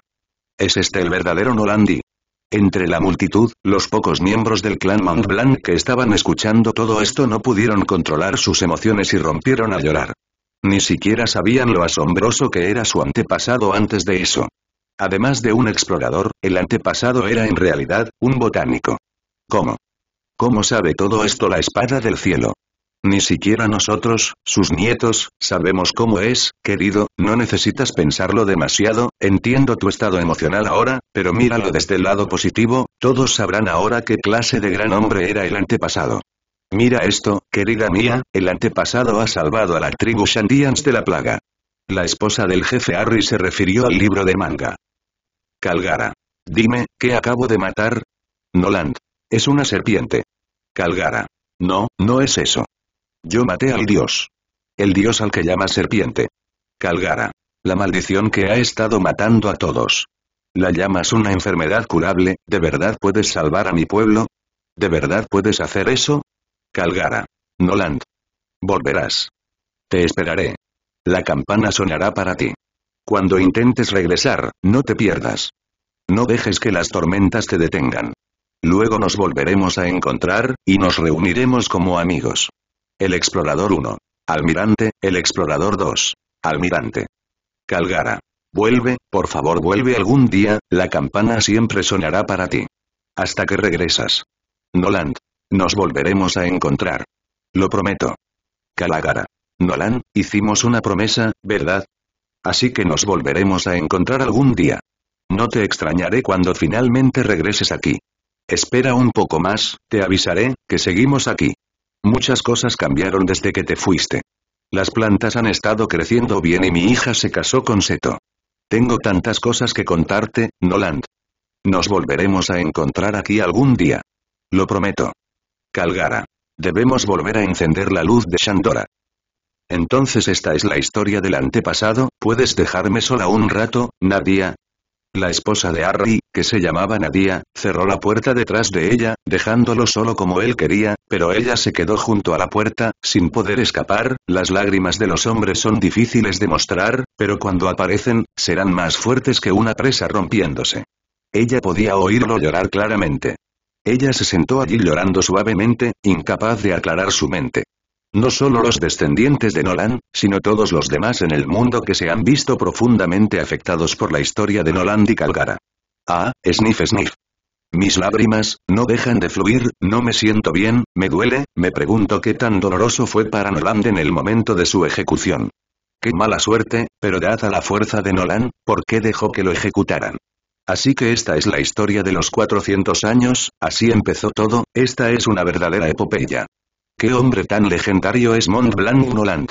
[SPEAKER 1] ¿Es este el verdadero Nolandi? Entre la multitud, los pocos miembros del clan Mount que estaban escuchando todo esto no pudieron controlar sus emociones y rompieron a llorar. Ni siquiera sabían lo asombroso que era su antepasado antes de eso. Además de un explorador, el antepasado era en realidad, un botánico. ¿Cómo? ¿Cómo sabe todo esto la espada del cielo? Ni siquiera nosotros, sus nietos, sabemos cómo es, querido, no necesitas pensarlo demasiado, entiendo tu estado emocional ahora, pero míralo desde el lado positivo, todos sabrán ahora qué clase de gran hombre era el antepasado. Mira esto, querida mía, el antepasado ha salvado a la tribu Shandians de la plaga. La esposa del jefe Harry se refirió al libro de manga. Calgara. Dime, ¿qué acabo de matar? Noland. Es una serpiente. Calgara. No, no es eso. Yo maté al dios. El dios al que llamas serpiente. Calgara. La maldición que ha estado matando a todos. ¿La llamas una enfermedad curable? ¿De verdad puedes salvar a mi pueblo? ¿De verdad puedes hacer eso? Calgara. Noland. Volverás. Te esperaré. La campana sonará para ti. Cuando intentes regresar, no te pierdas. No dejes que las tormentas te detengan. Luego nos volveremos a encontrar, y nos reuniremos como amigos. El Explorador 1. Almirante, el Explorador 2. Almirante. Calgara. Vuelve, por favor vuelve algún día, la campana siempre sonará para ti. Hasta que regresas. Noland. Nos volveremos a encontrar. Lo prometo. Calgara, Noland, hicimos una promesa, ¿verdad? Así que nos volveremos a encontrar algún día. No te extrañaré cuando finalmente regreses aquí. Espera un poco más, te avisaré, que seguimos aquí. Muchas cosas cambiaron desde que te fuiste. Las plantas han estado creciendo bien y mi hija se casó con Seto. Tengo tantas cosas que contarte, Noland. Nos volveremos a encontrar aquí algún día. Lo prometo. Calgara. Debemos volver a encender la luz de Shandora. Entonces esta es la historia del antepasado, ¿puedes dejarme sola un rato, Nadia? La esposa de Harry, que se llamaba Nadia, cerró la puerta detrás de ella, dejándolo solo como él quería, pero ella se quedó junto a la puerta, sin poder escapar, las lágrimas de los hombres son difíciles de mostrar, pero cuando aparecen, serán más fuertes que una presa rompiéndose. Ella podía oírlo llorar claramente. Ella se sentó allí llorando suavemente, incapaz de aclarar su mente. No solo los descendientes de Nolan, sino todos los demás en el mundo que se han visto profundamente afectados por la historia de Nolan y Calgara. Ah, sniff sniff. Mis lágrimas, no dejan de fluir, no me siento bien, me duele, me pregunto qué tan doloroso fue para Nolan en el momento de su ejecución. Qué mala suerte, pero dada la fuerza de Nolan, ¿por qué dejó que lo ejecutaran? Así que esta es la historia de los 400 años, así empezó todo, esta es una verdadera epopeya. ¡Qué hombre tan legendario es Mont Blanc Noland!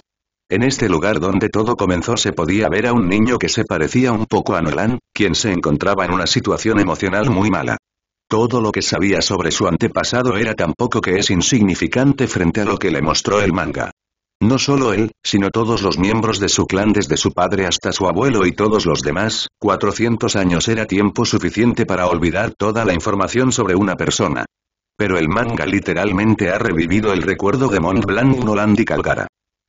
[SPEAKER 1] En este lugar donde todo comenzó se podía ver a un niño que se parecía un poco a Nolan, quien se encontraba en una situación emocional muy mala. Todo lo que sabía sobre su antepasado era tan poco que es insignificante frente a lo que le mostró el manga. No solo él, sino todos los miembros de su clan desde su padre hasta su abuelo y todos los demás, 400 años era tiempo suficiente para olvidar toda la información sobre una persona. Pero el manga literalmente ha revivido el recuerdo de Mont Blanc, Noland y Calgara.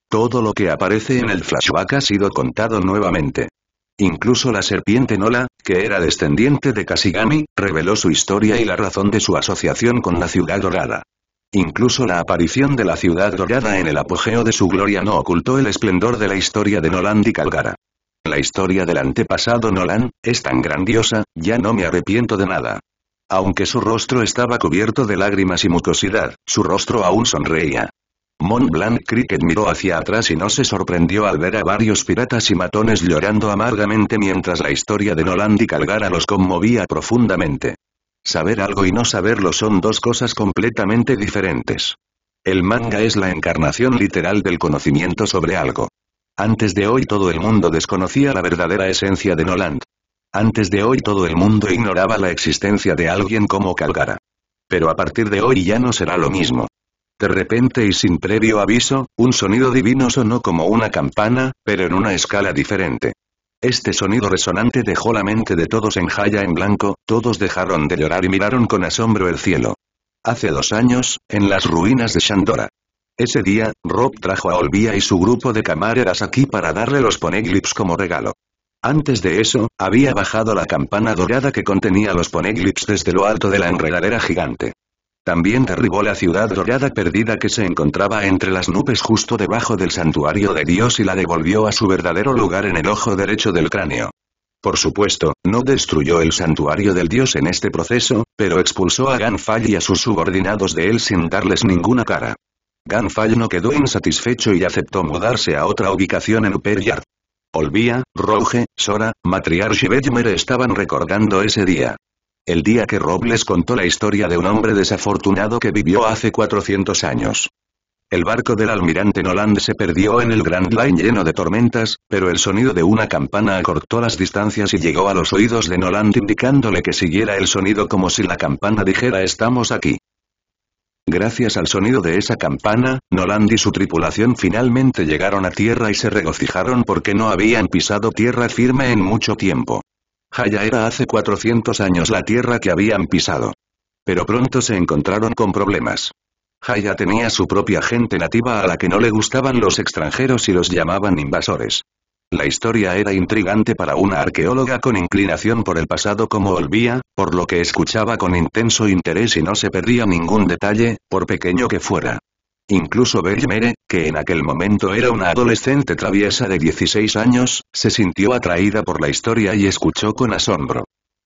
[SPEAKER 1] Todo lo que aparece en el flashback ha sido contado nuevamente. Incluso la serpiente Nola, que era descendiente de Kasigami, reveló su historia y la razón de su asociación con la Ciudad Dorada. Incluso la aparición de la Ciudad Dorada en el apogeo de su gloria no ocultó el esplendor de la historia de Noland y Calgara. La historia del antepasado Nolan, es tan grandiosa, ya no me arrepiento de nada. Aunque su rostro estaba cubierto de lágrimas y mucosidad, su rostro aún sonreía. Mont Blanc Cricket miró hacia atrás y no se sorprendió al ver a varios piratas y matones llorando amargamente mientras la historia de Noland y Calgara los conmovía profundamente. Saber algo y no saberlo son dos cosas completamente diferentes. El manga es la encarnación literal del conocimiento sobre algo. Antes de hoy todo el mundo desconocía la verdadera esencia de Noland, antes de hoy todo el mundo ignoraba la existencia de alguien como Calgara. Pero a partir de hoy ya no será lo mismo. De repente y sin previo aviso, un sonido divino sonó como una campana, pero en una escala diferente. Este sonido resonante dejó la mente de todos en jaya en blanco, todos dejaron de llorar y miraron con asombro el cielo. Hace dos años, en las ruinas de Shandora. Ese día, Rob trajo a Olvia y su grupo de camareras aquí para darle los poneglyphs como regalo. Antes de eso, había bajado la campana dorada que contenía los poneglips desde lo alto de la enredadera gigante. También derribó la ciudad dorada perdida que se encontraba entre las nubes justo debajo del santuario de Dios y la devolvió a su verdadero lugar en el ojo derecho del cráneo. Por supuesto, no destruyó el santuario del dios en este proceso, pero expulsó a Ganfall y a sus subordinados de él sin darles ninguna cara. Ganfall no quedó insatisfecho y aceptó mudarse a otra ubicación en Upper Yard. Olvia, Rouge, Sora, Matriarch y estaban recordando ese día. El día que Robles contó la historia de un hombre desafortunado que vivió hace 400 años. El barco del almirante Noland se perdió en el Grand Line lleno de tormentas, pero el sonido de una campana acortó las distancias y llegó a los oídos de Noland indicándole que siguiera el sonido como si la campana dijera estamos aquí. Gracias al sonido de esa campana, Noland y su tripulación finalmente llegaron a tierra y se regocijaron porque no habían pisado tierra firme en mucho tiempo. Jaya era hace 400 años la tierra que habían pisado. Pero pronto se encontraron con problemas. Jaya tenía su propia gente nativa a la que no le gustaban los extranjeros y los llamaban invasores. La historia era intrigante para una arqueóloga con inclinación por el pasado como Olvía, por lo que escuchaba con intenso interés y no se perdía ningún detalle, por pequeño que fuera. Incluso Bellemere, que en aquel momento era una adolescente traviesa de 16 años, se sintió atraída por la historia y escuchó con asombro.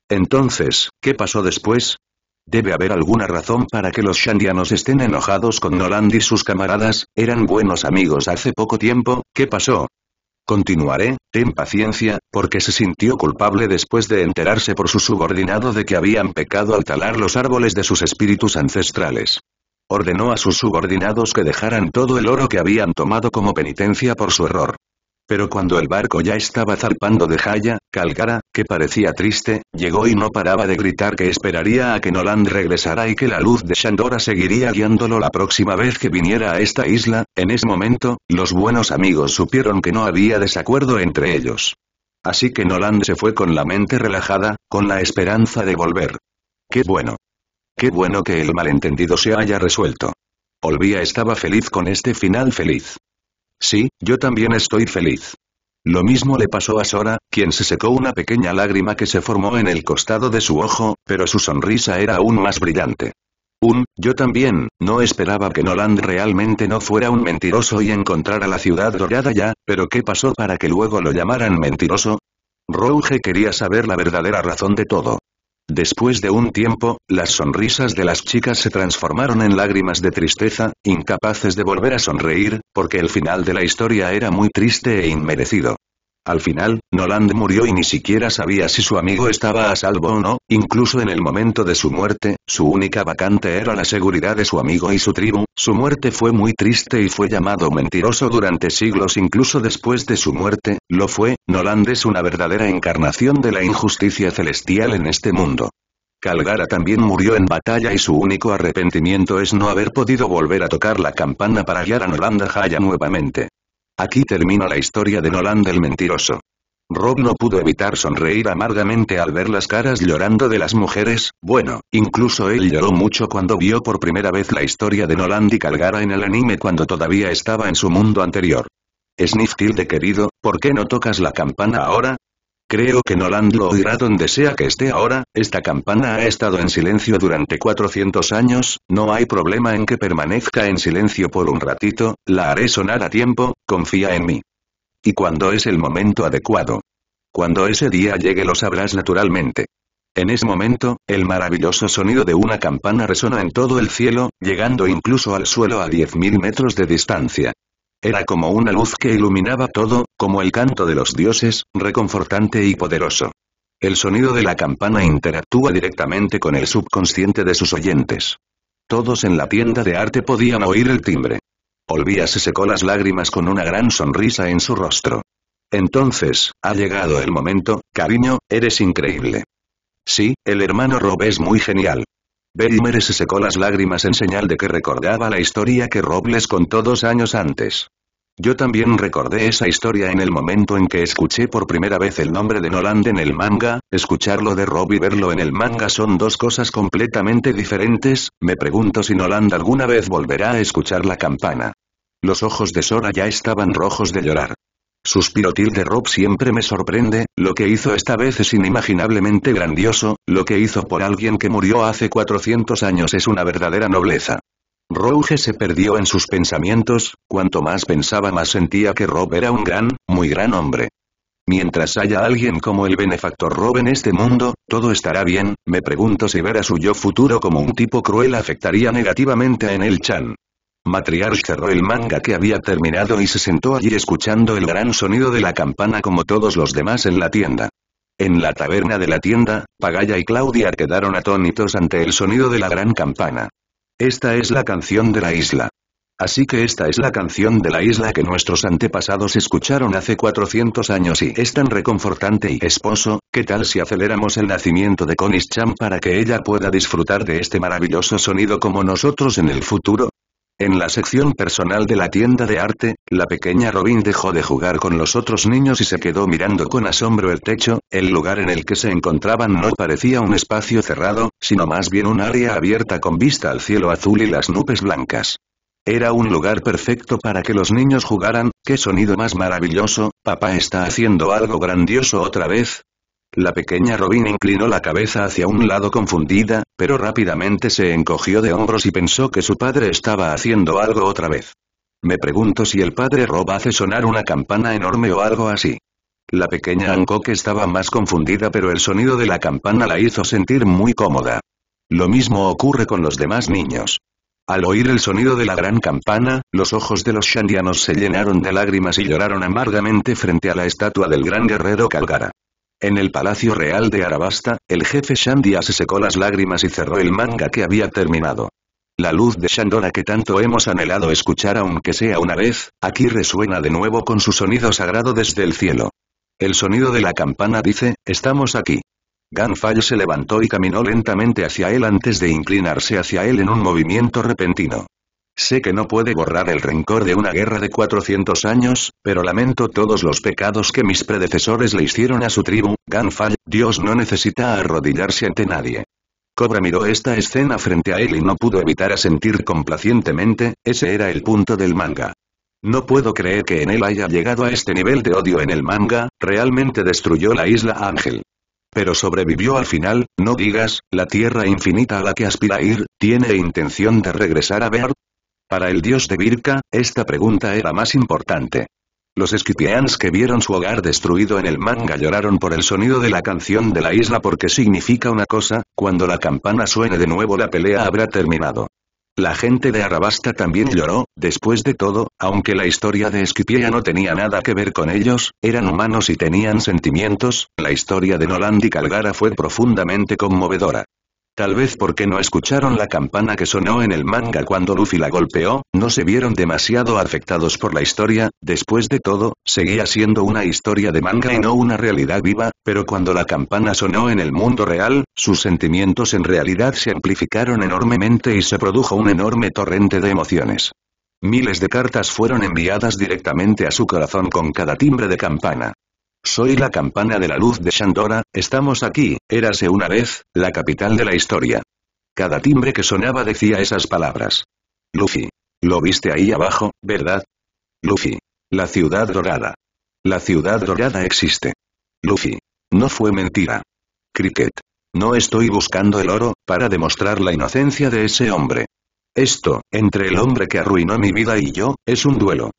[SPEAKER 1] Entonces, ¿qué pasó después? Debe haber alguna razón para que los shandianos estén enojados con Noland y sus camaradas, eran buenos amigos hace poco tiempo, ¿qué pasó? Continuaré, ten paciencia, porque se sintió culpable después de enterarse por su subordinado de que habían pecado al talar los árboles de sus espíritus ancestrales. Ordenó a sus subordinados que dejaran todo el oro que habían tomado como penitencia por su error. Pero cuando el barco ya estaba zarpando de Jaya, Calcara, que parecía triste, llegó y no paraba de gritar que esperaría a que Nolan regresara y que la luz de Shandora seguiría guiándolo la próxima vez que viniera a esta isla, en ese momento, los buenos amigos supieron que no había desacuerdo entre ellos. Así que Nolan se fue con la mente relajada, con la esperanza de volver. ¡Qué bueno! ¡Qué bueno que el malentendido se haya resuelto! Olvía estaba feliz con este final feliz. Sí, yo también estoy feliz. Lo mismo le pasó a Sora, quien se secó una pequeña lágrima que se formó en el costado de su ojo, pero su sonrisa era aún más brillante. Un, yo también, no esperaba que Nolan realmente no fuera un mentiroso y encontrara la ciudad dorada ya, pero ¿qué pasó para que luego lo llamaran mentiroso? Rouge quería saber la verdadera razón de todo. Después de un tiempo, las sonrisas de las chicas se transformaron en lágrimas de tristeza, incapaces de volver a sonreír, porque el final de la historia era muy triste e inmerecido. Al final, Noland murió y ni siquiera sabía si su amigo estaba a salvo o no, incluso en el momento de su muerte, su única vacante era la seguridad de su amigo y su tribu, su muerte fue muy triste y fue llamado mentiroso durante siglos incluso después de su muerte, lo fue, Noland es una verdadera encarnación de la injusticia celestial en este mundo. Calgara también murió en batalla y su único arrepentimiento es no haber podido volver a tocar la campana para guiar a Nolanda Jaya nuevamente. Aquí termina la historia de Nolan el mentiroso. Rob no pudo evitar sonreír amargamente al ver las caras llorando de las mujeres, bueno, incluso él lloró mucho cuando vio por primera vez la historia de Noland y Calgara en el anime cuando todavía estaba en su mundo anterior. Sniff de querido, ¿por qué no tocas la campana ahora? Creo que Noland lo oirá donde sea que esté ahora, esta campana ha estado en silencio durante 400 años, no hay problema en que permanezca en silencio por un ratito, la haré sonar a tiempo, confía en mí. Y cuando es el momento adecuado. Cuando ese día llegue lo sabrás naturalmente. En ese momento, el maravilloso sonido de una campana resona en todo el cielo, llegando incluso al suelo a 10.000 metros de distancia. Era como una luz que iluminaba todo, como el canto de los dioses, reconfortante y poderoso. El sonido de la campana interactúa directamente con el subconsciente de sus oyentes. Todos en la tienda de arte podían oír el timbre. Olvía se secó las lágrimas con una gran sonrisa en su rostro. Entonces, ha llegado el momento, cariño, eres increíble. Sí, el hermano Rob es muy genial. Beimer se secó las lágrimas en señal de que recordaba la historia que Rob les contó dos años antes. Yo también recordé esa historia en el momento en que escuché por primera vez el nombre de Noland en el manga, escucharlo de Rob y verlo en el manga son dos cosas completamente diferentes, me pregunto si Noland alguna vez volverá a escuchar la campana. Los ojos de Sora ya estaban rojos de llorar. Suspirotil de Rob siempre me sorprende, lo que hizo esta vez es inimaginablemente grandioso, lo que hizo por alguien que murió hace 400 años es una verdadera nobleza. Rouge se perdió en sus pensamientos, cuanto más pensaba más sentía que Rob era un gran, muy gran hombre. Mientras haya alguien como el benefactor Rob en este mundo, todo estará bien, me pregunto si ver a su yo futuro como un tipo cruel afectaría negativamente a Enel Chan. Matriarch cerró el manga que había terminado y se sentó allí escuchando el gran sonido de la campana como todos los demás en la tienda. En la taberna de la tienda, Pagaya y Claudia quedaron atónitos ante el sonido de la gran campana. Esta es la canción de la isla. Así que esta es la canción de la isla que nuestros antepasados escucharon hace 400 años y es tan reconfortante y esposo, ¿qué tal si aceleramos el nacimiento de Conis Chan para que ella pueda disfrutar de este maravilloso sonido como nosotros en el futuro? En la sección personal de la tienda de arte, la pequeña Robin dejó de jugar con los otros niños y se quedó mirando con asombro el techo, el lugar en el que se encontraban no parecía un espacio cerrado, sino más bien un área abierta con vista al cielo azul y las nubes blancas. Era un lugar perfecto para que los niños jugaran, qué sonido más maravilloso, papá está haciendo algo grandioso otra vez, la pequeña Robin inclinó la cabeza hacia un lado confundida, pero rápidamente se encogió de hombros y pensó que su padre estaba haciendo algo otra vez. Me pregunto si el padre Rob hace sonar una campana enorme o algo así. La pequeña Hancock estaba más confundida pero el sonido de la campana la hizo sentir muy cómoda. Lo mismo ocurre con los demás niños. Al oír el sonido de la gran campana, los ojos de los shandianos se llenaron de lágrimas y lloraron amargamente frente a la estatua del gran guerrero Calgara. En el Palacio Real de Arabasta, el jefe Shandia se secó las lágrimas y cerró el manga que había terminado. La luz de Shandora que tanto hemos anhelado escuchar aunque sea una vez, aquí resuena de nuevo con su sonido sagrado desde el cielo. El sonido de la campana dice, estamos aquí. Ganfall se levantó y caminó lentamente hacia él antes de inclinarse hacia él en un movimiento repentino. Sé que no puede borrar el rencor de una guerra de 400 años, pero lamento todos los pecados que mis predecesores le hicieron a su tribu, Ganfal, Dios no necesita arrodillarse ante nadie. Cobra miró esta escena frente a él y no pudo evitar asentir complacientemente, ese era el punto del manga. No puedo creer que en él haya llegado a este nivel de odio en el manga, realmente destruyó la isla Ángel. Pero sobrevivió al final, no digas, la tierra infinita a la que aspira a ir, ¿tiene intención de regresar a ver? Para el dios de Birka, esta pregunta era más importante. Los Skipians que vieron su hogar destruido en el manga lloraron por el sonido de la canción de la isla porque significa una cosa, cuando la campana suene de nuevo la pelea habrá terminado. La gente de Arabasta también lloró, después de todo, aunque la historia de Skipiea no tenía nada que ver con ellos, eran humanos y tenían sentimientos, la historia de Nolandi y Calgara fue profundamente conmovedora. Tal vez porque no escucharon la campana que sonó en el manga cuando Luffy la golpeó, no se vieron demasiado afectados por la historia, después de todo, seguía siendo una historia de manga y no una realidad viva, pero cuando la campana sonó en el mundo real, sus sentimientos en realidad se amplificaron enormemente y se produjo un enorme torrente de emociones. Miles de cartas fueron enviadas directamente a su corazón con cada timbre de campana. Soy la campana de la luz de Shandora, estamos aquí, érase una vez, la capital de la historia. Cada timbre que sonaba decía esas palabras. Luffy. Lo viste ahí abajo, ¿verdad? Luffy. La ciudad dorada. La ciudad dorada existe. Luffy. No fue mentira. Cricket. No estoy buscando el oro, para demostrar la inocencia de ese hombre. Esto, entre el hombre que arruinó mi vida y yo, es un duelo.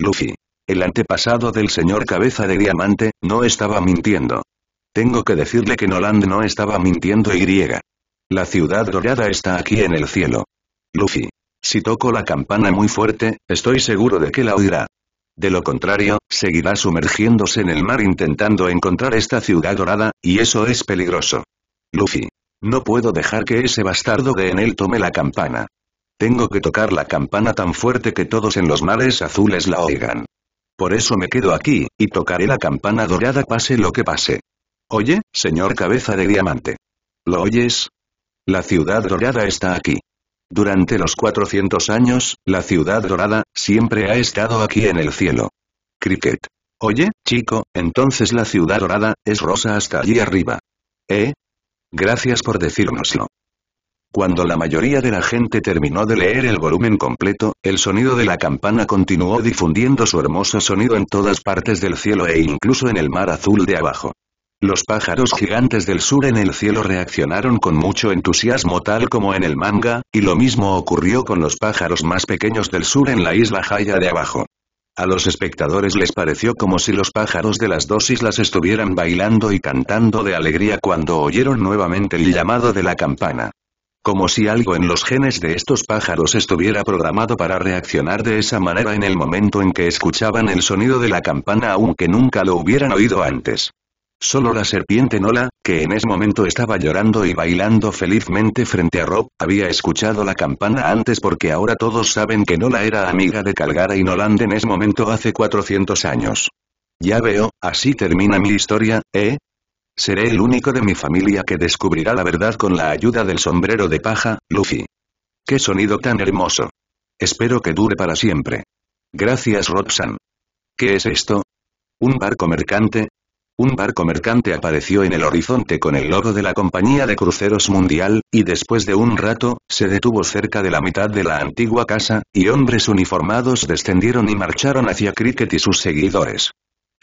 [SPEAKER 1] Luffy. El antepasado del señor Cabeza de Diamante, no estaba mintiendo. Tengo que decirle que Noland no estaba mintiendo y La ciudad dorada está aquí en el cielo. Luffy. Si toco la campana muy fuerte, estoy seguro de que la oirá. De lo contrario, seguirá sumergiéndose en el mar intentando encontrar esta ciudad dorada, y eso es peligroso. Luffy. No puedo dejar que ese bastardo de él tome la campana. Tengo que tocar la campana tan fuerte que todos en los mares azules la oigan. Por eso me quedo aquí, y tocaré la campana dorada pase lo que pase. Oye, señor cabeza de diamante. ¿Lo oyes? La ciudad dorada está aquí. Durante los 400 años, la ciudad dorada, siempre ha estado aquí en el cielo. Cricket. Oye, chico, entonces la ciudad dorada, es rosa hasta allí arriba. ¿Eh? Gracias por decírnoslo. Cuando la mayoría de la gente terminó de leer el volumen completo, el sonido de la campana continuó difundiendo su hermoso sonido en todas partes del cielo e incluso en el mar azul de abajo. Los pájaros gigantes del sur en el cielo reaccionaron con mucho entusiasmo tal como en el manga, y lo mismo ocurrió con los pájaros más pequeños del sur en la isla Jaya de abajo. A los espectadores les pareció como si los pájaros de las dos islas estuvieran bailando y cantando de alegría cuando oyeron nuevamente el llamado de la campana. Como si algo en los genes de estos pájaros estuviera programado para reaccionar de esa manera en el momento en que escuchaban el sonido de la campana aunque nunca lo hubieran oído antes. Solo la serpiente Nola, que en ese momento estaba llorando y bailando felizmente frente a Rob, había escuchado la campana antes porque ahora todos saben que Nola era amiga de Calgara y Noland en ese momento hace 400 años. Ya veo, así termina mi historia, ¿eh? Seré el único de mi familia que descubrirá la verdad con la ayuda del sombrero de paja, Luffy. ¡Qué sonido tan hermoso! Espero que dure para siempre. Gracias Robson. ¿Qué es esto? ¿Un barco mercante? Un barco mercante apareció en el horizonte con el logo de la compañía de cruceros mundial, y después de un rato, se detuvo cerca de la mitad de la antigua casa, y hombres uniformados descendieron y marcharon hacia Cricket y sus seguidores.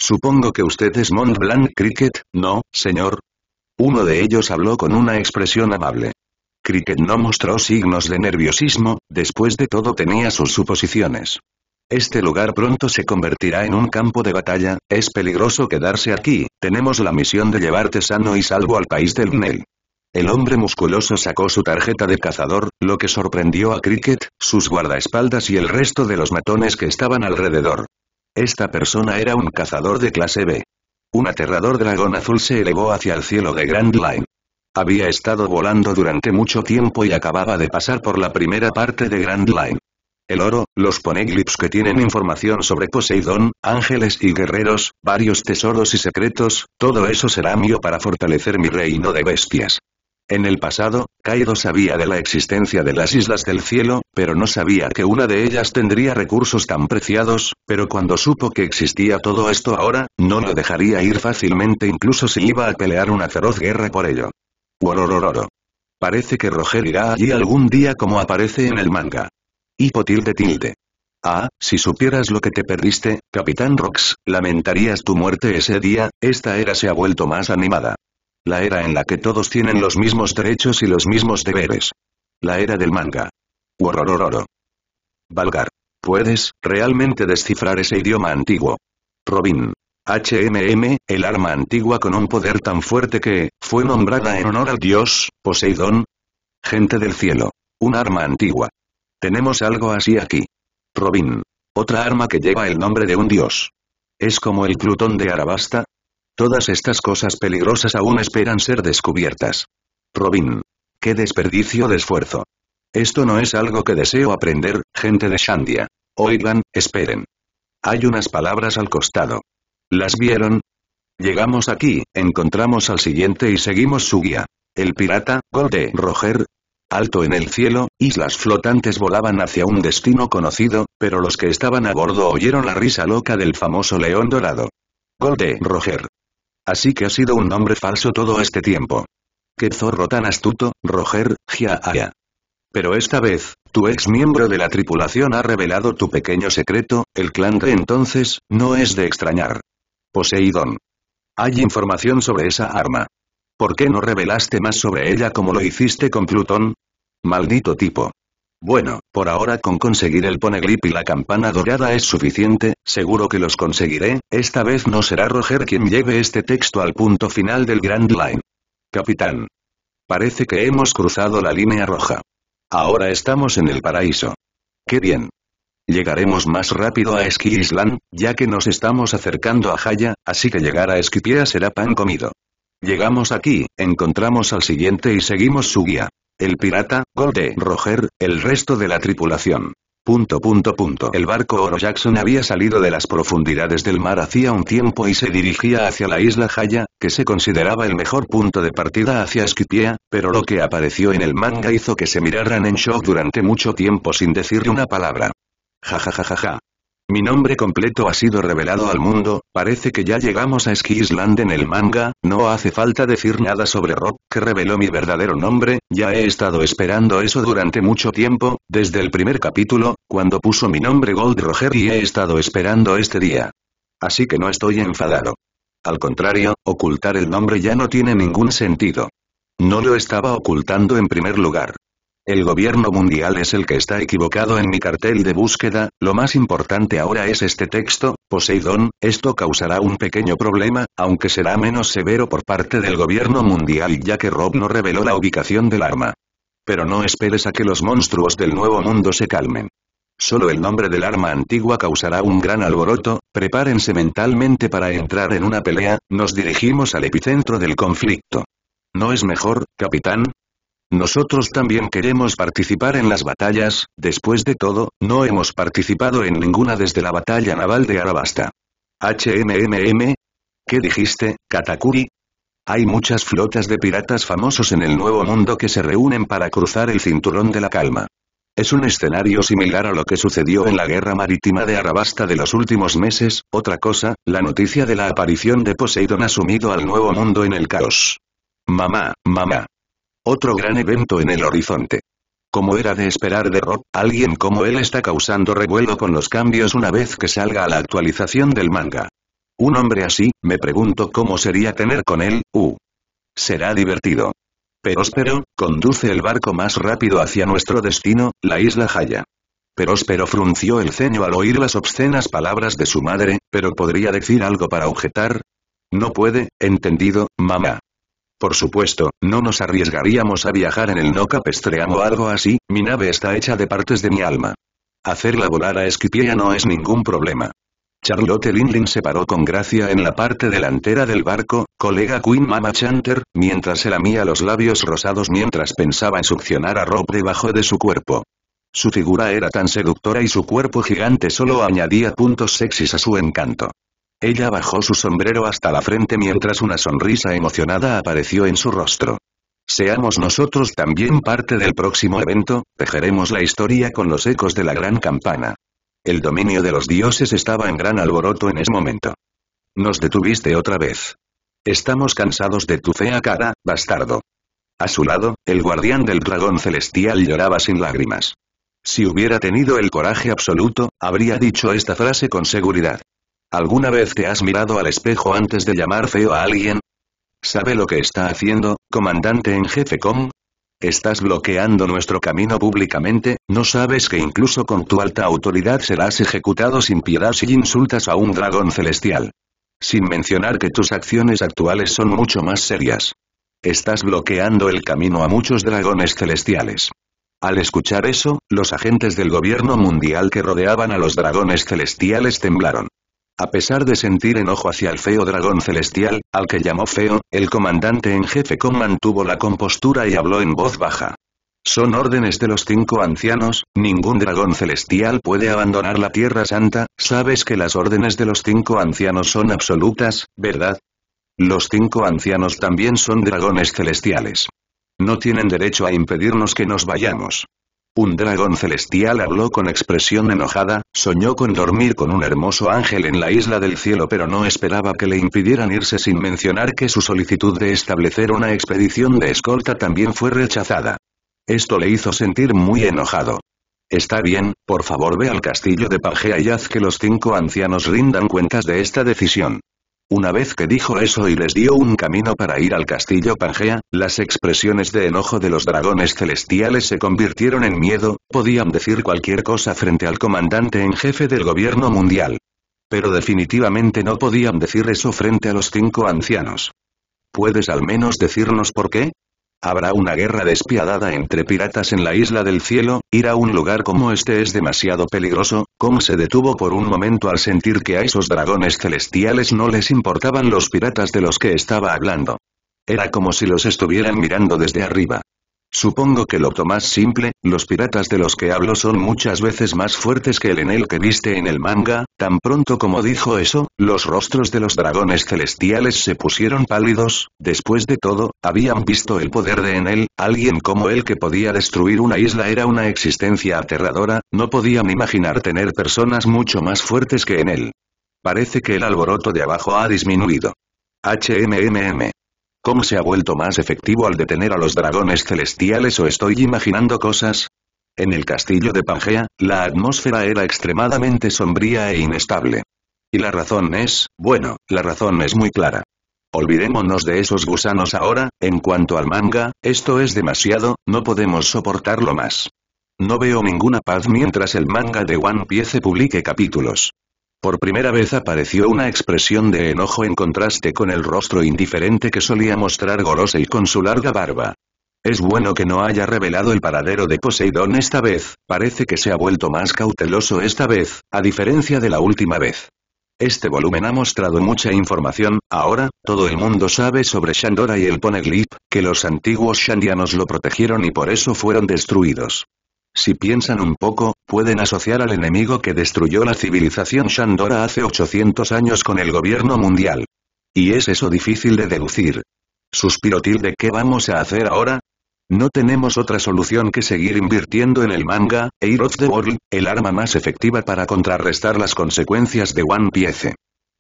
[SPEAKER 1] Supongo que usted es Mont Blanc Cricket, ¿no, señor? Uno de ellos habló con una expresión amable. Cricket no mostró signos de nerviosismo, después de todo tenía sus suposiciones. Este lugar pronto se convertirá en un campo de batalla, es peligroso quedarse aquí, tenemos la misión de llevarte sano y salvo al país del Nel. El hombre musculoso sacó su tarjeta de cazador, lo que sorprendió a Cricket, sus guardaespaldas y el resto de los matones que estaban alrededor. Esta persona era un cazador de clase B. Un aterrador dragón azul se elevó hacia el cielo de Grand Line. Había estado volando durante mucho tiempo y acababa de pasar por la primera parte de Grand Line. El oro, los poneglips que tienen información sobre Poseidón, ángeles y guerreros, varios tesoros y secretos, todo eso será mío para fortalecer mi reino de bestias. En el pasado, Kaido sabía de la existencia de las Islas del Cielo, pero no sabía que una de ellas tendría recursos tan preciados, pero cuando supo que existía todo esto ahora, no lo dejaría ir fácilmente incluso si iba a pelear una feroz guerra por ello. Wororororo. Parece que Roger irá allí algún día como aparece en el manga. Hipotilde tilde. Ah, si supieras lo que te perdiste, Capitán Rox, lamentarías tu muerte ese día, esta era se ha vuelto más animada. La era en la que todos tienen los mismos derechos y los mismos deberes. La era del manga. horrororo Valgar. Puedes, realmente descifrar ese idioma antiguo. Robin. HMM, el arma antigua con un poder tan fuerte que, fue nombrada en honor al dios, Poseidón. Gente del cielo. Un arma antigua. Tenemos algo así aquí. Robin. Otra arma que lleva el nombre de un dios. Es como el Plutón de Arabasta, Todas estas cosas peligrosas aún esperan ser descubiertas. Robin. Qué desperdicio de esfuerzo. Esto no es algo que deseo aprender, gente de Shandia. Oigan, esperen. Hay unas palabras al costado. ¿Las vieron? Llegamos aquí, encontramos al siguiente y seguimos su guía. El pirata, Golde Roger. Alto en el cielo, islas flotantes volaban hacia un destino conocido, pero los que estaban a bordo oyeron la risa loca del famoso león dorado. Golde Roger. Así que ha sido un nombre falso todo este tiempo. ¡Qué zorro tan astuto, Roger, Gia. Pero esta vez, tu ex miembro de la tripulación ha revelado tu pequeño secreto, el clan de entonces, no es de extrañar. Poseidón. Hay información sobre esa arma. ¿Por qué no revelaste más sobre ella como lo hiciste con Plutón? Maldito tipo. Bueno, por ahora con conseguir el Poneglyph y la campana dorada es suficiente, seguro que los conseguiré, esta vez no será Roger quien lleve este texto al punto final del Grand Line. Capitán. Parece que hemos cruzado la línea roja. Ahora estamos en el paraíso. ¡Qué bien! Llegaremos más rápido a Ski Island, ya que nos estamos acercando a Jaya, así que llegar a Esquipia será pan comido. Llegamos aquí, encontramos al siguiente y seguimos su guía. El pirata, Golden Roger, el resto de la tripulación. Punto punto punto. El barco Oro Jackson había salido de las profundidades del mar hacía un tiempo y se dirigía hacia la isla Jaya, que se consideraba el mejor punto de partida hacia Skipia, pero lo que apareció en el manga hizo que se miraran en shock durante mucho tiempo sin decir una palabra. Ja ja ja ja ja. Mi nombre completo ha sido revelado al mundo, parece que ya llegamos a Ski en el manga, no hace falta decir nada sobre Rock, que reveló mi verdadero nombre, ya he estado esperando eso durante mucho tiempo, desde el primer capítulo, cuando puso mi nombre Gold Roger y he estado esperando este día. Así que no estoy enfadado. Al contrario, ocultar el nombre ya no tiene ningún sentido. No lo estaba ocultando en primer lugar. El gobierno mundial es el que está equivocado en mi cartel de búsqueda, lo más importante ahora es este texto, Poseidón, esto causará un pequeño problema, aunque será menos severo por parte del gobierno mundial ya que Rob no reveló la ubicación del arma. Pero no esperes a que los monstruos del nuevo mundo se calmen. Solo el nombre del arma antigua causará un gran alboroto, prepárense mentalmente para entrar en una pelea, nos dirigimos al epicentro del conflicto. ¿No es mejor, capitán, nosotros también queremos participar en las batallas, después de todo, no hemos participado en ninguna desde la batalla naval de Arabasta. HMMM? ¿Qué dijiste, Katakuri? Hay muchas flotas de piratas famosos en el Nuevo Mundo que se reúnen para cruzar el Cinturón de la Calma. Es un escenario similar a lo que sucedió en la guerra marítima de Arabasta de los últimos meses, otra cosa, la noticia de la aparición de Poseidón asumido al Nuevo Mundo en el caos. Mamá, mamá. Otro gran evento en el horizonte. Como era de esperar de Rob, alguien como él está causando revuelo con los cambios una vez que salga a la actualización del manga. Un hombre así, me pregunto cómo sería tener con él, U. Será divertido. Peróspero, conduce el barco más rápido hacia nuestro destino, la isla Jaya. Peróspero frunció el ceño al oír las obscenas palabras de su madre, pero podría decir algo para objetar. No puede, entendido, mamá. Por supuesto, no nos arriesgaríamos a viajar en el no capestreamo o algo así, mi nave está hecha de partes de mi alma. Hacerla volar a Esquipilla no es ningún problema. Charlotte Lindlin se paró con gracia en la parte delantera del barco, colega Queen Mama Chanter, mientras se lamía los labios rosados mientras pensaba en succionar a Rob debajo de su cuerpo. Su figura era tan seductora y su cuerpo gigante solo añadía puntos sexys a su encanto. Ella bajó su sombrero hasta la frente mientras una sonrisa emocionada apareció en su rostro. Seamos nosotros también parte del próximo evento, tejeremos la historia con los ecos de la gran campana. El dominio de los dioses estaba en gran alboroto en ese momento. Nos detuviste otra vez. Estamos cansados de tu fea cara, bastardo. A su lado, el guardián del dragón celestial lloraba sin lágrimas. Si hubiera tenido el coraje absoluto, habría dicho esta frase con seguridad. ¿Alguna vez te has mirado al espejo antes de llamar feo a alguien? ¿Sabe lo que está haciendo, comandante en jefe Com? Estás bloqueando nuestro camino públicamente, ¿no sabes que incluso con tu alta autoridad serás ejecutado sin piedad si insultas a un dragón celestial? Sin mencionar que tus acciones actuales son mucho más serias. Estás bloqueando el camino a muchos dragones celestiales. Al escuchar eso, los agentes del gobierno mundial que rodeaban a los dragones celestiales temblaron. A pesar de sentir enojo hacia el feo dragón celestial, al que llamó feo, el comandante en jefe con mantuvo la compostura y habló en voz baja. Son órdenes de los cinco ancianos, ningún dragón celestial puede abandonar la Tierra Santa, sabes que las órdenes de los cinco ancianos son absolutas, ¿verdad? Los cinco ancianos también son dragones celestiales. No tienen derecho a impedirnos que nos vayamos. Un dragón celestial habló con expresión enojada, soñó con dormir con un hermoso ángel en la isla del cielo pero no esperaba que le impidieran irse sin mencionar que su solicitud de establecer una expedición de escolta también fue rechazada. Esto le hizo sentir muy enojado. Está bien, por favor ve al castillo de Pajea y haz que los cinco ancianos rindan cuentas de esta decisión. Una vez que dijo eso y les dio un camino para ir al castillo Pangea, las expresiones de enojo de los dragones celestiales se convirtieron en miedo, podían decir cualquier cosa frente al comandante en jefe del gobierno mundial. Pero definitivamente no podían decir eso frente a los cinco ancianos. ¿Puedes al menos decirnos por qué? Habrá una guerra despiadada entre piratas en la isla del cielo, ir a un lugar como este es demasiado peligroso, Kong se detuvo por un momento al sentir que a esos dragones celestiales no les importaban los piratas de los que estaba hablando. Era como si los estuvieran mirando desde arriba. Supongo que lo tomas simple, los piratas de los que hablo son muchas veces más fuertes que el Enel que viste en el manga, tan pronto como dijo eso, los rostros de los dragones celestiales se pusieron pálidos, después de todo, habían visto el poder de Enel, alguien como él que podía destruir una isla era una existencia aterradora, no podían imaginar tener personas mucho más fuertes que Enel. Parece que el alboroto de abajo ha disminuido. HMMM. ¿Cómo se ha vuelto más efectivo al detener a los dragones celestiales o estoy imaginando cosas? En el castillo de Pangea, la atmósfera era extremadamente sombría e inestable. Y la razón es, bueno, la razón es muy clara. Olvidémonos de esos gusanos ahora, en cuanto al manga, esto es demasiado, no podemos soportarlo más. No veo ninguna paz mientras el manga de One Piece publique capítulos. Por primera vez apareció una expresión de enojo en contraste con el rostro indiferente que solía mostrar Gorosei con su larga barba. Es bueno que no haya revelado el paradero de Poseidón esta vez, parece que se ha vuelto más cauteloso esta vez, a diferencia de la última vez. Este volumen ha mostrado mucha información, ahora, todo el mundo sabe sobre Shandora y el Poneglyph, que los antiguos Shandianos lo protegieron y por eso fueron destruidos. Si piensan un poco, pueden asociar al enemigo que destruyó la civilización Shandora hace 800 años con el gobierno mundial. Y es eso difícil de deducir. Suspirotil de ¿qué vamos a hacer ahora? No tenemos otra solución que seguir invirtiendo en el manga, Air of the World, el arma más efectiva para contrarrestar las consecuencias de One Piece.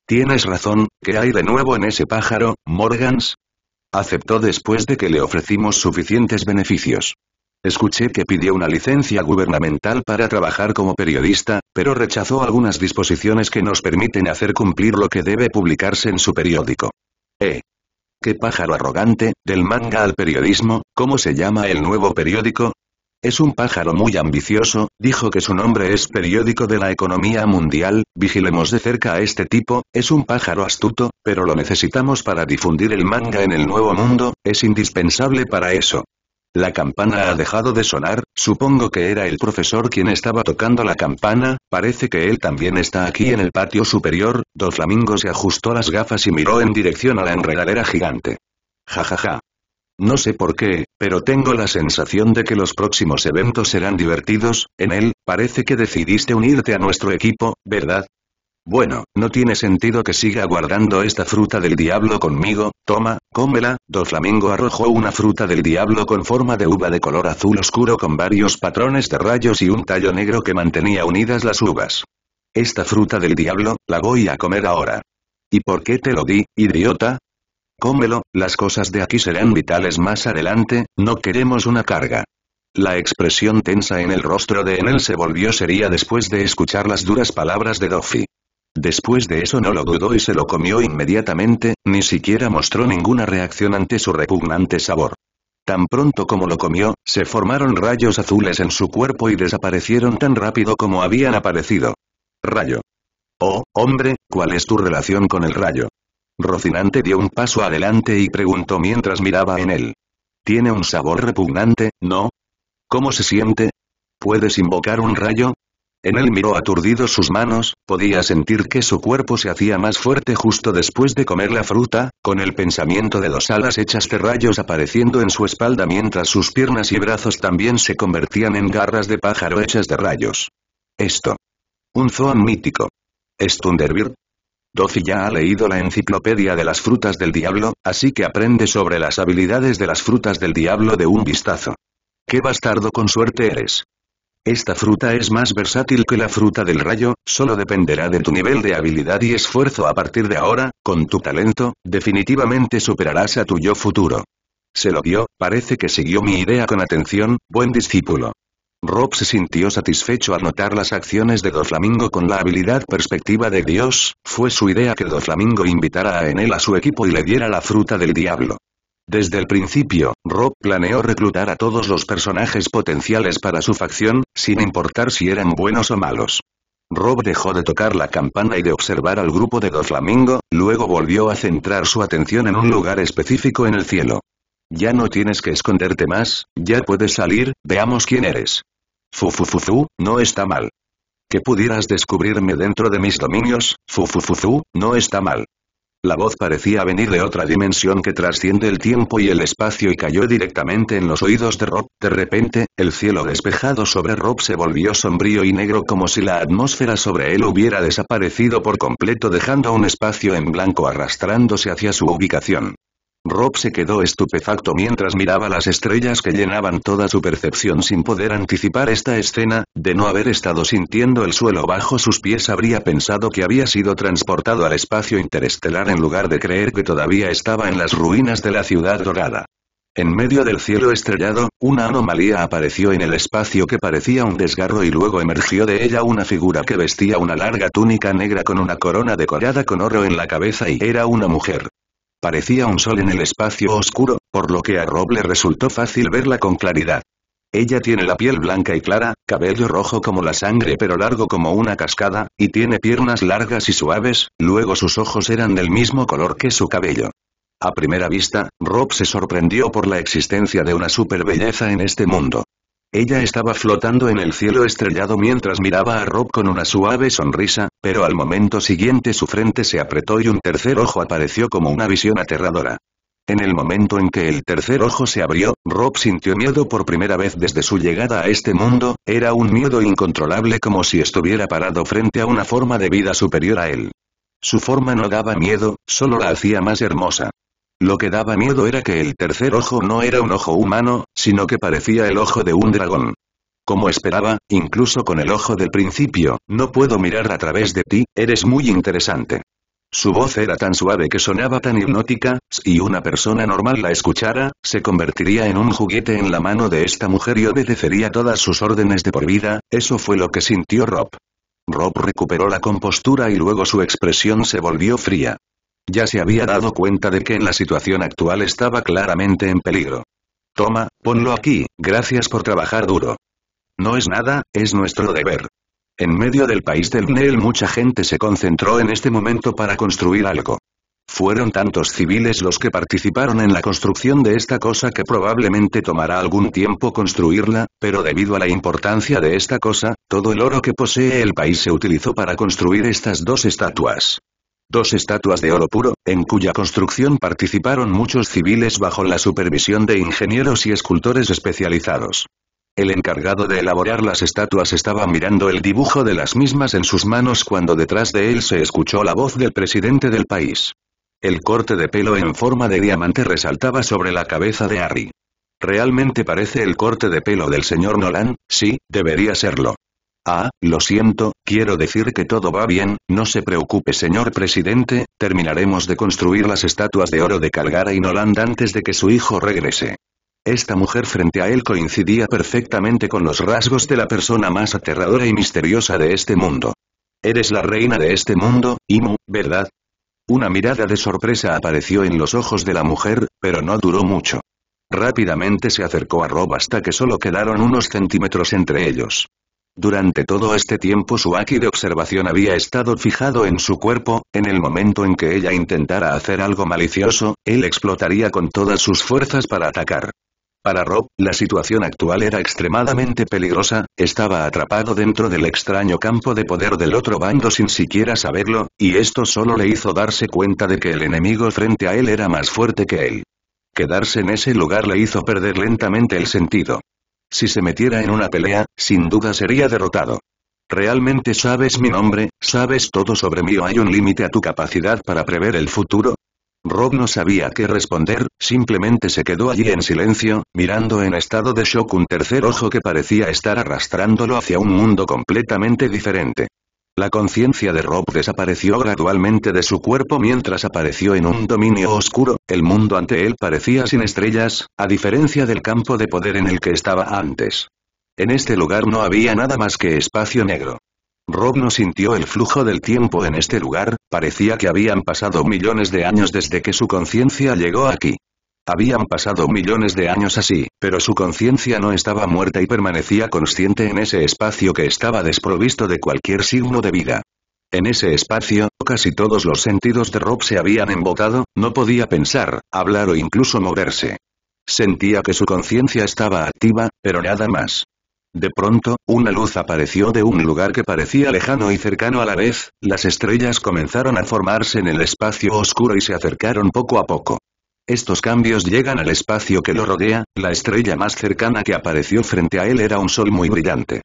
[SPEAKER 1] Tienes razón, ¿qué hay de nuevo en ese pájaro, Morgans? Aceptó después de que le ofrecimos suficientes beneficios. Escuché que pidió una licencia gubernamental para trabajar como periodista, pero rechazó algunas disposiciones que nos permiten hacer cumplir lo que debe publicarse en su periódico. Eh. Qué pájaro arrogante, del manga al periodismo, ¿cómo se llama el nuevo periódico? Es un pájaro muy ambicioso, dijo que su nombre es Periódico de la Economía Mundial, vigilemos de cerca a este tipo, es un pájaro astuto, pero lo necesitamos para difundir el manga en el nuevo mundo, es indispensable para eso. La campana ha dejado de sonar, supongo que era el profesor quien estaba tocando la campana, parece que él también está aquí en el patio superior, flamingos se ajustó las gafas y miró en dirección a la enredadera gigante. Ja ja ja. No sé por qué, pero tengo la sensación de que los próximos eventos serán divertidos, en él, parece que decidiste unirte a nuestro equipo, ¿verdad? Bueno, no tiene sentido que siga guardando esta fruta del diablo conmigo, toma, cómela, Doflamingo Flamingo arrojó una fruta del diablo con forma de uva de color azul oscuro con varios patrones de rayos y un tallo negro que mantenía unidas las uvas. Esta fruta del diablo, la voy a comer ahora. ¿Y por qué te lo di, idiota? Cómelo, las cosas de aquí serán vitales más adelante, no queremos una carga. La expresión tensa en el rostro de Enel se volvió seria después de escuchar las duras palabras de Dofi. Después de eso no lo dudó y se lo comió inmediatamente, ni siquiera mostró ninguna reacción ante su repugnante sabor. Tan pronto como lo comió, se formaron rayos azules en su cuerpo y desaparecieron tan rápido como habían aparecido. Rayo. Oh, hombre, ¿cuál es tu relación con el rayo? Rocinante dio un paso adelante y preguntó mientras miraba en él. ¿Tiene un sabor repugnante, no? ¿Cómo se siente? ¿Puedes invocar un rayo? En él miró aturdido sus manos, podía sentir que su cuerpo se hacía más fuerte justo después de comer la fruta, con el pensamiento de dos alas hechas de rayos apareciendo en su espalda mientras sus piernas y brazos también se convertían en garras de pájaro hechas de rayos. Esto. Un zoan mítico. ¿Es Thunderbird? Doci ya ha leído la enciclopedia de las frutas del diablo, así que aprende sobre las habilidades de las frutas del diablo de un vistazo. ¡Qué bastardo con suerte eres! Esta fruta es más versátil que la fruta del rayo, solo dependerá de tu nivel de habilidad y esfuerzo a partir de ahora, con tu talento, definitivamente superarás a tu yo futuro. Se lo dio, parece que siguió mi idea con atención, buen discípulo. Rob se sintió satisfecho al notar las acciones de Doflamingo con la habilidad perspectiva de Dios, fue su idea que Doflamingo invitara a Enel a su equipo y le diera la fruta del diablo. Desde el principio, Rob planeó reclutar a todos los personajes potenciales para su facción, sin importar si eran buenos o malos. Rob dejó de tocar la campana y de observar al grupo de Doflamingo, luego volvió a centrar su atención en un lugar específico en el cielo. Ya no tienes que esconderte más, ya puedes salir, veamos quién eres. Fufufufu, no está mal. Que pudieras descubrirme dentro de mis dominios, fufufufu, no está mal. La voz parecía venir de otra dimensión que trasciende el tiempo y el espacio y cayó directamente en los oídos de Rob. De repente, el cielo despejado sobre Rob se volvió sombrío y negro como si la atmósfera sobre él hubiera desaparecido por completo dejando un espacio en blanco arrastrándose hacia su ubicación. Rob se quedó estupefacto mientras miraba las estrellas que llenaban toda su percepción sin poder anticipar esta escena, de no haber estado sintiendo el suelo bajo sus pies habría pensado que había sido transportado al espacio interestelar en lugar de creer que todavía estaba en las ruinas de la ciudad dorada. En medio del cielo estrellado, una anomalía apareció en el espacio que parecía un desgarro y luego emergió de ella una figura que vestía una larga túnica negra con una corona decorada con oro en la cabeza y era una mujer. Parecía un sol en el espacio oscuro, por lo que a Rob le resultó fácil verla con claridad. Ella tiene la piel blanca y clara, cabello rojo como la sangre pero largo como una cascada, y tiene piernas largas y suaves, luego sus ojos eran del mismo color que su cabello. A primera vista, Rob se sorprendió por la existencia de una belleza en este mundo. Ella estaba flotando en el cielo estrellado mientras miraba a Rob con una suave sonrisa, pero al momento siguiente su frente se apretó y un tercer ojo apareció como una visión aterradora. En el momento en que el tercer ojo se abrió, Rob sintió miedo por primera vez desde su llegada a este mundo, era un miedo incontrolable como si estuviera parado frente a una forma de vida superior a él. Su forma no daba miedo, solo la hacía más hermosa. Lo que daba miedo era que el tercer ojo no era un ojo humano, sino que parecía el ojo de un dragón. Como esperaba, incluso con el ojo del principio, no puedo mirar a través de ti, eres muy interesante. Su voz era tan suave que sonaba tan hipnótica, si una persona normal la escuchara, se convertiría en un juguete en la mano de esta mujer y obedecería todas sus órdenes de por vida, eso fue lo que sintió Rob. Rob recuperó la compostura y luego su expresión se volvió fría. Ya se había dado cuenta de que en la situación actual estaba claramente en peligro. Toma, ponlo aquí, gracias por trabajar duro. No es nada, es nuestro deber. En medio del país del Neel mucha gente se concentró en este momento para construir algo. Fueron tantos civiles los que participaron en la construcción de esta cosa que probablemente tomará algún tiempo construirla, pero debido a la importancia de esta cosa, todo el oro que posee el país se utilizó para construir estas dos estatuas dos estatuas de oro puro, en cuya construcción participaron muchos civiles bajo la supervisión de ingenieros y escultores especializados. El encargado de elaborar las estatuas estaba mirando el dibujo de las mismas en sus manos cuando detrás de él se escuchó la voz del presidente del país. El corte de pelo en forma de diamante resaltaba sobre la cabeza de Harry. Realmente parece el corte de pelo del señor Nolan, sí, debería serlo. Ah, lo siento, quiero decir que todo va bien, no se preocupe señor presidente, terminaremos de construir las estatuas de oro de Calgara y Nolanda antes de que su hijo regrese. Esta mujer frente a él coincidía perfectamente con los rasgos de la persona más aterradora y misteriosa de este mundo. Eres la reina de este mundo, Imu, ¿verdad? Una mirada de sorpresa apareció en los ojos de la mujer, pero no duró mucho. Rápidamente se acercó a Rob hasta que solo quedaron unos centímetros entre ellos. Durante todo este tiempo su aquí de observación había estado fijado en su cuerpo, en el momento en que ella intentara hacer algo malicioso, él explotaría con todas sus fuerzas para atacar. Para Rob, la situación actual era extremadamente peligrosa, estaba atrapado dentro del extraño campo de poder del otro bando sin siquiera saberlo, y esto solo le hizo darse cuenta de que el enemigo frente a él era más fuerte que él. Quedarse en ese lugar le hizo perder lentamente el sentido. Si se metiera en una pelea, sin duda sería derrotado. ¿Realmente sabes mi nombre, sabes todo sobre mí o hay un límite a tu capacidad para prever el futuro? Rob no sabía qué responder, simplemente se quedó allí en silencio, mirando en estado de shock un tercer ojo que parecía estar arrastrándolo hacia un mundo completamente diferente. La conciencia de Rob desapareció gradualmente de su cuerpo mientras apareció en un dominio oscuro, el mundo ante él parecía sin estrellas, a diferencia del campo de poder en el que estaba antes. En este lugar no había nada más que espacio negro. Rob no sintió el flujo del tiempo en este lugar, parecía que habían pasado millones de años desde que su conciencia llegó aquí. Habían pasado millones de años así, pero su conciencia no estaba muerta y permanecía consciente en ese espacio que estaba desprovisto de cualquier signo de vida. En ese espacio, casi todos los sentidos de Rob se habían embotado, no podía pensar, hablar o incluso moverse. Sentía que su conciencia estaba activa, pero nada más. De pronto, una luz apareció de un lugar que parecía lejano y cercano a la vez, las estrellas comenzaron a formarse en el espacio oscuro y se acercaron poco a poco. Estos cambios llegan al espacio que lo rodea, la estrella más cercana que apareció frente a él era un sol muy brillante.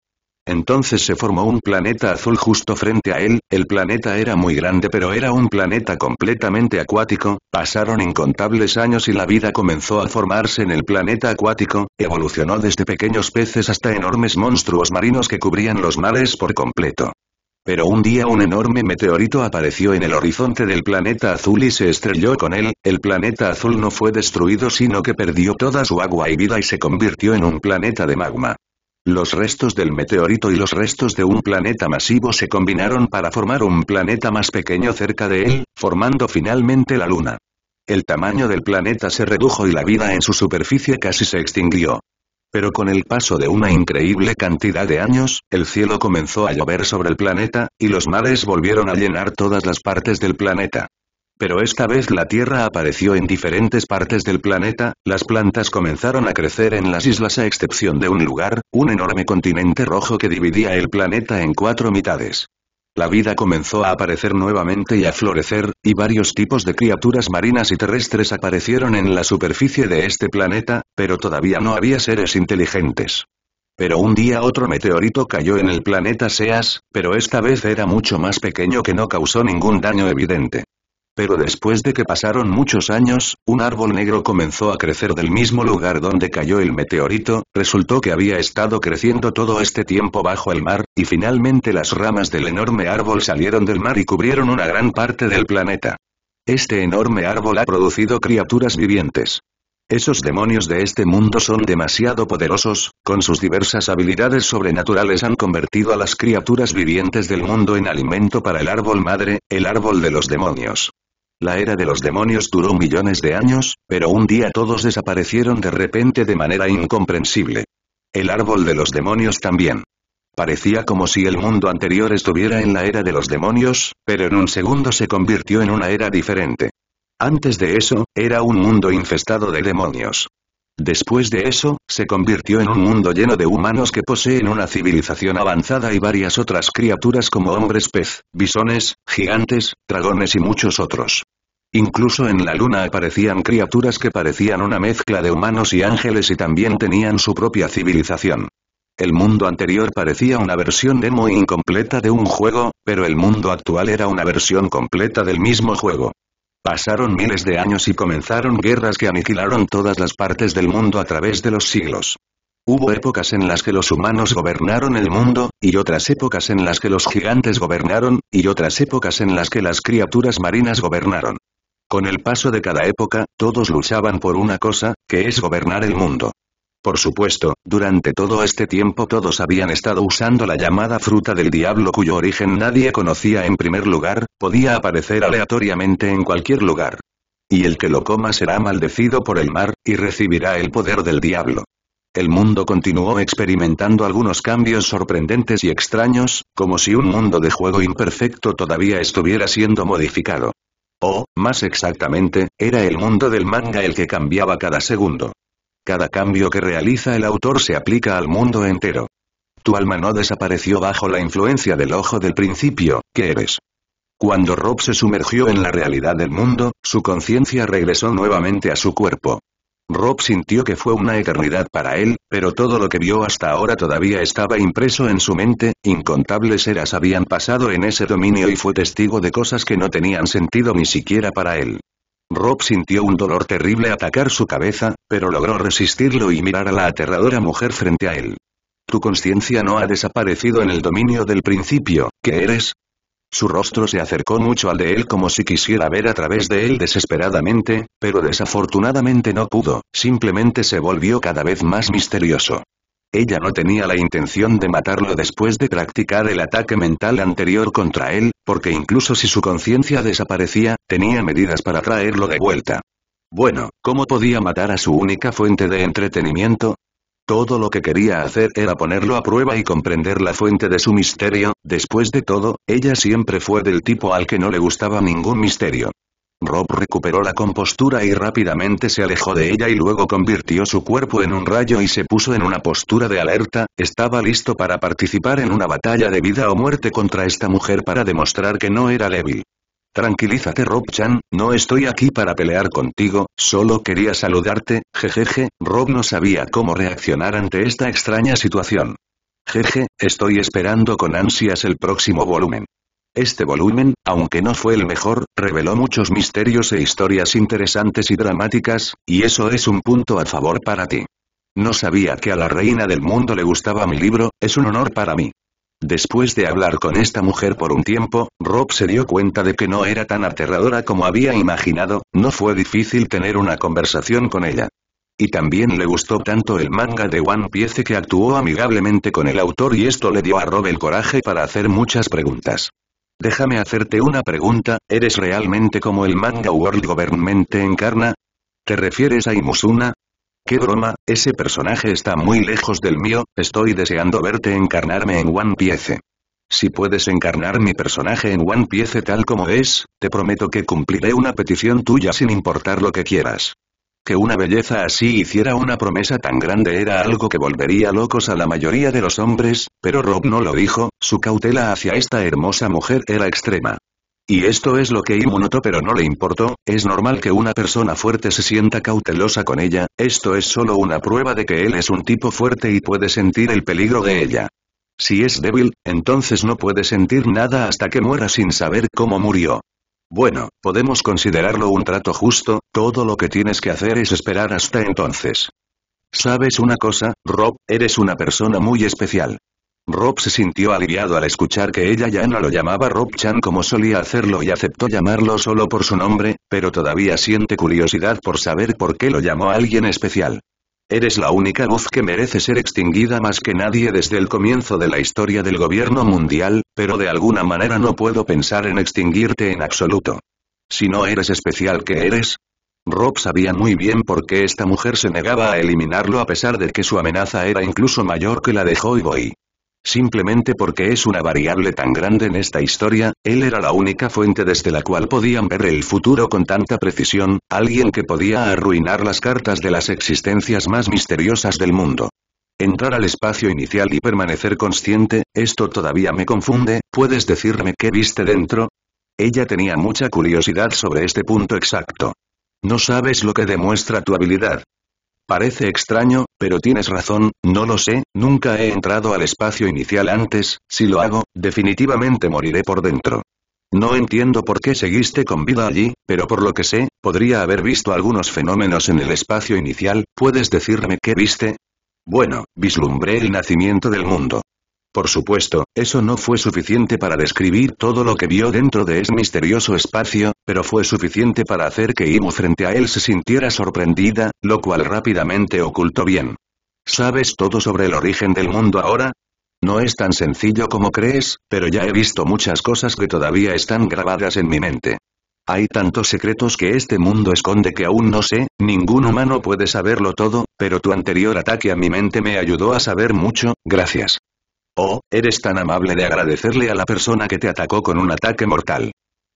[SPEAKER 1] Entonces se formó un planeta azul justo frente a él, el planeta era muy grande pero era un planeta completamente acuático, pasaron incontables años y la vida comenzó a formarse en el planeta acuático, evolucionó desde pequeños peces hasta enormes monstruos marinos que cubrían los mares por completo. Pero un día un enorme meteorito apareció en el horizonte del planeta azul y se estrelló con él, el planeta azul no fue destruido sino que perdió toda su agua y vida y se convirtió en un planeta de magma. Los restos del meteorito y los restos de un planeta masivo se combinaron para formar un planeta más pequeño cerca de él, formando finalmente la Luna. El tamaño del planeta se redujo y la vida en su superficie casi se extinguió. Pero con el paso de una increíble cantidad de años, el cielo comenzó a llover sobre el planeta, y los mares volvieron a llenar todas las partes del planeta. Pero esta vez la tierra apareció en diferentes partes del planeta, las plantas comenzaron a crecer en las islas a excepción de un lugar, un enorme continente rojo que dividía el planeta en cuatro mitades. La vida comenzó a aparecer nuevamente y a florecer, y varios tipos de criaturas marinas y terrestres aparecieron en la superficie de este planeta, pero todavía no había seres inteligentes. Pero un día otro meteorito cayó en el planeta Seas, pero esta vez era mucho más pequeño que no causó ningún daño evidente. Pero después de que pasaron muchos años, un árbol negro comenzó a crecer del mismo lugar donde cayó el meteorito, resultó que había estado creciendo todo este tiempo bajo el mar, y finalmente las ramas del enorme árbol salieron del mar y cubrieron una gran parte del planeta. Este enorme árbol ha producido criaturas vivientes. Esos demonios de este mundo son demasiado poderosos, con sus diversas habilidades sobrenaturales han convertido a las criaturas vivientes del mundo en alimento para el árbol madre, el árbol de los demonios. La era de los demonios duró millones de años, pero un día todos desaparecieron de repente de manera incomprensible. El árbol de los demonios también. Parecía como si el mundo anterior estuviera en la era de los demonios, pero en un segundo se convirtió en una era diferente. Antes de eso, era un mundo infestado de demonios. Después de eso, se convirtió en un mundo lleno de humanos que poseen una civilización avanzada y varias otras criaturas como hombres pez, bisones, gigantes, dragones y muchos otros. Incluso en la luna aparecían criaturas que parecían una mezcla de humanos y ángeles y también tenían su propia civilización. El mundo anterior parecía una versión demo incompleta de un juego, pero el mundo actual era una versión completa del mismo juego. Pasaron miles de años y comenzaron guerras que aniquilaron todas las partes del mundo a través de los siglos. Hubo épocas en las que los humanos gobernaron el mundo, y otras épocas en las que los gigantes gobernaron, y otras épocas en las que las criaturas marinas gobernaron. Con el paso de cada época, todos luchaban por una cosa, que es gobernar el mundo. Por supuesto, durante todo este tiempo todos habían estado usando la llamada fruta del diablo cuyo origen nadie conocía en primer lugar, podía aparecer aleatoriamente en cualquier lugar. Y el que lo coma será maldecido por el mar, y recibirá el poder del diablo. El mundo continuó experimentando algunos cambios sorprendentes y extraños, como si un mundo de juego imperfecto todavía estuviera siendo modificado. O, oh, más exactamente, era el mundo del manga el que cambiaba cada segundo. Cada cambio que realiza el autor se aplica al mundo entero. Tu alma no desapareció bajo la influencia del ojo del principio, que eres. Cuando Rob se sumergió en la realidad del mundo, su conciencia regresó nuevamente a su cuerpo. Rob sintió que fue una eternidad para él, pero todo lo que vio hasta ahora todavía estaba impreso en su mente, incontables eras habían pasado en ese dominio y fue testigo de cosas que no tenían sentido ni siquiera para él. Rob sintió un dolor terrible atacar su cabeza, pero logró resistirlo y mirar a la aterradora mujer frente a él. Tu conciencia no ha desaparecido en el dominio del principio, ¿qué eres? Su rostro se acercó mucho al de él como si quisiera ver a través de él desesperadamente, pero desafortunadamente no pudo, simplemente se volvió cada vez más misterioso. Ella no tenía la intención de matarlo después de practicar el ataque mental anterior contra él, porque incluso si su conciencia desaparecía, tenía medidas para traerlo de vuelta. Bueno, ¿cómo podía matar a su única fuente de entretenimiento? Todo lo que quería hacer era ponerlo a prueba y comprender la fuente de su misterio, después de todo, ella siempre fue del tipo al que no le gustaba ningún misterio. Rob recuperó la compostura y rápidamente se alejó de ella y luego convirtió su cuerpo en un rayo y se puso en una postura de alerta, estaba listo para participar en una batalla de vida o muerte contra esta mujer para demostrar que no era débil. Tranquilízate Rob-chan, no estoy aquí para pelear contigo, solo quería saludarte, jejeje, Rob no sabía cómo reaccionar ante esta extraña situación. Jeje, estoy esperando con ansias el próximo volumen. Este volumen, aunque no fue el mejor, reveló muchos misterios e historias interesantes y dramáticas, y eso es un punto a favor para ti. No sabía que a la reina del mundo le gustaba mi libro, es un honor para mí. Después de hablar con esta mujer por un tiempo, Rob se dio cuenta de que no era tan aterradora como había imaginado, no fue difícil tener una conversación con ella. Y también le gustó tanto el manga de One Piece que actuó amigablemente con el autor y esto le dio a Rob el coraje para hacer muchas preguntas. Déjame hacerte una pregunta, ¿eres realmente como el manga World Government te encarna? ¿Te refieres a Imusuna? Qué broma, ese personaje está muy lejos del mío, estoy deseando verte encarnarme en One Piece. Si puedes encarnar mi personaje en One Piece tal como es, te prometo que cumpliré una petición tuya sin importar lo que quieras. Que una belleza así hiciera una promesa tan grande era algo que volvería locos a la mayoría de los hombres, pero Rob no lo dijo, su cautela hacia esta hermosa mujer era extrema. Y esto es lo que Imu notó pero no le importó, es normal que una persona fuerte se sienta cautelosa con ella, esto es solo una prueba de que él es un tipo fuerte y puede sentir el peligro de ella. Si es débil, entonces no puede sentir nada hasta que muera sin saber cómo murió. Bueno, podemos considerarlo un trato justo, todo lo que tienes que hacer es esperar hasta entonces. ¿Sabes una cosa, Rob? Eres una persona muy especial. Rob se sintió aliviado al escuchar que ella ya no lo llamaba Rob-chan como solía hacerlo y aceptó llamarlo solo por su nombre, pero todavía siente curiosidad por saber por qué lo llamó alguien especial. Eres la única voz que merece ser extinguida más que nadie desde el comienzo de la historia del gobierno mundial, pero de alguna manera no puedo pensar en extinguirte en absoluto. Si no eres especial que eres, Rob sabía muy bien por qué esta mujer se negaba a eliminarlo a pesar de que su amenaza era incluso mayor que la de Joy Boy. Simplemente porque es una variable tan grande en esta historia, él era la única fuente desde la cual podían ver el futuro con tanta precisión, alguien que podía arruinar las cartas de las existencias más misteriosas del mundo. Entrar al espacio inicial y permanecer consciente, esto todavía me confunde, ¿puedes decirme qué viste dentro? Ella tenía mucha curiosidad sobre este punto exacto. No sabes lo que demuestra tu habilidad, Parece extraño, pero tienes razón, no lo sé, nunca he entrado al espacio inicial antes, si lo hago, definitivamente moriré por dentro. No entiendo por qué seguiste con vida allí, pero por lo que sé, podría haber visto algunos fenómenos en el espacio inicial, ¿puedes decirme qué viste? Bueno, vislumbré el nacimiento del mundo. Por supuesto, eso no fue suficiente para describir todo lo que vio dentro de ese misterioso espacio, pero fue suficiente para hacer que Imo frente a él se sintiera sorprendida, lo cual rápidamente ocultó bien. ¿Sabes todo sobre el origen del mundo ahora? No es tan sencillo como crees, pero ya he visto muchas cosas que todavía están grabadas en mi mente. Hay tantos secretos que este mundo esconde que aún no sé, ningún humano puede saberlo todo, pero tu anterior ataque a mi mente me ayudó a saber mucho, gracias. Oh, eres tan amable de agradecerle a la persona que te atacó con un ataque mortal.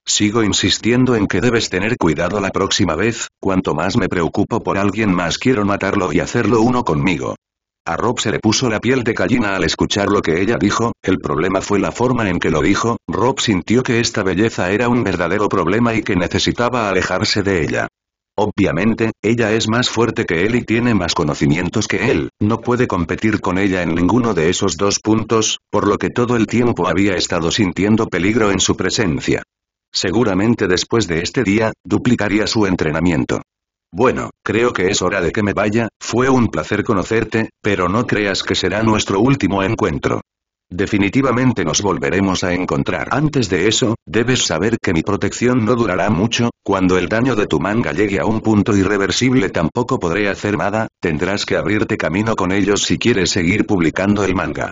[SPEAKER 1] Sigo insistiendo en que debes tener cuidado la próxima vez, cuanto más me preocupo por alguien más quiero matarlo y hacerlo uno conmigo. A Rob se le puso la piel de gallina al escuchar lo que ella dijo, el problema fue la forma en que lo dijo, Rob sintió que esta belleza era un verdadero problema y que necesitaba alejarse de ella. Obviamente, ella es más fuerte que él y tiene más conocimientos que él, no puede competir con ella en ninguno de esos dos puntos, por lo que todo el tiempo había estado sintiendo peligro en su presencia. Seguramente después de este día, duplicaría su entrenamiento. Bueno, creo que es hora de que me vaya, fue un placer conocerte, pero no creas que será nuestro último encuentro. Definitivamente nos volveremos a encontrar. Antes de eso, debes saber que mi protección no durará mucho, cuando el daño de tu manga llegue a un punto irreversible tampoco podré hacer nada, tendrás que abrirte camino con ellos si quieres seguir publicando el manga.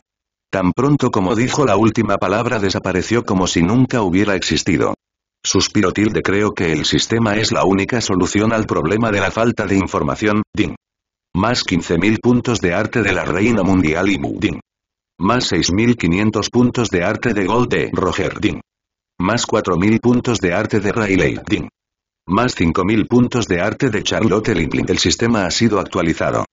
[SPEAKER 1] Tan pronto como dijo la última palabra desapareció como si nunca hubiera existido. suspiro Tilde creo que el sistema es la única solución al problema de la falta de información, Ding. Más 15.000 puntos de arte de la reina mundial y Mu Ding. Más 6.500 puntos de arte de Gold de Roger Ding. Más 4.000 puntos de arte de Rayleigh Ding. Más 5.000 puntos de arte de Charlotte link El sistema ha sido actualizado.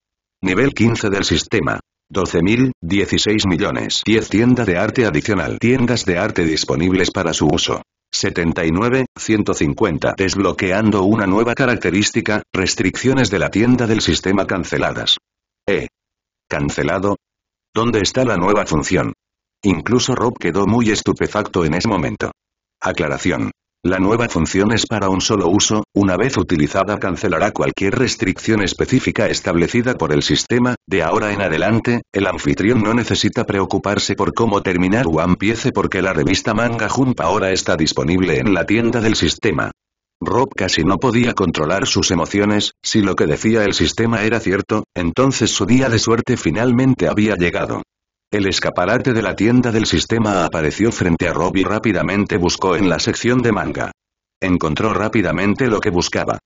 [SPEAKER 1] Nivel 15 del sistema. 12.000, 16 millones. 10 tienda de arte adicional. Tiendas de arte disponibles para su uso. 79, 150. Desbloqueando una nueva característica, restricciones de la tienda del sistema canceladas. E. Cancelado, ¿Dónde está la nueva función? Incluso Rob quedó muy estupefacto en ese momento. Aclaración. La nueva función es para un solo uso, una vez utilizada cancelará cualquier restricción específica establecida por el sistema, de ahora en adelante, el anfitrión no necesita preocuparse por cómo terminar o empiece porque la revista manga Jump ahora está disponible en la tienda del sistema. Rob casi no podía controlar sus emociones, si lo que decía el sistema era cierto, entonces su día de suerte finalmente había llegado. El escaparate de la tienda del sistema apareció frente a Rob y rápidamente buscó en la sección de manga. Encontró rápidamente lo que buscaba.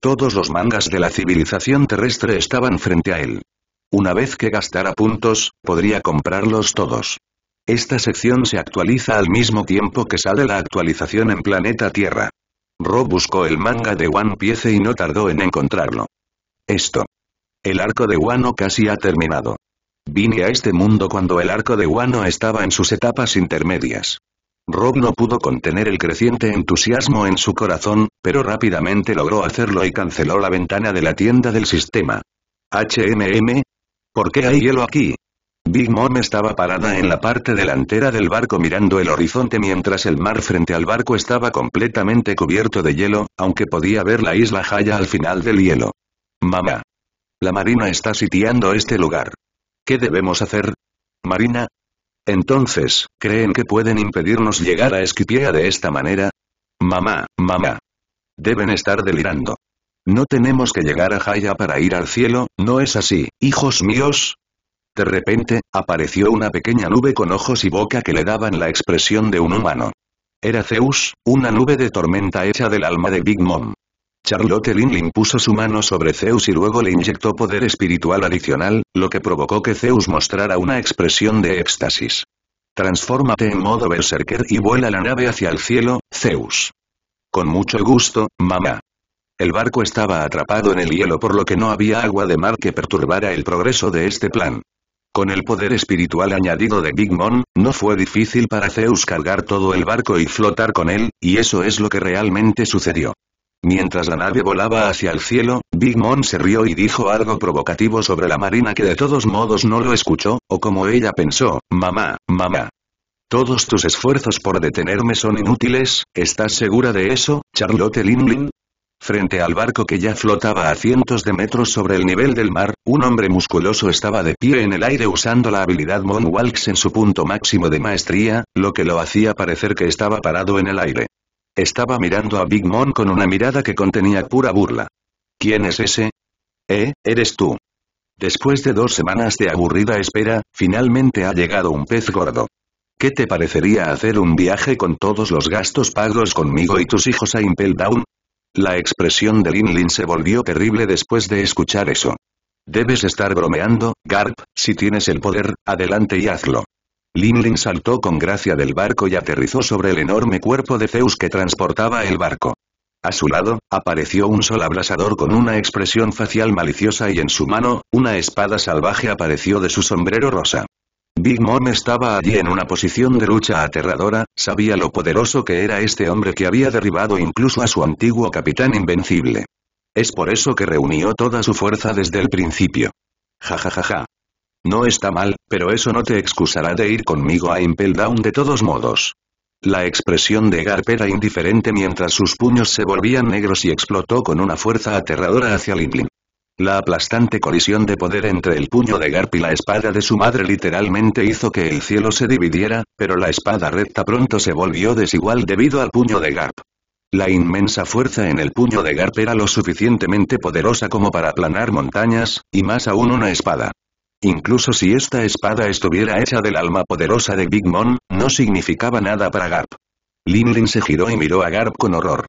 [SPEAKER 1] Todos los mangas de la civilización terrestre estaban frente a él. Una vez que gastara puntos, podría comprarlos todos. Esta sección se actualiza al mismo tiempo que sale la actualización en Planeta Tierra. Rob buscó el manga de One Piece y no tardó en encontrarlo. Esto. El arco de Wano casi ha terminado. Vine a este mundo cuando el arco de Wano estaba en sus etapas intermedias. Rob no pudo contener el creciente entusiasmo en su corazón, pero rápidamente logró hacerlo y canceló la ventana de la tienda del sistema. ¿HMM? ¿Por qué hay hielo aquí? Big Mom estaba parada en la parte delantera del barco mirando el horizonte mientras el mar frente al barco estaba completamente cubierto de hielo, aunque podía ver la isla Jaya al final del hielo. Mamá. La Marina está sitiando este lugar. ¿Qué debemos hacer? Marina. Entonces, ¿creen que pueden impedirnos llegar a Esquipiea de esta manera? Mamá, mamá. Deben estar delirando. No tenemos que llegar a Jaya para ir al cielo, ¿no es así, hijos míos? De repente, apareció una pequeña nube con ojos y boca que le daban la expresión de un humano. Era Zeus, una nube de tormenta hecha del alma de Big Mom. Charlotte Linlin puso su mano sobre Zeus y luego le inyectó poder espiritual adicional, lo que provocó que Zeus mostrara una expresión de éxtasis. Transfórmate en modo berserker y vuela la nave hacia el cielo, Zeus. Con mucho gusto, mamá. El barco estaba atrapado en el hielo por lo que no había agua de mar que perturbara el progreso de este plan. Con el poder espiritual añadido de Big Mom, no fue difícil para Zeus cargar todo el barco y flotar con él, y eso es lo que realmente sucedió. Mientras la nave volaba hacia el cielo, Big Mom se rió y dijo algo provocativo sobre la marina que de todos modos no lo escuchó, o como ella pensó, mamá, mamá. Todos tus esfuerzos por detenerme son inútiles, ¿estás segura de eso, Charlotte Linlin? Frente al barco que ya flotaba a cientos de metros sobre el nivel del mar, un hombre musculoso estaba de pie en el aire usando la habilidad Moonwalks en su punto máximo de maestría, lo que lo hacía parecer que estaba parado en el aire. Estaba mirando a Big Mom con una mirada que contenía pura burla. ¿Quién es ese? Eh, eres tú. Después de dos semanas de aburrida espera, finalmente ha llegado un pez gordo. ¿Qué te parecería hacer un viaje con todos los gastos pagos conmigo y tus hijos a Impel Down? La expresión de Lin Lin se volvió terrible después de escuchar eso. Debes estar bromeando, Garp, si tienes el poder, adelante y hazlo. Lin Lin saltó con gracia del barco y aterrizó sobre el enorme cuerpo de Zeus que transportaba el barco. A su lado, apareció un sol abrasador con una expresión facial maliciosa y en su mano, una espada salvaje apareció de su sombrero rosa. Big Mom estaba allí en una posición de lucha aterradora, sabía lo poderoso que era este hombre que había derribado incluso a su antiguo capitán invencible. Es por eso que reunió toda su fuerza desde el principio. Ja ja ja ja. No está mal, pero eso no te excusará de ir conmigo a Impel Down de todos modos. La expresión de Garp era indiferente mientras sus puños se volvían negros y explotó con una fuerza aterradora hacia Lin la aplastante colisión de poder entre el puño de Garp y la espada de su madre literalmente hizo que el cielo se dividiera, pero la espada recta pronto se volvió desigual debido al puño de Garp. La inmensa fuerza en el puño de Garp era lo suficientemente poderosa como para aplanar montañas, y más aún una espada. Incluso si esta espada estuviera hecha del alma poderosa de Big Mom, no significaba nada para Garp. Lin Lin se giró y miró a Garp con horror.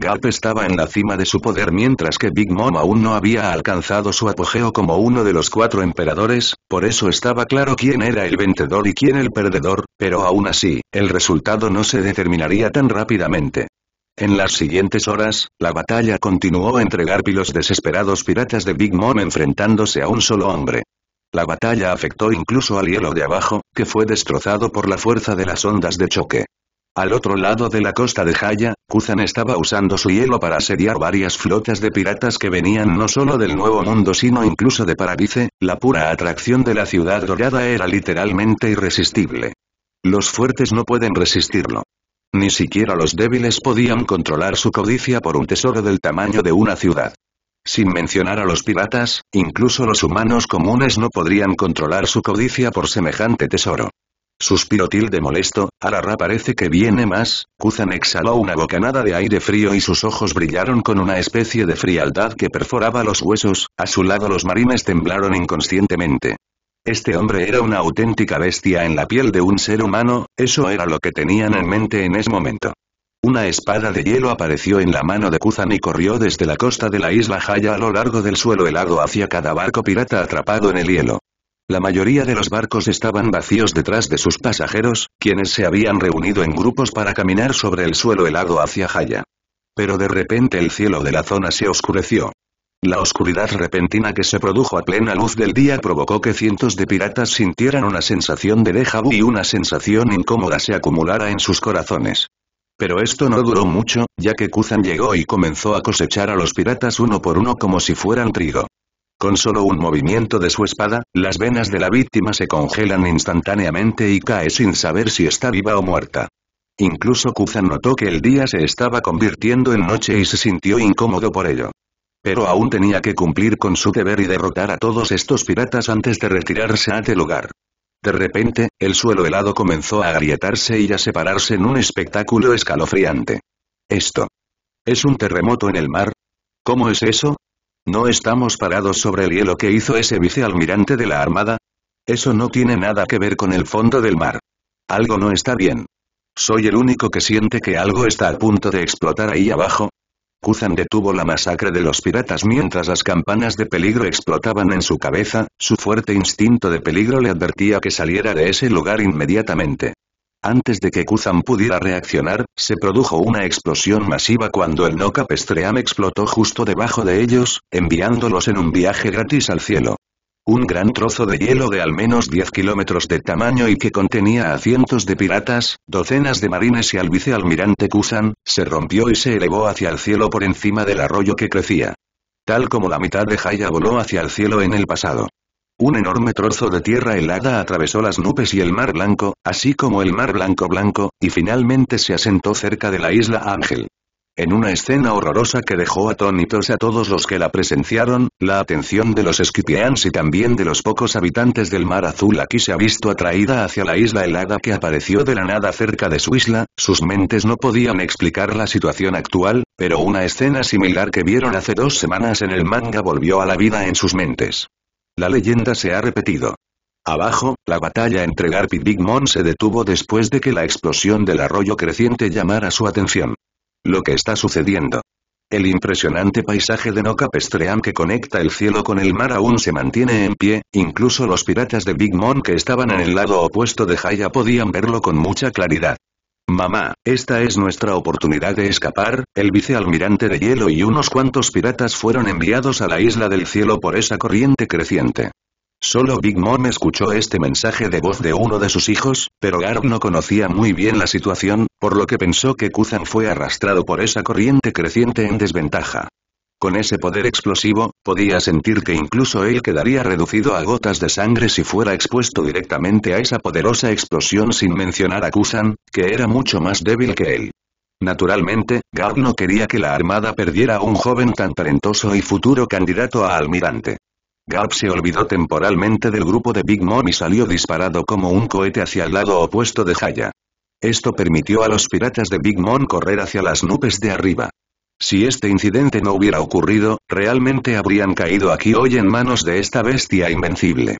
[SPEAKER 1] Garp estaba en la cima de su poder mientras que Big Mom aún no había alcanzado su apogeo como uno de los cuatro emperadores, por eso estaba claro quién era el vencedor y quién el perdedor, pero aún así, el resultado no se determinaría tan rápidamente. En las siguientes horas, la batalla continuó entre Garp y los desesperados piratas de Big Mom enfrentándose a un solo hombre. La batalla afectó incluso al hielo de abajo, que fue destrozado por la fuerza de las ondas de choque. Al otro lado de la costa de Jaya, Kuzan estaba usando su hielo para asediar varias flotas de piratas que venían no solo del Nuevo Mundo sino incluso de Paradise, la pura atracción de la ciudad dorada era literalmente irresistible. Los fuertes no pueden resistirlo. Ni siquiera los débiles podían controlar su codicia por un tesoro del tamaño de una ciudad. Sin mencionar a los piratas, incluso los humanos comunes no podrían controlar su codicia por semejante tesoro. Suspiró Tilde molesto, Arara parece que viene más, Kuzan exhaló una bocanada de aire frío y sus ojos brillaron con una especie de frialdad que perforaba los huesos, a su lado los marines temblaron inconscientemente. Este hombre era una auténtica bestia en la piel de un ser humano, eso era lo que tenían en mente en ese momento. Una espada de hielo apareció en la mano de Kuzan y corrió desde la costa de la isla Jaya a lo largo del suelo helado hacia cada barco pirata atrapado en el hielo. La mayoría de los barcos estaban vacíos detrás de sus pasajeros, quienes se habían reunido en grupos para caminar sobre el suelo helado hacia Jaya. Pero de repente el cielo de la zona se oscureció. La oscuridad repentina que se produjo a plena luz del día provocó que cientos de piratas sintieran una sensación de déjà vu y una sensación incómoda se acumulara en sus corazones. Pero esto no duró mucho, ya que Kuzan llegó y comenzó a cosechar a los piratas uno por uno como si fueran trigo. Con solo un movimiento de su espada, las venas de la víctima se congelan instantáneamente y cae sin saber si está viva o muerta. Incluso Kuzan notó que el día se estaba convirtiendo en noche y se sintió incómodo por ello. Pero aún tenía que cumplir con su deber y derrotar a todos estos piratas antes de retirarse a este lugar. De repente, el suelo helado comenzó a agrietarse y a separarse en un espectáculo escalofriante. Esto. ¿Es un terremoto en el mar? ¿Cómo es eso? ¿No estamos parados sobre el hielo que hizo ese vicealmirante de la Armada? Eso no tiene nada que ver con el fondo del mar. Algo no está bien. ¿Soy el único que siente que algo está a punto de explotar ahí abajo? Kuzan detuvo la masacre de los piratas mientras las campanas de peligro explotaban en su cabeza, su fuerte instinto de peligro le advertía que saliera de ese lugar inmediatamente. Antes de que Kuzan pudiera reaccionar, se produjo una explosión masiva cuando el Noka Pestream explotó justo debajo de ellos, enviándolos en un viaje gratis al cielo. Un gran trozo de hielo de al menos 10 kilómetros de tamaño y que contenía a cientos de piratas, docenas de marines y al vicealmirante Kuzan, se rompió y se elevó hacia el cielo por encima del arroyo que crecía. Tal como la mitad de Jaya voló hacia el cielo en el pasado. Un enorme trozo de tierra helada atravesó las nubes y el mar blanco, así como el mar blanco blanco, y finalmente se asentó cerca de la isla Ángel. En una escena horrorosa que dejó atónitos a todos los que la presenciaron, la atención de los esquipeans y también de los pocos habitantes del mar azul aquí se ha visto atraída hacia la isla helada que apareció de la nada cerca de su isla, sus mentes no podían explicar la situación actual, pero una escena similar que vieron hace dos semanas en el manga volvió a la vida en sus mentes. La leyenda se ha repetido. Abajo, la batalla entre Garp y Big Mom se detuvo después de que la explosión del arroyo creciente llamara su atención. Lo que está sucediendo. El impresionante paisaje de Noca que conecta el cielo con el mar aún se mantiene en pie, incluso los piratas de Big Mom que estaban en el lado opuesto de Jaya podían verlo con mucha claridad. Mamá, esta es nuestra oportunidad de escapar, el vicealmirante de hielo y unos cuantos piratas fueron enviados a la isla del cielo por esa corriente creciente. Solo Big Mom escuchó este mensaje de voz de uno de sus hijos, pero Garp no conocía muy bien la situación, por lo que pensó que Kuzan fue arrastrado por esa corriente creciente en desventaja. Con ese poder explosivo, podía sentir que incluso él quedaría reducido a gotas de sangre si fuera expuesto directamente a esa poderosa explosión sin mencionar a Kusan, que era mucho más débil que él. Naturalmente, Gar no quería que la armada perdiera a un joven tan talentoso y futuro candidato a almirante. Garp se olvidó temporalmente del grupo de Big Mom y salió disparado como un cohete hacia el lado opuesto de Haya. Esto permitió a los piratas de Big Mom correr hacia las nubes de arriba. Si este incidente no hubiera ocurrido, realmente habrían caído aquí hoy en manos de esta bestia invencible.